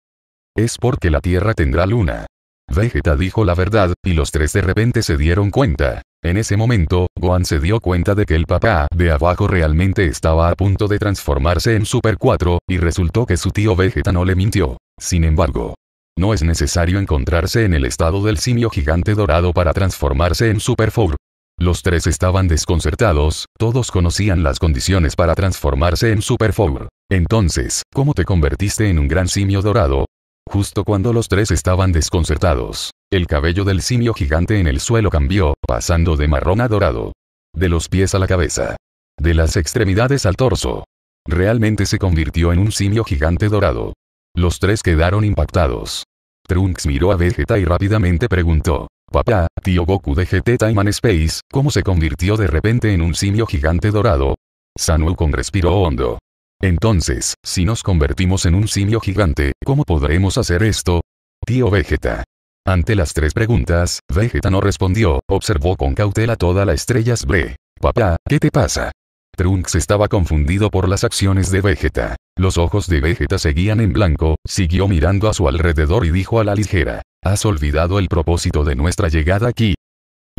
A: Es porque la Tierra tendrá luna. Vegeta dijo la verdad, y los tres de repente se dieron cuenta. En ese momento, Gohan se dio cuenta de que el papá de abajo realmente estaba a punto de transformarse en Super 4, y resultó que su tío Vegeta no le mintió. Sin embargo, no es necesario encontrarse en el estado del simio gigante dorado para transformarse en Super Four. Los tres estaban desconcertados, todos conocían las condiciones para transformarse en Super Four. Entonces, ¿cómo te convertiste en un gran simio dorado? Justo cuando los tres estaban desconcertados, el cabello del simio gigante en el suelo cambió, pasando de marrón a dorado. De los pies a la cabeza. De las extremidades al torso. Realmente se convirtió en un simio gigante dorado. Los tres quedaron impactados. Trunks miró a Vegeta y rápidamente preguntó. Papá, tío Goku de GT Time and Space, ¿cómo se convirtió de repente en un simio gigante dorado? Sanu con respiró hondo. Entonces, si nos convertimos en un simio gigante, ¿cómo podremos hacer esto? Tío Vegeta. Ante las tres preguntas, Vegeta no respondió, observó con cautela toda la estrella B. Papá, ¿qué te pasa? Trunks estaba confundido por las acciones de Vegeta. Los ojos de Vegeta seguían en blanco, siguió mirando a su alrededor y dijo a la ligera, ¿has olvidado el propósito de nuestra llegada aquí?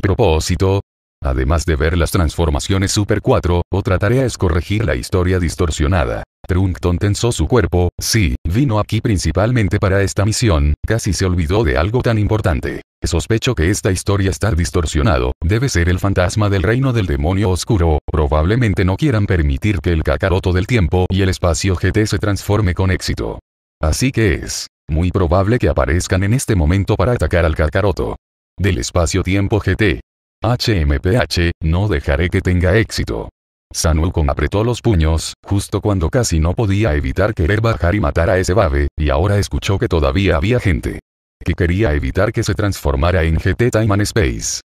A: ¿Propósito? Además de ver las transformaciones Super 4, otra tarea es corregir la historia distorsionada. Truncton tensó su cuerpo, sí, vino aquí principalmente para esta misión, casi se olvidó de algo tan importante. Sospecho que esta historia está distorsionado, debe ser el fantasma del reino del demonio oscuro, probablemente no quieran permitir que el Kakaroto del tiempo y el espacio GT se transforme con éxito. Así que es muy probable que aparezcan en este momento para atacar al Kakaroto Del espacio-tiempo GT. HMPH, no dejaré que tenga éxito. Sanulcom apretó los puños, justo cuando casi no podía evitar querer bajar y matar a ese babe, y ahora escuchó que todavía había gente. Que quería evitar que se transformara en GT Time and Space.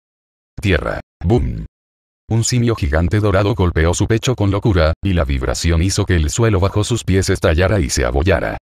A: Tierra. Boom. Un simio gigante dorado golpeó su pecho con locura, y la vibración hizo que el suelo bajo sus pies estallara y se abollara.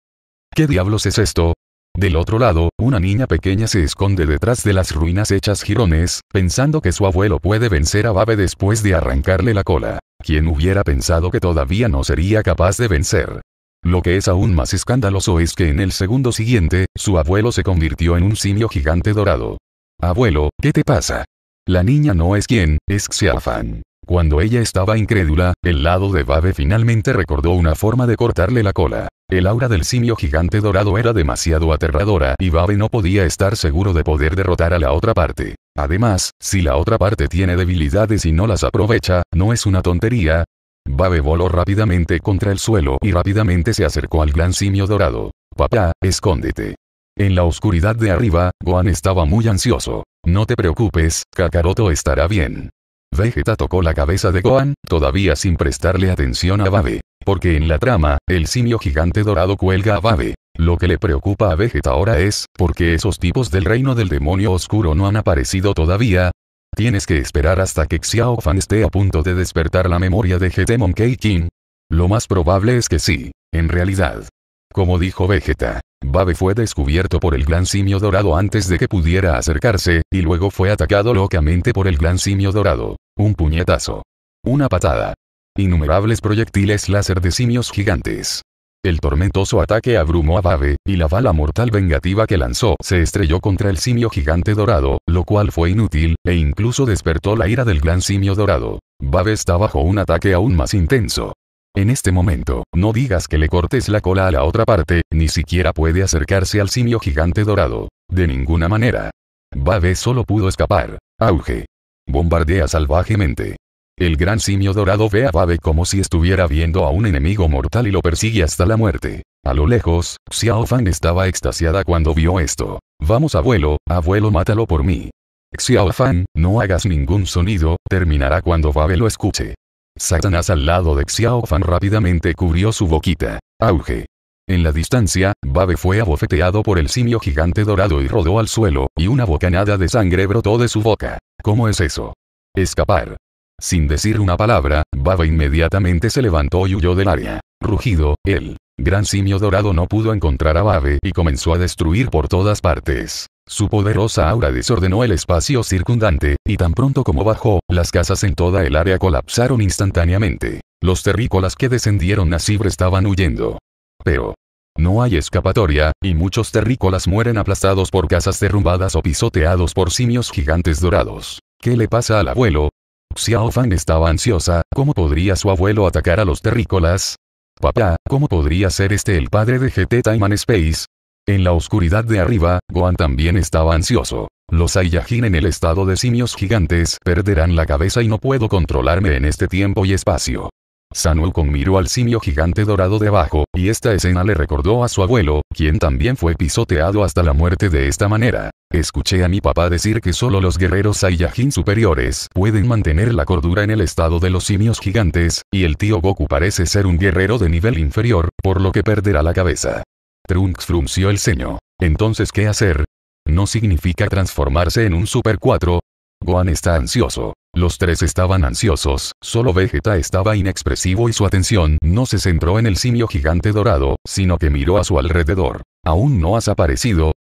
A: ¿Qué diablos es esto? Del otro lado, una niña pequeña se esconde detrás de las ruinas hechas jirones, pensando que su abuelo puede vencer a Babe después de arrancarle la cola. Quien hubiera pensado que todavía no sería capaz de vencer? Lo que es aún más escandaloso es que en el segundo siguiente, su abuelo se convirtió en un simio gigante dorado. Abuelo, ¿qué te pasa? La niña no es quien, es Xiafan. Cuando ella estaba incrédula, el lado de Babe finalmente recordó una forma de cortarle la cola. El aura del simio gigante dorado era demasiado aterradora y Babe no podía estar seguro de poder derrotar a la otra parte. Además, si la otra parte tiene debilidades y no las aprovecha, no es una tontería, Babe voló rápidamente contra el suelo y rápidamente se acercó al gran simio dorado. Papá, escóndete. En la oscuridad de arriba, Gohan estaba muy ansioso. No te preocupes, Kakaroto estará bien. Vegeta tocó la cabeza de Gohan, todavía sin prestarle atención a Babe. Porque en la trama, el simio gigante dorado cuelga a Babe. Lo que le preocupa a Vegeta ahora es, ¿por qué esos tipos del reino del demonio oscuro no han aparecido todavía? Tienes que esperar hasta que Xiao Fan esté a punto de despertar la memoria de Getemon Keikin. Lo más probable es que sí, en realidad. Como dijo Vegeta, Babe fue descubierto por el gran simio dorado antes de que pudiera acercarse, y luego fue atacado locamente por el gran simio dorado. Un puñetazo. Una patada. Innumerables proyectiles láser de simios gigantes. El tormentoso ataque abrumó a Babe, y la bala mortal vengativa que lanzó se estrelló contra el simio gigante dorado, lo cual fue inútil, e incluso despertó la ira del gran simio dorado. Babe está bajo un ataque aún más intenso. En este momento, no digas que le cortes la cola a la otra parte, ni siquiera puede acercarse al simio gigante dorado. De ninguna manera. Babe solo pudo escapar. Auge. Bombardea salvajemente. El gran simio dorado ve a Babe como si estuviera viendo a un enemigo mortal y lo persigue hasta la muerte. A lo lejos, Xiao estaba extasiada cuando vio esto. Vamos abuelo, abuelo mátalo por mí. Xiao Fan, no hagas ningún sonido, terminará cuando Babe lo escuche. Satanás al lado de Xiao Fan rápidamente cubrió su boquita. Auge. En la distancia, Babe fue abofeteado por el simio gigante dorado y rodó al suelo, y una bocanada de sangre brotó de su boca. ¿Cómo es eso? Escapar. Sin decir una palabra, Babe inmediatamente se levantó y huyó del área. Rugido, el gran simio dorado no pudo encontrar a Babe y comenzó a destruir por todas partes. Su poderosa aura desordenó el espacio circundante, y tan pronto como bajó, las casas en toda el área colapsaron instantáneamente. Los terrícolas que descendieron a Cibre estaban huyendo. Pero, no hay escapatoria, y muchos terrícolas mueren aplastados por casas derrumbadas o pisoteados por simios gigantes dorados. ¿Qué le pasa al abuelo? Xiaofan estaba ansiosa, ¿cómo podría su abuelo atacar a los terrícolas? Papá, ¿cómo podría ser este el padre de GT Time and Space? En la oscuridad de arriba, Gohan también estaba ansioso. Los Saiyajin en el estado de simios gigantes perderán la cabeza y no puedo controlarme en este tiempo y espacio. Sanu con miró al simio gigante dorado de abajo, y esta escena le recordó a su abuelo, quien también fue pisoteado hasta la muerte de esta manera. Escuché a mi papá decir que solo los guerreros Saiyajin superiores pueden mantener la cordura en el estado de los simios gigantes, y el tío Goku parece ser un guerrero de nivel inferior, por lo que perderá la cabeza. Trunks frunció el ceño. Entonces, ¿qué hacer? No significa transformarse en un Super 4. Gohan está ansioso. Los tres estaban ansiosos, solo Vegeta estaba inexpresivo y su atención no se centró en el simio gigante dorado, sino que miró a su alrededor. Aún no has aparecido,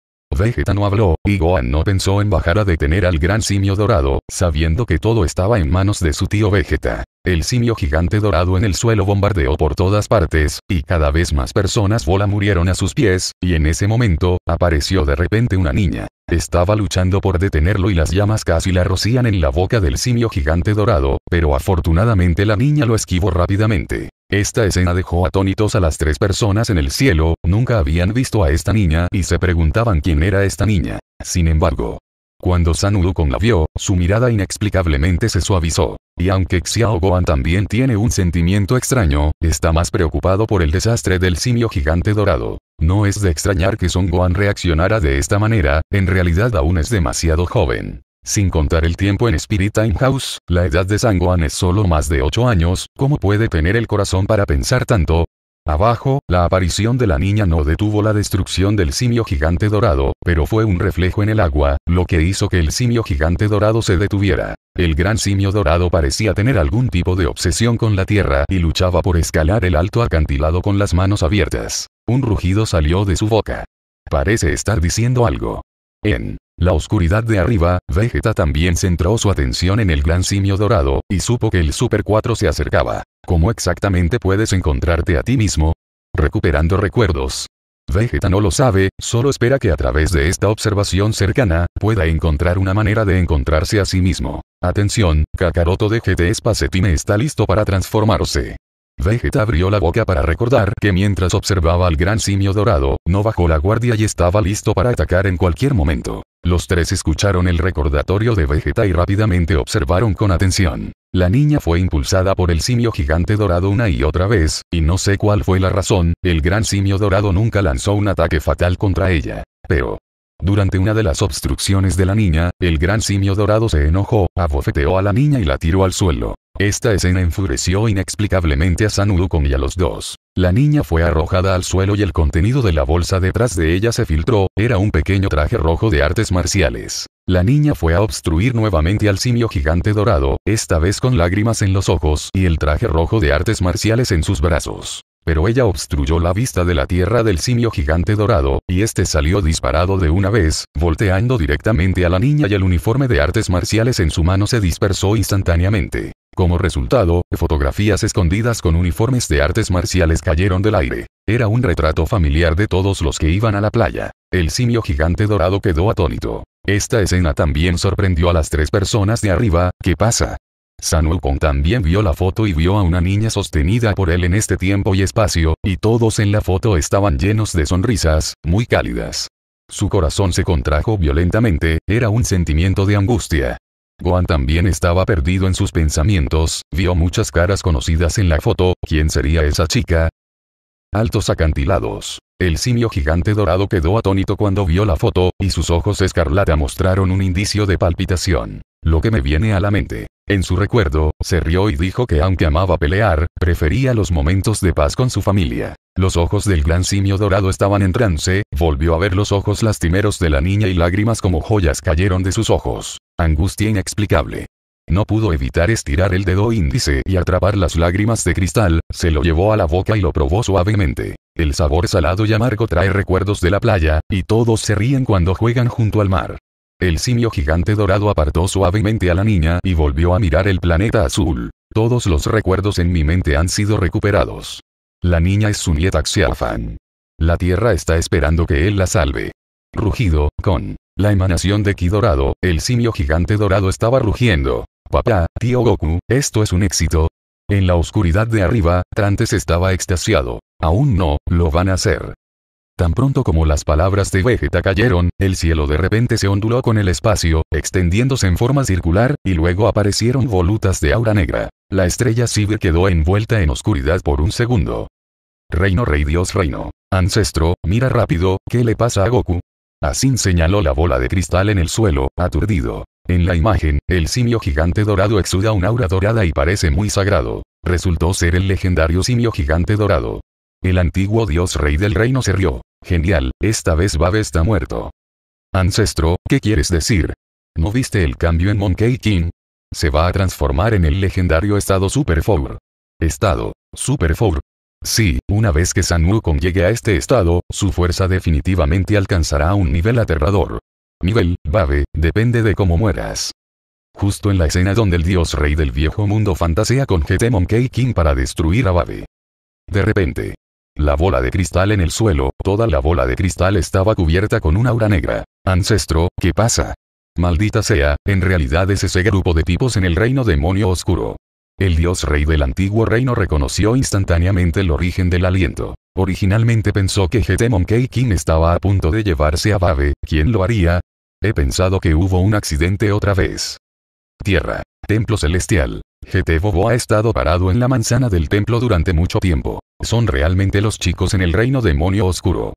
A: Vegeta no habló, y Gohan no pensó en bajar a detener al gran simio dorado, sabiendo que todo estaba en manos de su tío Vegeta. El simio gigante dorado en el suelo bombardeó por todas partes, y cada vez más personas bola murieron a sus pies, y en ese momento, apareció de repente una niña. Estaba luchando por detenerlo y las llamas casi la rocían en la boca del simio gigante dorado, pero afortunadamente la niña lo esquivó rápidamente. Esta escena dejó atónitos a las tres personas en el cielo, nunca habían visto a esta niña y se preguntaban quién era esta niña. Sin embargo, cuando San Wukong la vio, su mirada inexplicablemente se suavizó. Y aunque Xiao Goan también tiene un sentimiento extraño, está más preocupado por el desastre del simio gigante dorado. No es de extrañar que Son Guan reaccionara de esta manera, en realidad aún es demasiado joven. Sin contar el tiempo en Spirit Time House, la edad de San Goan es solo más de 8 años, ¿cómo puede tener el corazón para pensar tanto? Abajo, la aparición de la niña no detuvo la destrucción del simio gigante dorado, pero fue un reflejo en el agua, lo que hizo que el simio gigante dorado se detuviera. El gran simio dorado parecía tener algún tipo de obsesión con la tierra y luchaba por escalar el alto acantilado con las manos abiertas. Un rugido salió de su boca. Parece estar diciendo algo. En la oscuridad de arriba, Vegeta también centró su atención en el gran simio dorado, y supo que el Super 4 se acercaba. ¿Cómo exactamente puedes encontrarte a ti mismo? Recuperando recuerdos. Vegeta no lo sabe, solo espera que a través de esta observación cercana, pueda encontrar una manera de encontrarse a sí mismo. Atención, Kakaroto de GT Spacetime está listo para transformarse. Vegeta abrió la boca para recordar que mientras observaba al gran simio dorado, no bajó la guardia y estaba listo para atacar en cualquier momento. Los tres escucharon el recordatorio de Vegeta y rápidamente observaron con atención. La niña fue impulsada por el simio gigante dorado una y otra vez, y no sé cuál fue la razón, el gran simio dorado nunca lanzó un ataque fatal contra ella. Pero... Durante una de las obstrucciones de la niña, el gran simio dorado se enojó, abofeteó a la niña y la tiró al suelo. Esta escena enfureció inexplicablemente a San con y a los dos. La niña fue arrojada al suelo y el contenido de la bolsa detrás de ella se filtró, era un pequeño traje rojo de artes marciales. La niña fue a obstruir nuevamente al simio gigante dorado, esta vez con lágrimas en los ojos y el traje rojo de artes marciales en sus brazos. Pero ella obstruyó la vista de la tierra del simio gigante dorado, y este salió disparado de una vez, volteando directamente a la niña y el uniforme de artes marciales en su mano se dispersó instantáneamente. Como resultado, fotografías escondidas con uniformes de artes marciales cayeron del aire. Era un retrato familiar de todos los que iban a la playa. El simio gigante dorado quedó atónito. Esta escena también sorprendió a las tres personas de arriba, ¿qué pasa? San Wukong también vio la foto y vio a una niña sostenida por él en este tiempo y espacio, y todos en la foto estaban llenos de sonrisas, muy cálidas. Su corazón se contrajo violentamente, era un sentimiento de angustia. Guan también estaba perdido en sus pensamientos, vio muchas caras conocidas en la foto, ¿quién sería esa chica? altos acantilados. El simio gigante dorado quedó atónito cuando vio la foto, y sus ojos escarlata mostraron un indicio de palpitación. Lo que me viene a la mente. En su recuerdo, se rió y dijo que aunque amaba pelear, prefería los momentos de paz con su familia. Los ojos del gran simio dorado estaban en trance, volvió a ver los ojos lastimeros de la niña y lágrimas como joyas cayeron de sus ojos. Angustia inexplicable. No pudo evitar estirar el dedo índice y atrapar las lágrimas de cristal, se lo llevó a la boca y lo probó suavemente. El sabor salado y amargo trae recuerdos de la playa, y todos se ríen cuando juegan junto al mar. El simio gigante dorado apartó suavemente a la niña y volvió a mirar el planeta azul. Todos los recuerdos en mi mente han sido recuperados. La niña es su nieta Xiafan. La tierra está esperando que él la salve. Rugido, con la emanación de ki dorado, el simio gigante dorado estaba rugiendo. Papá, tío Goku, esto es un éxito. En la oscuridad de arriba, Trantes estaba extasiado. Aún no, lo van a hacer. Tan pronto como las palabras de Vegeta cayeron, el cielo de repente se onduló con el espacio, extendiéndose en forma circular, y luego aparecieron volutas de aura negra. La estrella Ciber quedó envuelta en oscuridad por un segundo. Reino Rey Dios Reino. Ancestro, mira rápido, ¿qué le pasa a Goku? Así señaló la bola de cristal en el suelo, aturdido. En la imagen, el simio gigante dorado exuda un aura dorada y parece muy sagrado. Resultó ser el legendario simio gigante dorado. El antiguo dios rey del reino se rió. Genial, esta vez Babe está muerto. Ancestro, ¿qué quieres decir? ¿No viste el cambio en Monkey King? Se va a transformar en el legendario estado Super Four. Estado, Super Four. Sí, una vez que San Wukong llegue a este estado, su fuerza definitivamente alcanzará un nivel aterrador nivel, Babe, depende de cómo mueras. Justo en la escena donde el dios rey del viejo mundo fantasea con Getemon King para destruir a Babe. De repente. La bola de cristal en el suelo, toda la bola de cristal estaba cubierta con una aura negra. Ancestro, ¿qué pasa? Maldita sea, en realidad es ese grupo de tipos en el reino demonio oscuro. El dios rey del antiguo reino reconoció instantáneamente el origen del aliento. Originalmente pensó que Getemon King estaba a punto de llevarse a Babe, quién lo haría, He pensado que hubo un accidente otra vez. Tierra. Templo celestial. GT Bobo ha estado parado en la manzana del templo durante mucho tiempo. Son realmente los chicos en el reino demonio oscuro.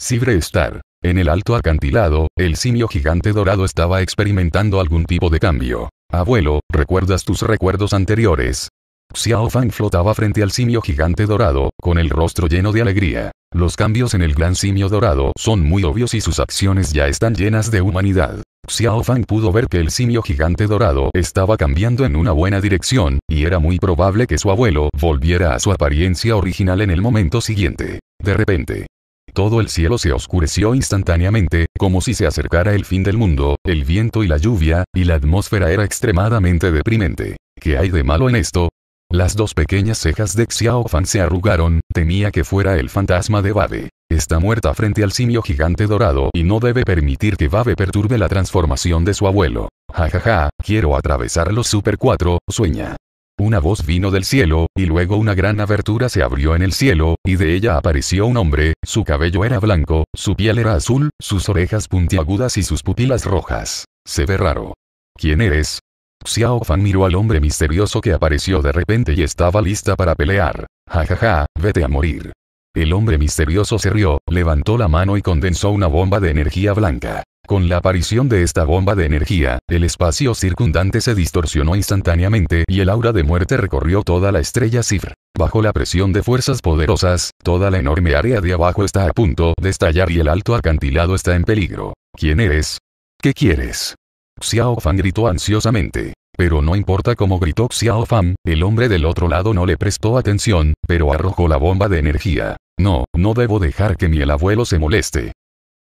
A: Cibre Star. En el alto acantilado, el simio gigante dorado estaba experimentando algún tipo de cambio. Abuelo, ¿recuerdas tus recuerdos anteriores? Xiao Fang flotaba frente al simio gigante dorado, con el rostro lleno de alegría. Los cambios en el gran simio dorado son muy obvios y sus acciones ya están llenas de humanidad. Xiao Fan pudo ver que el simio gigante dorado estaba cambiando en una buena dirección, y era muy probable que su abuelo volviera a su apariencia original en el momento siguiente. De repente, todo el cielo se oscureció instantáneamente, como si se acercara el fin del mundo, el viento y la lluvia, y la atmósfera era extremadamente deprimente. ¿Qué hay de malo en esto? Las dos pequeñas cejas de Xiaofan se arrugaron, temía que fuera el fantasma de Babe. Está muerta frente al simio gigante dorado y no debe permitir que Babe perturbe la transformación de su abuelo. Jajaja, ja, ja, quiero atravesar los Super 4, sueña. Una voz vino del cielo, y luego una gran abertura se abrió en el cielo, y de ella apareció un hombre, su cabello era blanco, su piel era azul, sus orejas puntiagudas y sus pupilas rojas. Se ve raro. ¿Quién eres? Xiao Fan miró al hombre misterioso que apareció de repente y estaba lista para pelear. Jajaja, ja, ja, vete a morir. El hombre misterioso se rió, levantó la mano y condensó una bomba de energía blanca. Con la aparición de esta bomba de energía, el espacio circundante se distorsionó instantáneamente y el aura de muerte recorrió toda la estrella Cifr. Bajo la presión de fuerzas poderosas, toda la enorme área de abajo está a punto de estallar y el alto acantilado está en peligro. ¿Quién eres? ¿Qué quieres? Xiao Fan gritó ansiosamente. Pero no importa cómo gritó Xiao Fan, el hombre del otro lado no le prestó atención, pero arrojó la bomba de energía. No, no debo dejar que mi el abuelo se moleste.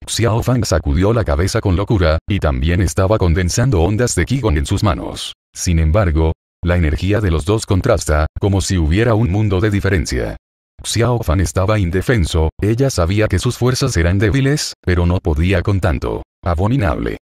A: Xiao sacudió la cabeza con locura, y también estaba condensando ondas de Qigong en sus manos. Sin embargo, la energía de los dos contrasta, como si hubiera un mundo de diferencia. Xiao Fan estaba indefenso, ella sabía que sus fuerzas eran débiles, pero no podía con tanto. Abominable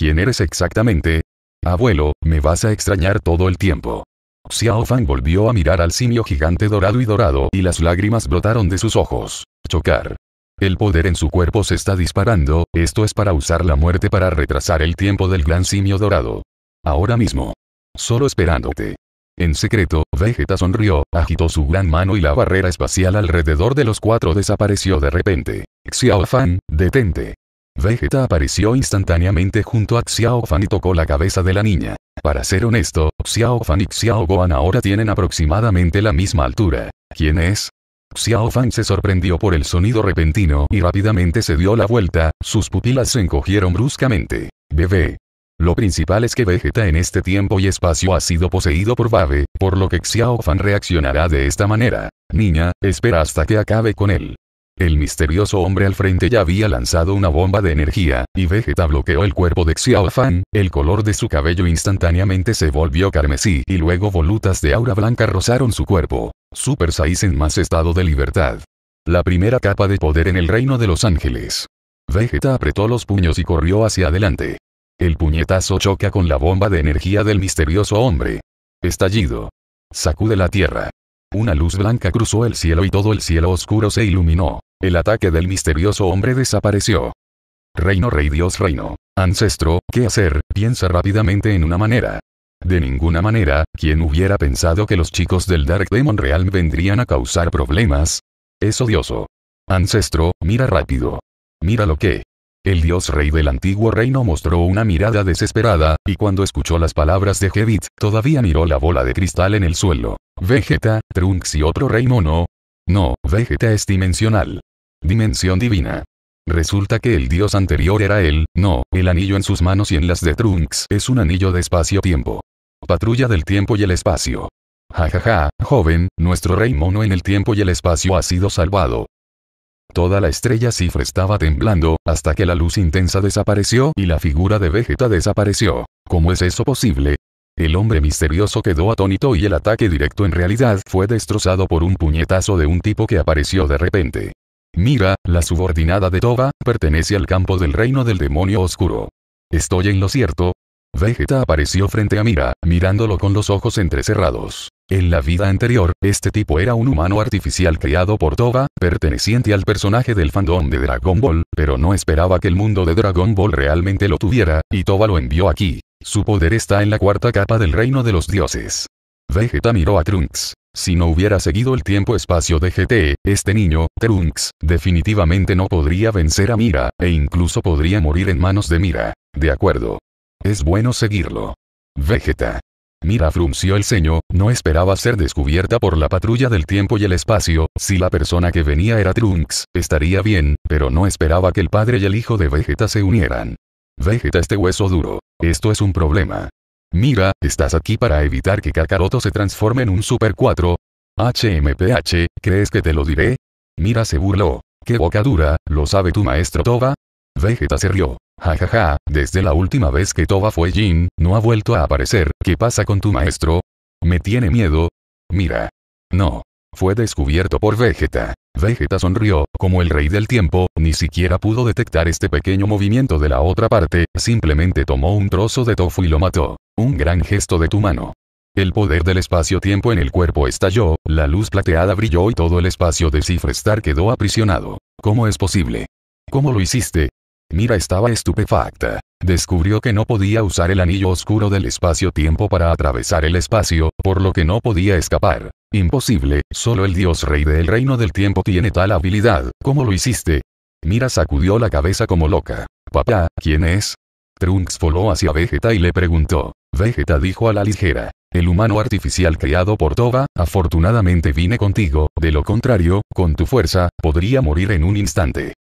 A: quién eres exactamente? Abuelo, me vas a extrañar todo el tiempo. Xiao Fan volvió a mirar al simio gigante dorado y dorado y las lágrimas brotaron de sus ojos. Chocar. El poder en su cuerpo se está disparando, esto es para usar la muerte para retrasar el tiempo del gran simio dorado. Ahora mismo. Solo esperándote. En secreto, Vegeta sonrió, agitó su gran mano y la barrera espacial alrededor de los cuatro desapareció de repente. Xiao Fan, detente. Vegeta apareció instantáneamente junto a Xiao Fan y tocó la cabeza de la niña. Para ser honesto, Xiao Fan y Xiao Gohan ahora tienen aproximadamente la misma altura. ¿Quién es? Xiao Fan se sorprendió por el sonido repentino y rápidamente se dio la vuelta, sus pupilas se encogieron bruscamente. Bebé. Lo principal es que Vegeta en este tiempo y espacio ha sido poseído por Babe, por lo que Xiao Fan reaccionará de esta manera. Niña, espera hasta que acabe con él. El misterioso hombre al frente ya había lanzado una bomba de energía, y Vegeta bloqueó el cuerpo de Xiaofan. el color de su cabello instantáneamente se volvió carmesí y luego volutas de aura blanca rozaron su cuerpo. Super Saiyan más estado de libertad. La primera capa de poder en el reino de los ángeles. Vegeta apretó los puños y corrió hacia adelante. El puñetazo choca con la bomba de energía del misterioso hombre. Estallido. Sacude la tierra. Una luz blanca cruzó el cielo y todo el cielo oscuro se iluminó. El ataque del misterioso hombre desapareció. Reino rey dios reino. Ancestro, ¿qué hacer? Piensa rápidamente en una manera. De ninguna manera, ¿quién hubiera pensado que los chicos del Dark Demon Realm vendrían a causar problemas? Es odioso. Ancestro, mira rápido. Mira lo que. El dios rey del antiguo reino mostró una mirada desesperada, y cuando escuchó las palabras de Hevit, todavía miró la bola de cristal en el suelo. Vegeta, Trunks y otro reino, ¿no? No, Vegeta es dimensional. Dimensión divina. Resulta que el dios anterior era él, no, el anillo en sus manos y en las de Trunks es un anillo de espacio-tiempo. Patrulla del tiempo y el espacio. Jajaja, ja, ja, joven, nuestro rey mono en el tiempo y el espacio ha sido salvado. Toda la estrella cifra estaba temblando, hasta que la luz intensa desapareció y la figura de Vegeta desapareció. ¿Cómo es eso posible? El hombre misterioso quedó atónito y el ataque directo en realidad fue destrozado por un puñetazo de un tipo que apareció de repente. Mira, la subordinada de Toba, pertenece al campo del reino del demonio oscuro. Estoy en lo cierto. Vegeta apareció frente a Mira, mirándolo con los ojos entrecerrados. En la vida anterior, este tipo era un humano artificial creado por Toba, perteneciente al personaje del fandom de Dragon Ball, pero no esperaba que el mundo de Dragon Ball realmente lo tuviera, y Toba lo envió aquí. Su poder está en la cuarta capa del reino de los dioses. Vegeta miró a Trunks. Si no hubiera seguido el tiempo-espacio de GT, este niño, Trunks, definitivamente no podría vencer a Mira, e incluso podría morir en manos de Mira. De acuerdo. Es bueno seguirlo. Vegeta. Mira frunció el ceño, no esperaba ser descubierta por la patrulla del tiempo y el espacio, si la persona que venía era Trunks, estaría bien, pero no esperaba que el padre y el hijo de Vegeta se unieran. Vegeta este hueso duro. Esto es un problema. Mira, estás aquí para evitar que Kakaroto se transforme en un Super 4. HMPH, ¿crees que te lo diré? Mira se burló. ¡Qué boca dura! ¿Lo sabe tu maestro Toba? Vegeta se rió. Jajaja, ja, ja, desde la última vez que Toba fue Jin, no ha vuelto a aparecer, ¿qué pasa con tu maestro? ¿Me tiene miedo? Mira. No. Fue descubierto por Vegeta. Vegeta sonrió, como el rey del tiempo, ni siquiera pudo detectar este pequeño movimiento de la otra parte, simplemente tomó un trozo de tofu y lo mató. Un gran gesto de tu mano. El poder del espacio-tiempo en el cuerpo estalló, la luz plateada brilló y todo el espacio de Cifrestar quedó aprisionado. ¿Cómo es posible? ¿Cómo lo hiciste? Mira estaba estupefacta. Descubrió que no podía usar el anillo oscuro del espacio-tiempo para atravesar el espacio, por lo que no podía escapar. Imposible, solo el dios rey del reino del tiempo tiene tal habilidad, ¿cómo lo hiciste? Mira sacudió la cabeza como loca. Papá, ¿quién es? Trunks voló hacia Vegeta y le preguntó. Vegeta dijo a la ligera. El humano artificial creado por Toba, afortunadamente vine contigo, de lo contrario, con tu fuerza, podría morir en un instante.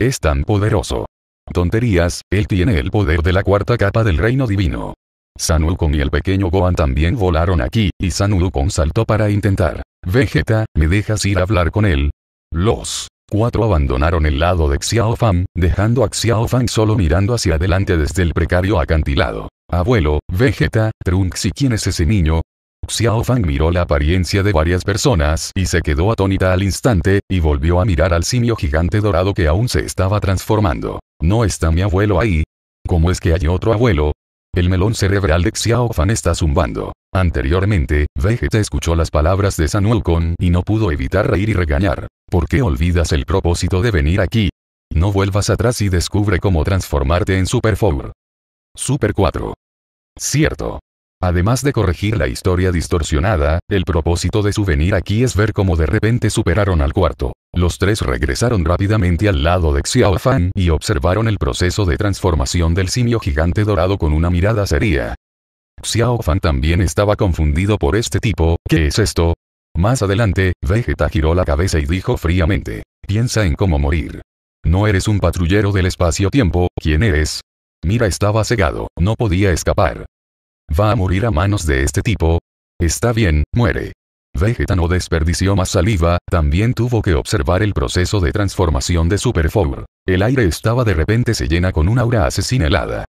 A: Es tan poderoso. Tonterías, él tiene el poder de la cuarta capa del reino divino. San y el pequeño Gohan también volaron aquí, y San saltó para intentar. Vegeta, ¿me dejas ir a hablar con él? Los cuatro abandonaron el lado de Xiao dejando a Xiao solo mirando hacia adelante desde el precario acantilado. Abuelo, Vegeta, Trunks y quién es ese niño, Xiao Fang miró la apariencia de varias personas y se quedó atónita al instante, y volvió a mirar al simio gigante dorado que aún se estaba transformando. ¿No está mi abuelo ahí? ¿Cómo es que hay otro abuelo? El melón cerebral de Xiao Fan está zumbando. Anteriormente, Vegeta escuchó las palabras de San y no pudo evitar reír y regañar. ¿Por qué olvidas el propósito de venir aquí? No vuelvas atrás y descubre cómo transformarte en Super Four. Super 4. Cierto. Además de corregir la historia distorsionada, el propósito de su venir aquí es ver cómo de repente superaron al cuarto. Los tres regresaron rápidamente al lado de Xiaofan y observaron el proceso de transformación del simio gigante dorado con una mirada seria. Xiaofan también estaba confundido por este tipo, ¿qué es esto? Más adelante, Vegeta giró la cabeza y dijo fríamente, piensa en cómo morir. No eres un patrullero del espacio-tiempo, ¿quién eres? Mira estaba cegado, no podía escapar, Va a morir a manos de este tipo. Está bien, muere. Vegeta no desperdició más saliva, también tuvo que observar el proceso de transformación de Super El aire estaba de repente se llena con un aura asesina helada.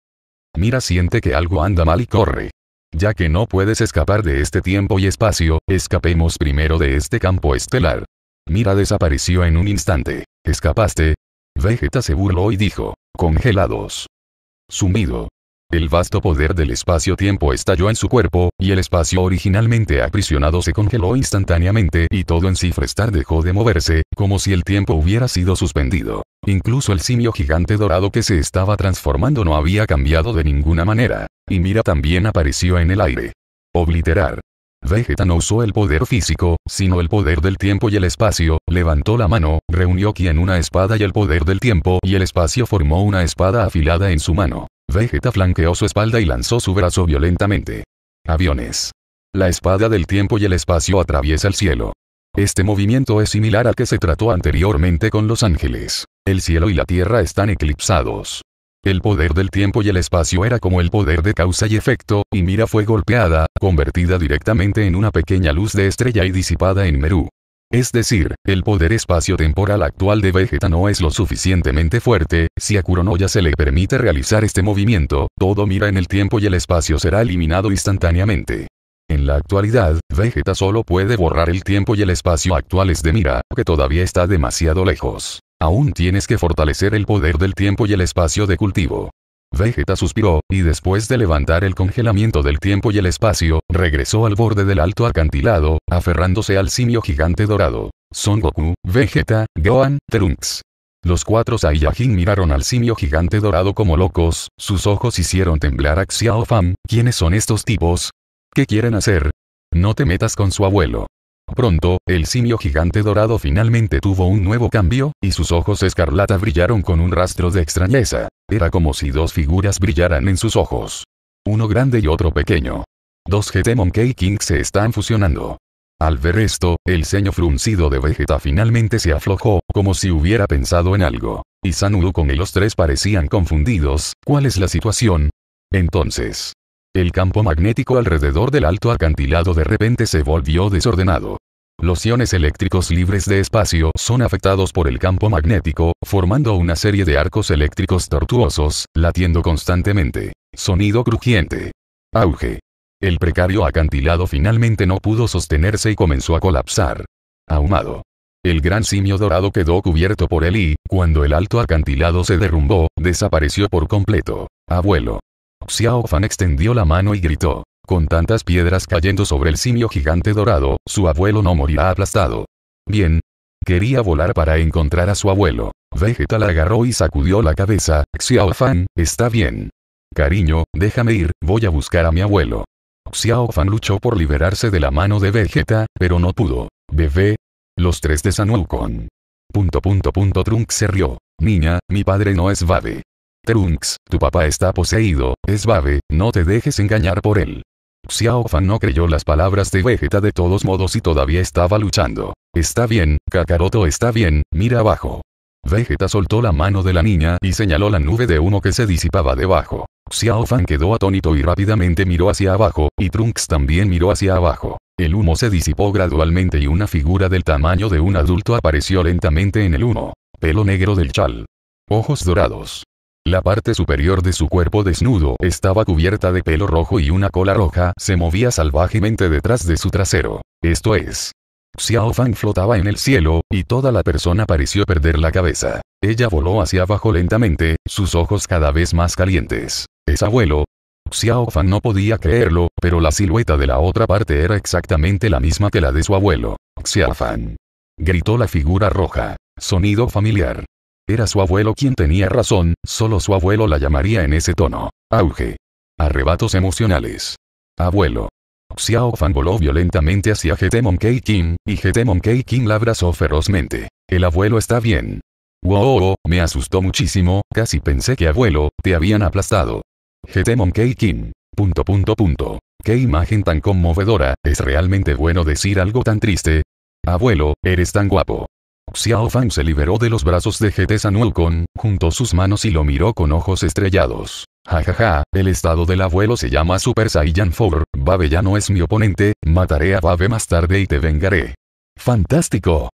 A: Mira siente que algo anda mal y corre. Ya que no puedes escapar de este tiempo y espacio, escapemos primero de este campo estelar. Mira desapareció en un instante. ¿Escapaste? Vegeta se burló y dijo, congelados. Sumido. El vasto poder del espacio-tiempo estalló en su cuerpo, y el espacio originalmente aprisionado se congeló instantáneamente y todo en Cifrestar dejó de moverse, como si el tiempo hubiera sido suspendido. Incluso el simio gigante dorado que se estaba transformando no había cambiado de ninguna manera. Y mira también apareció en el aire. Obliterar. Vegeta no usó el poder físico, sino el poder del tiempo y el espacio, levantó la mano, reunió en una espada y el poder del tiempo y el espacio formó una espada afilada en su mano. Vegeta flanqueó su espalda y lanzó su brazo violentamente. Aviones. La espada del tiempo y el espacio atraviesa el cielo. Este movimiento es similar al que se trató anteriormente con los ángeles. El cielo y la tierra están eclipsados. El poder del tiempo y el espacio era como el poder de causa y efecto, y Mira fue golpeada, convertida directamente en una pequeña luz de estrella y disipada en Meru. Es decir, el poder espacio-temporal actual de Vegeta no es lo suficientemente fuerte, si a Kuronoya se le permite realizar este movimiento, todo mira en el tiempo y el espacio será eliminado instantáneamente. En la actualidad, Vegeta solo puede borrar el tiempo y el espacio actuales de Mira, que todavía está demasiado lejos. Aún tienes que fortalecer el poder del tiempo y el espacio de cultivo. Vegeta suspiró, y después de levantar el congelamiento del tiempo y el espacio, regresó al borde del alto acantilado, aferrándose al simio gigante dorado. Son Goku, Vegeta, Gohan, Trunks. Los cuatro Saiyajin miraron al simio gigante dorado como locos, sus ojos hicieron temblar a Xiao ¿quiénes son estos tipos? ¿Qué quieren hacer? No te metas con su abuelo. Pronto, el simio gigante dorado finalmente tuvo un nuevo cambio, y sus ojos escarlata brillaron con un rastro de extrañeza. Era como si dos figuras brillaran en sus ojos. Uno grande y otro pequeño. Dos GT Monkey King se están fusionando. Al ver esto, el ceño fruncido de Vegeta finalmente se aflojó, como si hubiera pensado en algo. Y Sanudo con y los tres parecían confundidos, ¿cuál es la situación? Entonces, el campo magnético alrededor del alto acantilado de repente se volvió desordenado. Los iones eléctricos libres de espacio son afectados por el campo magnético, formando una serie de arcos eléctricos tortuosos, latiendo constantemente. Sonido crujiente. Auge. El precario acantilado finalmente no pudo sostenerse y comenzó a colapsar. Ahumado. El gran simio dorado quedó cubierto por él y, cuando el alto acantilado se derrumbó, desapareció por completo. Abuelo. Xiao Fan extendió la mano y gritó. Con tantas piedras cayendo sobre el simio gigante dorado, su abuelo no morirá aplastado. Bien. Quería volar para encontrar a su abuelo. Vegeta la agarró y sacudió la cabeza. Xiao Fan, está bien. Cariño, déjame ir, voy a buscar a mi abuelo. Xiao Fan luchó por liberarse de la mano de Vegeta, pero no pudo. Bebé. Los tres de Sanucon. Punto Trunk se rió. Niña, mi padre no es Babe. Trunks, tu papá está poseído, es Babe, no te dejes engañar por él. Xiao no creyó las palabras de Vegeta de todos modos y todavía estaba luchando. Está bien, Kakaroto está bien, mira abajo. Vegeta soltó la mano de la niña y señaló la nube de humo que se disipaba debajo. Xiao Fan quedó atónito y rápidamente miró hacia abajo, y Trunks también miró hacia abajo. El humo se disipó gradualmente y una figura del tamaño de un adulto apareció lentamente en el humo. Pelo negro del chal. Ojos dorados. La parte superior de su cuerpo desnudo estaba cubierta de pelo rojo y una cola roja se movía salvajemente detrás de su trasero. Esto es. Xiao flotaba en el cielo, y toda la persona pareció perder la cabeza. Ella voló hacia abajo lentamente, sus ojos cada vez más calientes. ¿Es abuelo? Xiao Fan no podía creerlo, pero la silueta de la otra parte era exactamente la misma que la de su abuelo. Xiao Gritó la figura roja. Sonido familiar. Era su abuelo quien tenía razón, solo su abuelo la llamaría en ese tono. Auge. Arrebatos emocionales. Abuelo. Xiao Fan voló violentamente hacia Getemon King y Getemon King la abrazó ferozmente. El abuelo está bien. Wow, me asustó muchísimo, casi pensé que abuelo, te habían aplastado. Getemon King. Punto punto punto. Qué imagen tan conmovedora, es realmente bueno decir algo tan triste. Abuelo, eres tan guapo. Xiao Fan se liberó de los brazos de GT Sanulcon, juntó sus manos y lo miró con ojos estrellados. Jajaja, ja, ja, el estado del abuelo se llama Super Saiyan 4, Babe ya no es mi oponente, mataré a Babe más tarde y te vengaré. ¡Fantástico!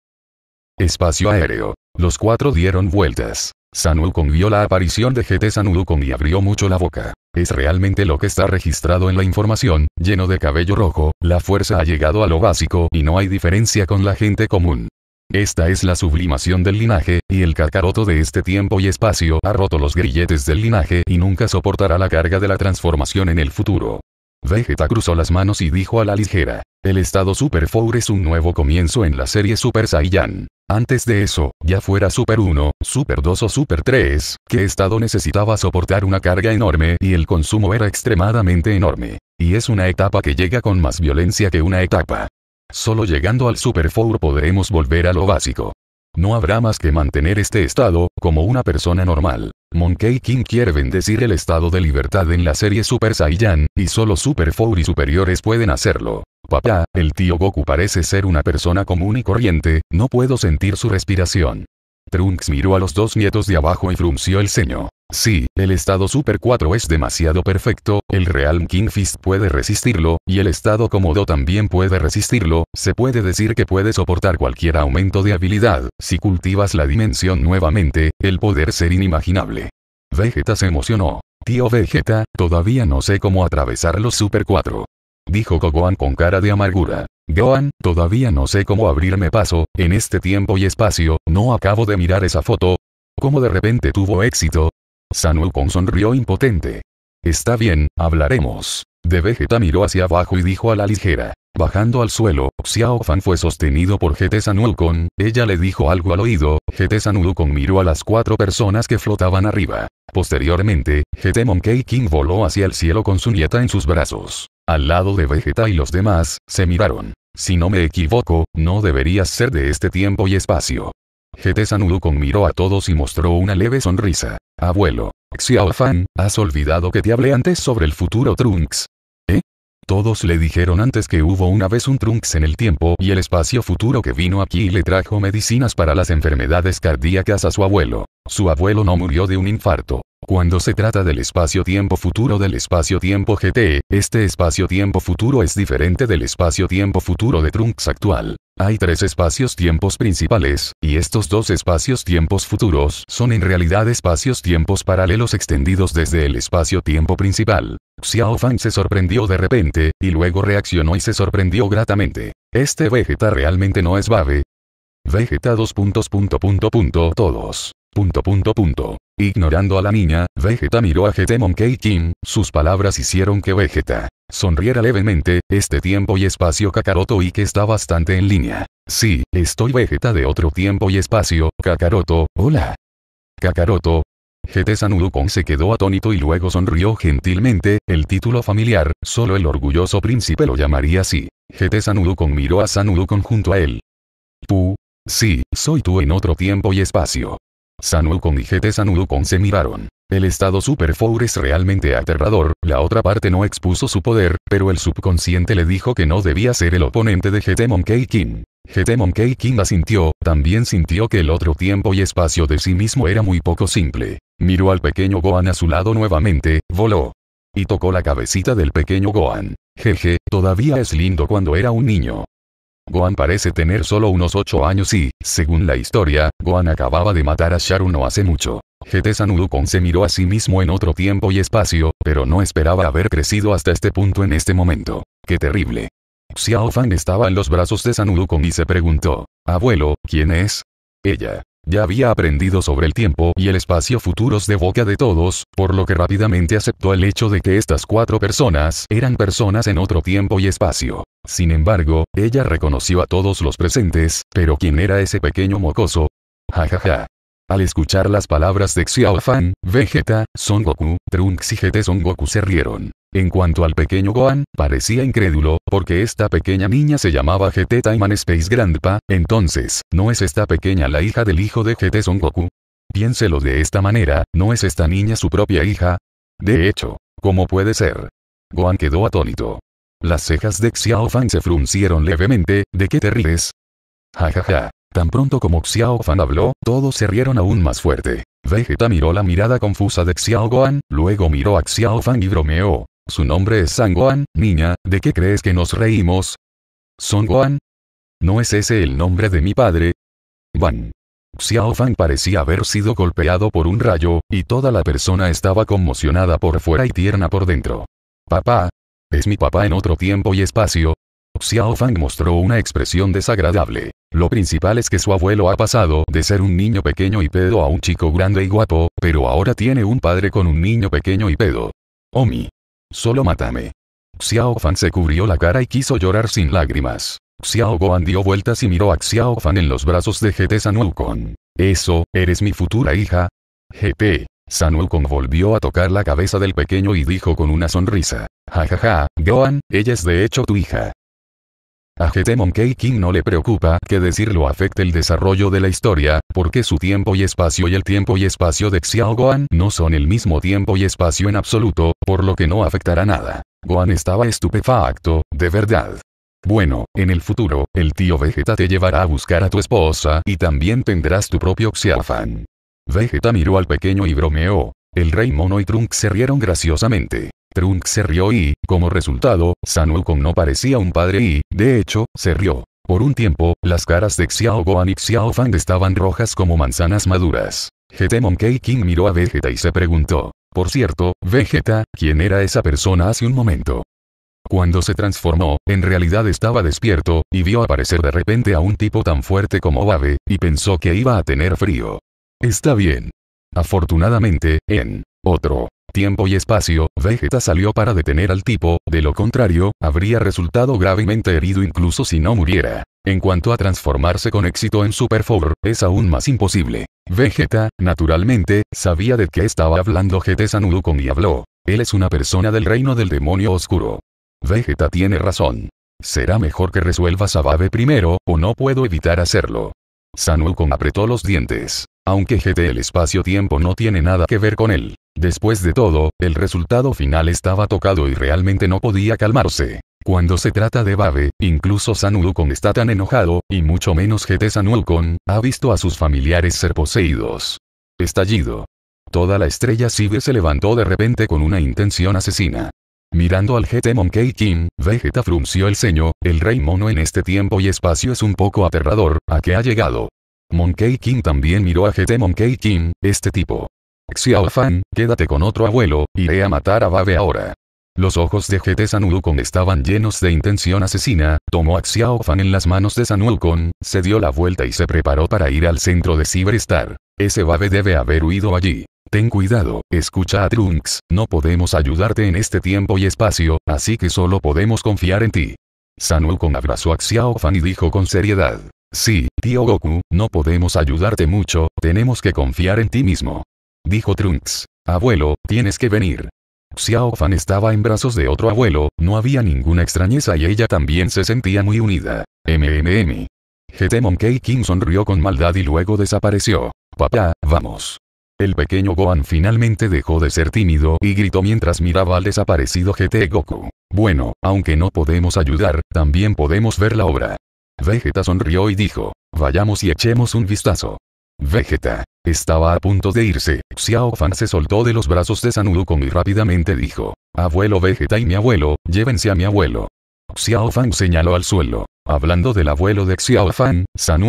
A: Espacio aéreo. Los cuatro dieron vueltas. San vio la aparición de GT Sanulcon y abrió mucho la boca. Es realmente lo que está registrado en la información, lleno de cabello rojo, la fuerza ha llegado a lo básico y no hay diferencia con la gente común. Esta es la sublimación del linaje, y el cacaroto de este tiempo y espacio ha roto los grilletes del linaje y nunca soportará la carga de la transformación en el futuro. Vegeta cruzó las manos y dijo a la ligera. El estado Super Four es un nuevo comienzo en la serie Super Saiyan. Antes de eso, ya fuera Super 1, Super 2 o Super 3, que estado necesitaba soportar una carga enorme y el consumo era extremadamente enorme. Y es una etapa que llega con más violencia que una etapa Solo llegando al Super Four podremos volver a lo básico. No habrá más que mantener este estado, como una persona normal. Monkey King quiere bendecir el estado de libertad en la serie Super Saiyan, y solo Super Four y superiores pueden hacerlo. Papá, el tío Goku parece ser una persona común y corriente, no puedo sentir su respiración. Trunks miró a los dos nietos de abajo y frunció el ceño. Sí, el estado Super 4 es demasiado perfecto, el Realm King Fist puede resistirlo, y el estado cómodo también puede resistirlo, se puede decir que puede soportar cualquier aumento de habilidad, si cultivas la dimensión nuevamente, el poder ser inimaginable. Vegeta se emocionó. Tío Vegeta, todavía no sé cómo atravesar los Super 4. Dijo Gohan con cara de amargura. Gohan, todavía no sé cómo abrirme paso, en este tiempo y espacio, no acabo de mirar esa foto, como de repente tuvo éxito, Sanuukon sonrió impotente. Está bien, hablaremos. De Vegeta miró hacia abajo y dijo a la ligera. Bajando al suelo, Xiao Fan fue sostenido por GT Sanuukon, ella le dijo algo al oído, GT Sanuukon miró a las cuatro personas que flotaban arriba. Posteriormente, GT Monkey King voló hacia el cielo con su nieta en sus brazos. Al lado de Vegeta y los demás, se miraron. Si no me equivoco, no deberías ser de este tiempo y espacio. GT Kong miró a todos y mostró una leve sonrisa. Abuelo, Xiaofan, ¿has olvidado que te hablé antes sobre el futuro Trunks? ¿Eh? Todos le dijeron antes que hubo una vez un Trunks en el tiempo y el espacio futuro que vino aquí y le trajo medicinas para las enfermedades cardíacas a su abuelo. Su abuelo no murió de un infarto. Cuando se trata del espacio-tiempo futuro del espacio-tiempo GT, este espacio-tiempo futuro es diferente del espacio-tiempo futuro de Trunks actual. Hay tres espacios-tiempos principales, y estos dos espacios-tiempos futuros son en realidad espacios-tiempos paralelos extendidos desde el espacio-tiempo principal. Xiao Fan se sorprendió de repente, y luego reaccionó y se sorprendió gratamente. Este Vegeta realmente no es Babe. Vegeta 2. punto, punto, punto, todos. Punto punto punto. Ignorando a la niña, Vegeta miró a Getemon Kim. sus palabras hicieron que Vegeta sonriera levemente, este tiempo y espacio Kakaroto y que está bastante en línea. Sí, estoy Vegeta de otro tiempo y espacio, Kakaroto, hola. Kakaroto. GT con se quedó atónito y luego sonrió gentilmente, el título familiar, solo el orgulloso príncipe lo llamaría así. GT con miró a Sanudukon junto a él. Pu. Sí, soy tú en otro tiempo y espacio. Sanu con y GT Sanu con se miraron. El estado Super es realmente aterrador, la otra parte no expuso su poder, pero el subconsciente le dijo que no debía ser el oponente de GT Monkey King. GT Monkey King asintió, también sintió que el otro tiempo y espacio de sí mismo era muy poco simple. Miró al pequeño Gohan a su lado nuevamente, voló. Y tocó la cabecita del pequeño Gohan. Jeje, todavía es lindo cuando era un niño. Gohan parece tener solo unos 8 años y, según la historia, Gohan acababa de matar a Sharu no hace mucho. GT Sanudukon se miró a sí mismo en otro tiempo y espacio, pero no esperaba haber crecido hasta este punto en este momento. ¡Qué terrible! Xiao Fan estaba en los brazos de Sanudukon y se preguntó, Abuelo, ¿quién es? Ella. Ya había aprendido sobre el tiempo y el espacio futuros de boca de todos, por lo que rápidamente aceptó el hecho de que estas cuatro personas eran personas en otro tiempo y espacio. Sin embargo, ella reconoció a todos los presentes, pero ¿quién era ese pequeño mocoso? Ja ja ja. Al escuchar las palabras de Xiaofan, Vegeta, Son Goku, Trunks y GT Son Goku se rieron. En cuanto al pequeño Gohan, parecía incrédulo, porque esta pequeña niña se llamaba GT Time Space Grandpa, entonces, ¿no es esta pequeña la hija del hijo de GT Son Goku? Piénselo de esta manera, ¿no es esta niña su propia hija? De hecho, ¿cómo puede ser? Gohan quedó atónito. Las cejas de Xiaofan se fruncieron levemente, ¿de qué te ríes? Jajaja. Ja, ja. Tan pronto como Xiao Fan habló, todos se rieron aún más fuerte. Vegeta miró la mirada confusa de Xiao Guan, luego miró a Xiao Fan y bromeó. Su nombre es San niña, ¿de qué crees que nos reímos? ¿Son Guan? ¿No es ese el nombre de mi padre? Van. Xiao Fan parecía haber sido golpeado por un rayo, y toda la persona estaba conmocionada por fuera y tierna por dentro. Papá. Es mi papá en otro tiempo y espacio. Xiao mostró una expresión desagradable. Lo principal es que su abuelo ha pasado de ser un niño pequeño y pedo a un chico grande y guapo, pero ahora tiene un padre con un niño pequeño y pedo. Omi. Solo mátame. Xiao Fan se cubrió la cara y quiso llorar sin lágrimas. Xiao Gohan dio vueltas y miró a Xiao Fan en los brazos de GT Sanucon. ¿Eso, eres mi futura hija? GT. Sanucon volvió a tocar la cabeza del pequeño y dijo con una sonrisa. Jajaja, Gohan, ella es de hecho tu hija. A King no le preocupa que decirlo afecte el desarrollo de la historia, porque su tiempo y espacio y el tiempo y espacio de Xiao Guan no son el mismo tiempo y espacio en absoluto, por lo que no afectará nada. Guan estaba estupefacto, de verdad. Bueno, en el futuro, el tío Vegeta te llevará a buscar a tu esposa y también tendrás tu propio Xiaofan. Vegeta miró al pequeño y bromeó. El rey Mono y Trunk se rieron graciosamente. Trunk se rió y, como resultado, San no parecía un padre y, de hecho, se rió. Por un tiempo, las caras de Xiao Gohan y Xiao Fang estaban rojas como manzanas maduras. GT Monkey King miró a Vegeta y se preguntó. Por cierto, Vegeta, ¿quién era esa persona hace un momento? Cuando se transformó, en realidad estaba despierto, y vio aparecer de repente a un tipo tan fuerte como Babe, y pensó que iba a tener frío. Está bien. Afortunadamente, en otro tiempo y espacio, Vegeta salió para detener al tipo, de lo contrario, habría resultado gravemente herido incluso si no muriera. En cuanto a transformarse con éxito en Super Four, es aún más imposible. Vegeta, naturalmente, sabía de qué estaba hablando GT Sanudukon y habló. Él es una persona del reino del demonio oscuro. Vegeta tiene razón. Será mejor que resuelvas a Babe primero, o no puedo evitar hacerlo. Sanukon apretó los dientes. Aunque GT el espacio-tiempo no tiene nada que ver con él. Después de todo, el resultado final estaba tocado y realmente no podía calmarse. Cuando se trata de Babe, incluso con está tan enojado, y mucho menos GT Ukon, ha visto a sus familiares ser poseídos. Estallido. Toda la estrella Ciber se levantó de repente con una intención asesina. Mirando al GT Monkey King, Vegeta frunció el ceño, el rey mono en este tiempo y espacio es un poco aterrador, ¿a qué ha llegado? Monkey King también miró a GT Monkey King, este tipo. Xiaofan, quédate con otro abuelo, iré a matar a Babe ahora. Los ojos de GT estaban llenos de intención asesina, tomó a Xiaofan en las manos de Sanulukon, se dio la vuelta y se preparó para ir al centro de Cyberstar. Ese Babe debe haber huido allí. Ten cuidado, escucha a Trunks, no podemos ayudarte en este tiempo y espacio, así que solo podemos confiar en ti. Sanulukon abrazó a Xiaofan y dijo con seriedad. Sí, tío Goku, no podemos ayudarte mucho, tenemos que confiar en ti mismo. Dijo Trunks. Abuelo, tienes que venir. Xiao Fan estaba en brazos de otro abuelo, no había ninguna extrañeza y ella también se sentía muy unida. MMM. GT Monkey King sonrió con maldad y luego desapareció. Papá, vamos. El pequeño Gohan finalmente dejó de ser tímido y gritó mientras miraba al desaparecido GT Goku. Bueno, aunque no podemos ayudar, también podemos ver la obra. Vegeta sonrió y dijo, vayamos y echemos un vistazo. Vegeta. Estaba a punto de irse. Xiao Fan se soltó de los brazos de sanudo y rápidamente dijo. Abuelo Vegeta y mi abuelo, llévense a mi abuelo. Xiao Fan señaló al suelo. Hablando del abuelo de Xiao Fan, San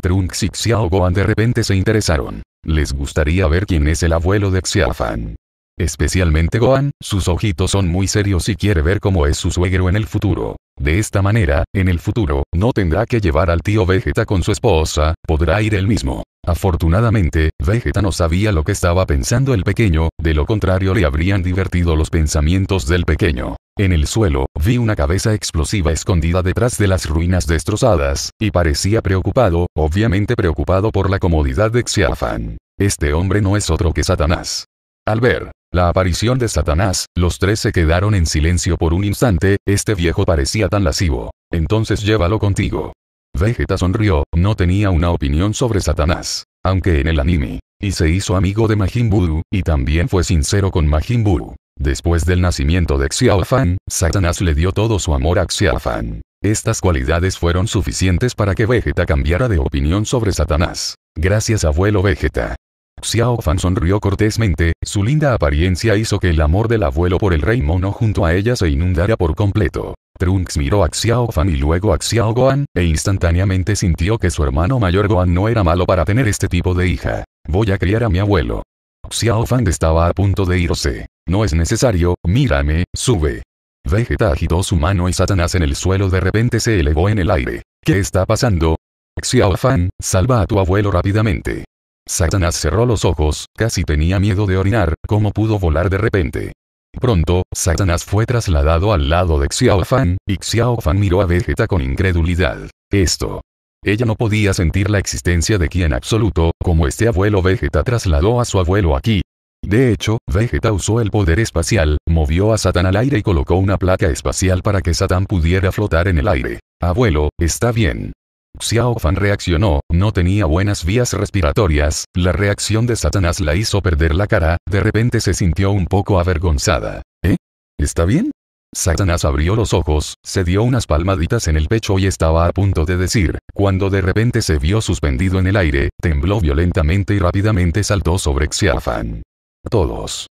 A: Trunks y Xiao Gohan de repente se interesaron. Les gustaría ver quién es el abuelo de Xiao Fan. Especialmente Gohan, sus ojitos son muy serios y quiere ver cómo es su suegro en el futuro. De esta manera, en el futuro, no tendrá que llevar al tío Vegeta con su esposa, podrá ir él mismo. Afortunadamente, Vegeta no sabía lo que estaba pensando el pequeño, de lo contrario le habrían divertido los pensamientos del pequeño. En el suelo, vi una cabeza explosiva escondida detrás de las ruinas destrozadas, y parecía preocupado, obviamente preocupado por la comodidad de Xiafan. Este hombre no es otro que Satanás. Al ver la aparición de Satanás, los tres se quedaron en silencio por un instante, este viejo parecía tan lascivo. Entonces llévalo contigo. Vegeta sonrió, no tenía una opinión sobre Satanás. Aunque en el anime. Y se hizo amigo de Majin Buu, y también fue sincero con Majin Buu. Después del nacimiento de Xiaofan, Satanás le dio todo su amor a Xiaofan. Estas cualidades fueron suficientes para que Vegeta cambiara de opinión sobre Satanás. Gracias abuelo Vegeta. Xiao Fan sonrió cortésmente, su linda apariencia hizo que el amor del abuelo por el rey mono junto a ella se inundara por completo. Trunks miró a Xiao Fan y luego a Xiao Goan, e instantáneamente sintió que su hermano mayor Goan no era malo para tener este tipo de hija. Voy a criar a mi abuelo. Xiao Fan estaba a punto de irse. No es necesario, mírame, sube. Vegeta agitó su mano y Satanás en el suelo de repente se elevó en el aire. ¿Qué está pasando? Xiao Fan, salva a tu abuelo rápidamente. Satanás cerró los ojos, casi tenía miedo de orinar, como pudo volar de repente? Pronto, Satanás fue trasladado al lado de Xiaofan, y Xiaofan miró a Vegeta con incredulidad. Esto. Ella no podía sentir la existencia de quien absoluto, como este abuelo Vegeta trasladó a su abuelo aquí. De hecho, Vegeta usó el poder espacial, movió a Satan al aire y colocó una placa espacial para que Satan pudiera flotar en el aire. Abuelo, está bien. Xiaofan reaccionó, no tenía buenas vías respiratorias, la reacción de Satanás la hizo perder la cara, de repente se sintió un poco avergonzada. ¿Eh? ¿Está bien? Satanás abrió los ojos, se dio unas palmaditas en el pecho y estaba a punto de decir, cuando de repente se vio suspendido en el aire, tembló violentamente y rápidamente saltó sobre Xiaofan. Todos.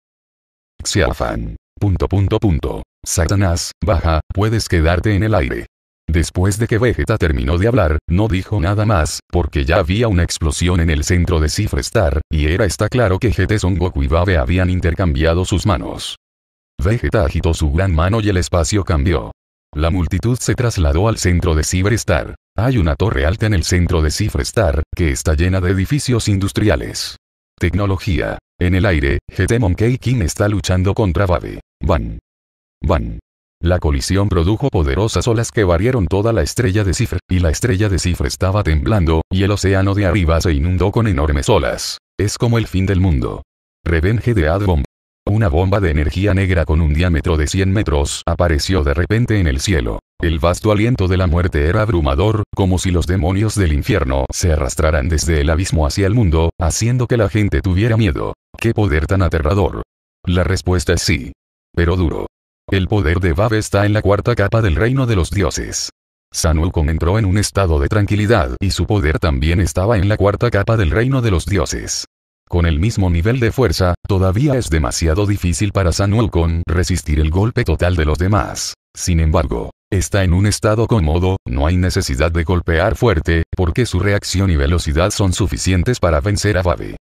A: Xiaofan. Punto punto punto. Satanás, baja, puedes quedarte en el aire. Después de que Vegeta terminó de hablar, no dijo nada más, porque ya había una explosión en el centro de Cifrestar Star, y era está claro que GT Son Goku y Babe habían intercambiado sus manos. Vegeta agitó su gran mano y el espacio cambió. La multitud se trasladó al centro de Star. Hay una torre alta en el centro de Star, que está llena de edificios industriales. Tecnología. En el aire, GT Monkey King está luchando contra Babe. Van. Van. La colisión produjo poderosas olas que variaron toda la estrella de Cifre, y la estrella de Cifre estaba temblando, y el océano de arriba se inundó con enormes olas. Es como el fin del mundo. Revenge de Ad Una bomba de energía negra con un diámetro de 100 metros apareció de repente en el cielo. El vasto aliento de la muerte era abrumador, como si los demonios del infierno se arrastraran desde el abismo hacia el mundo, haciendo que la gente tuviera miedo. ¡Qué poder tan aterrador! La respuesta es sí. Pero duro. El poder de Babe está en la cuarta capa del reino de los dioses. San entró en un estado de tranquilidad y su poder también estaba en la cuarta capa del reino de los dioses. Con el mismo nivel de fuerza, todavía es demasiado difícil para San resistir el golpe total de los demás. Sin embargo, está en un estado cómodo, no hay necesidad de golpear fuerte, porque su reacción y velocidad son suficientes para vencer a Babe.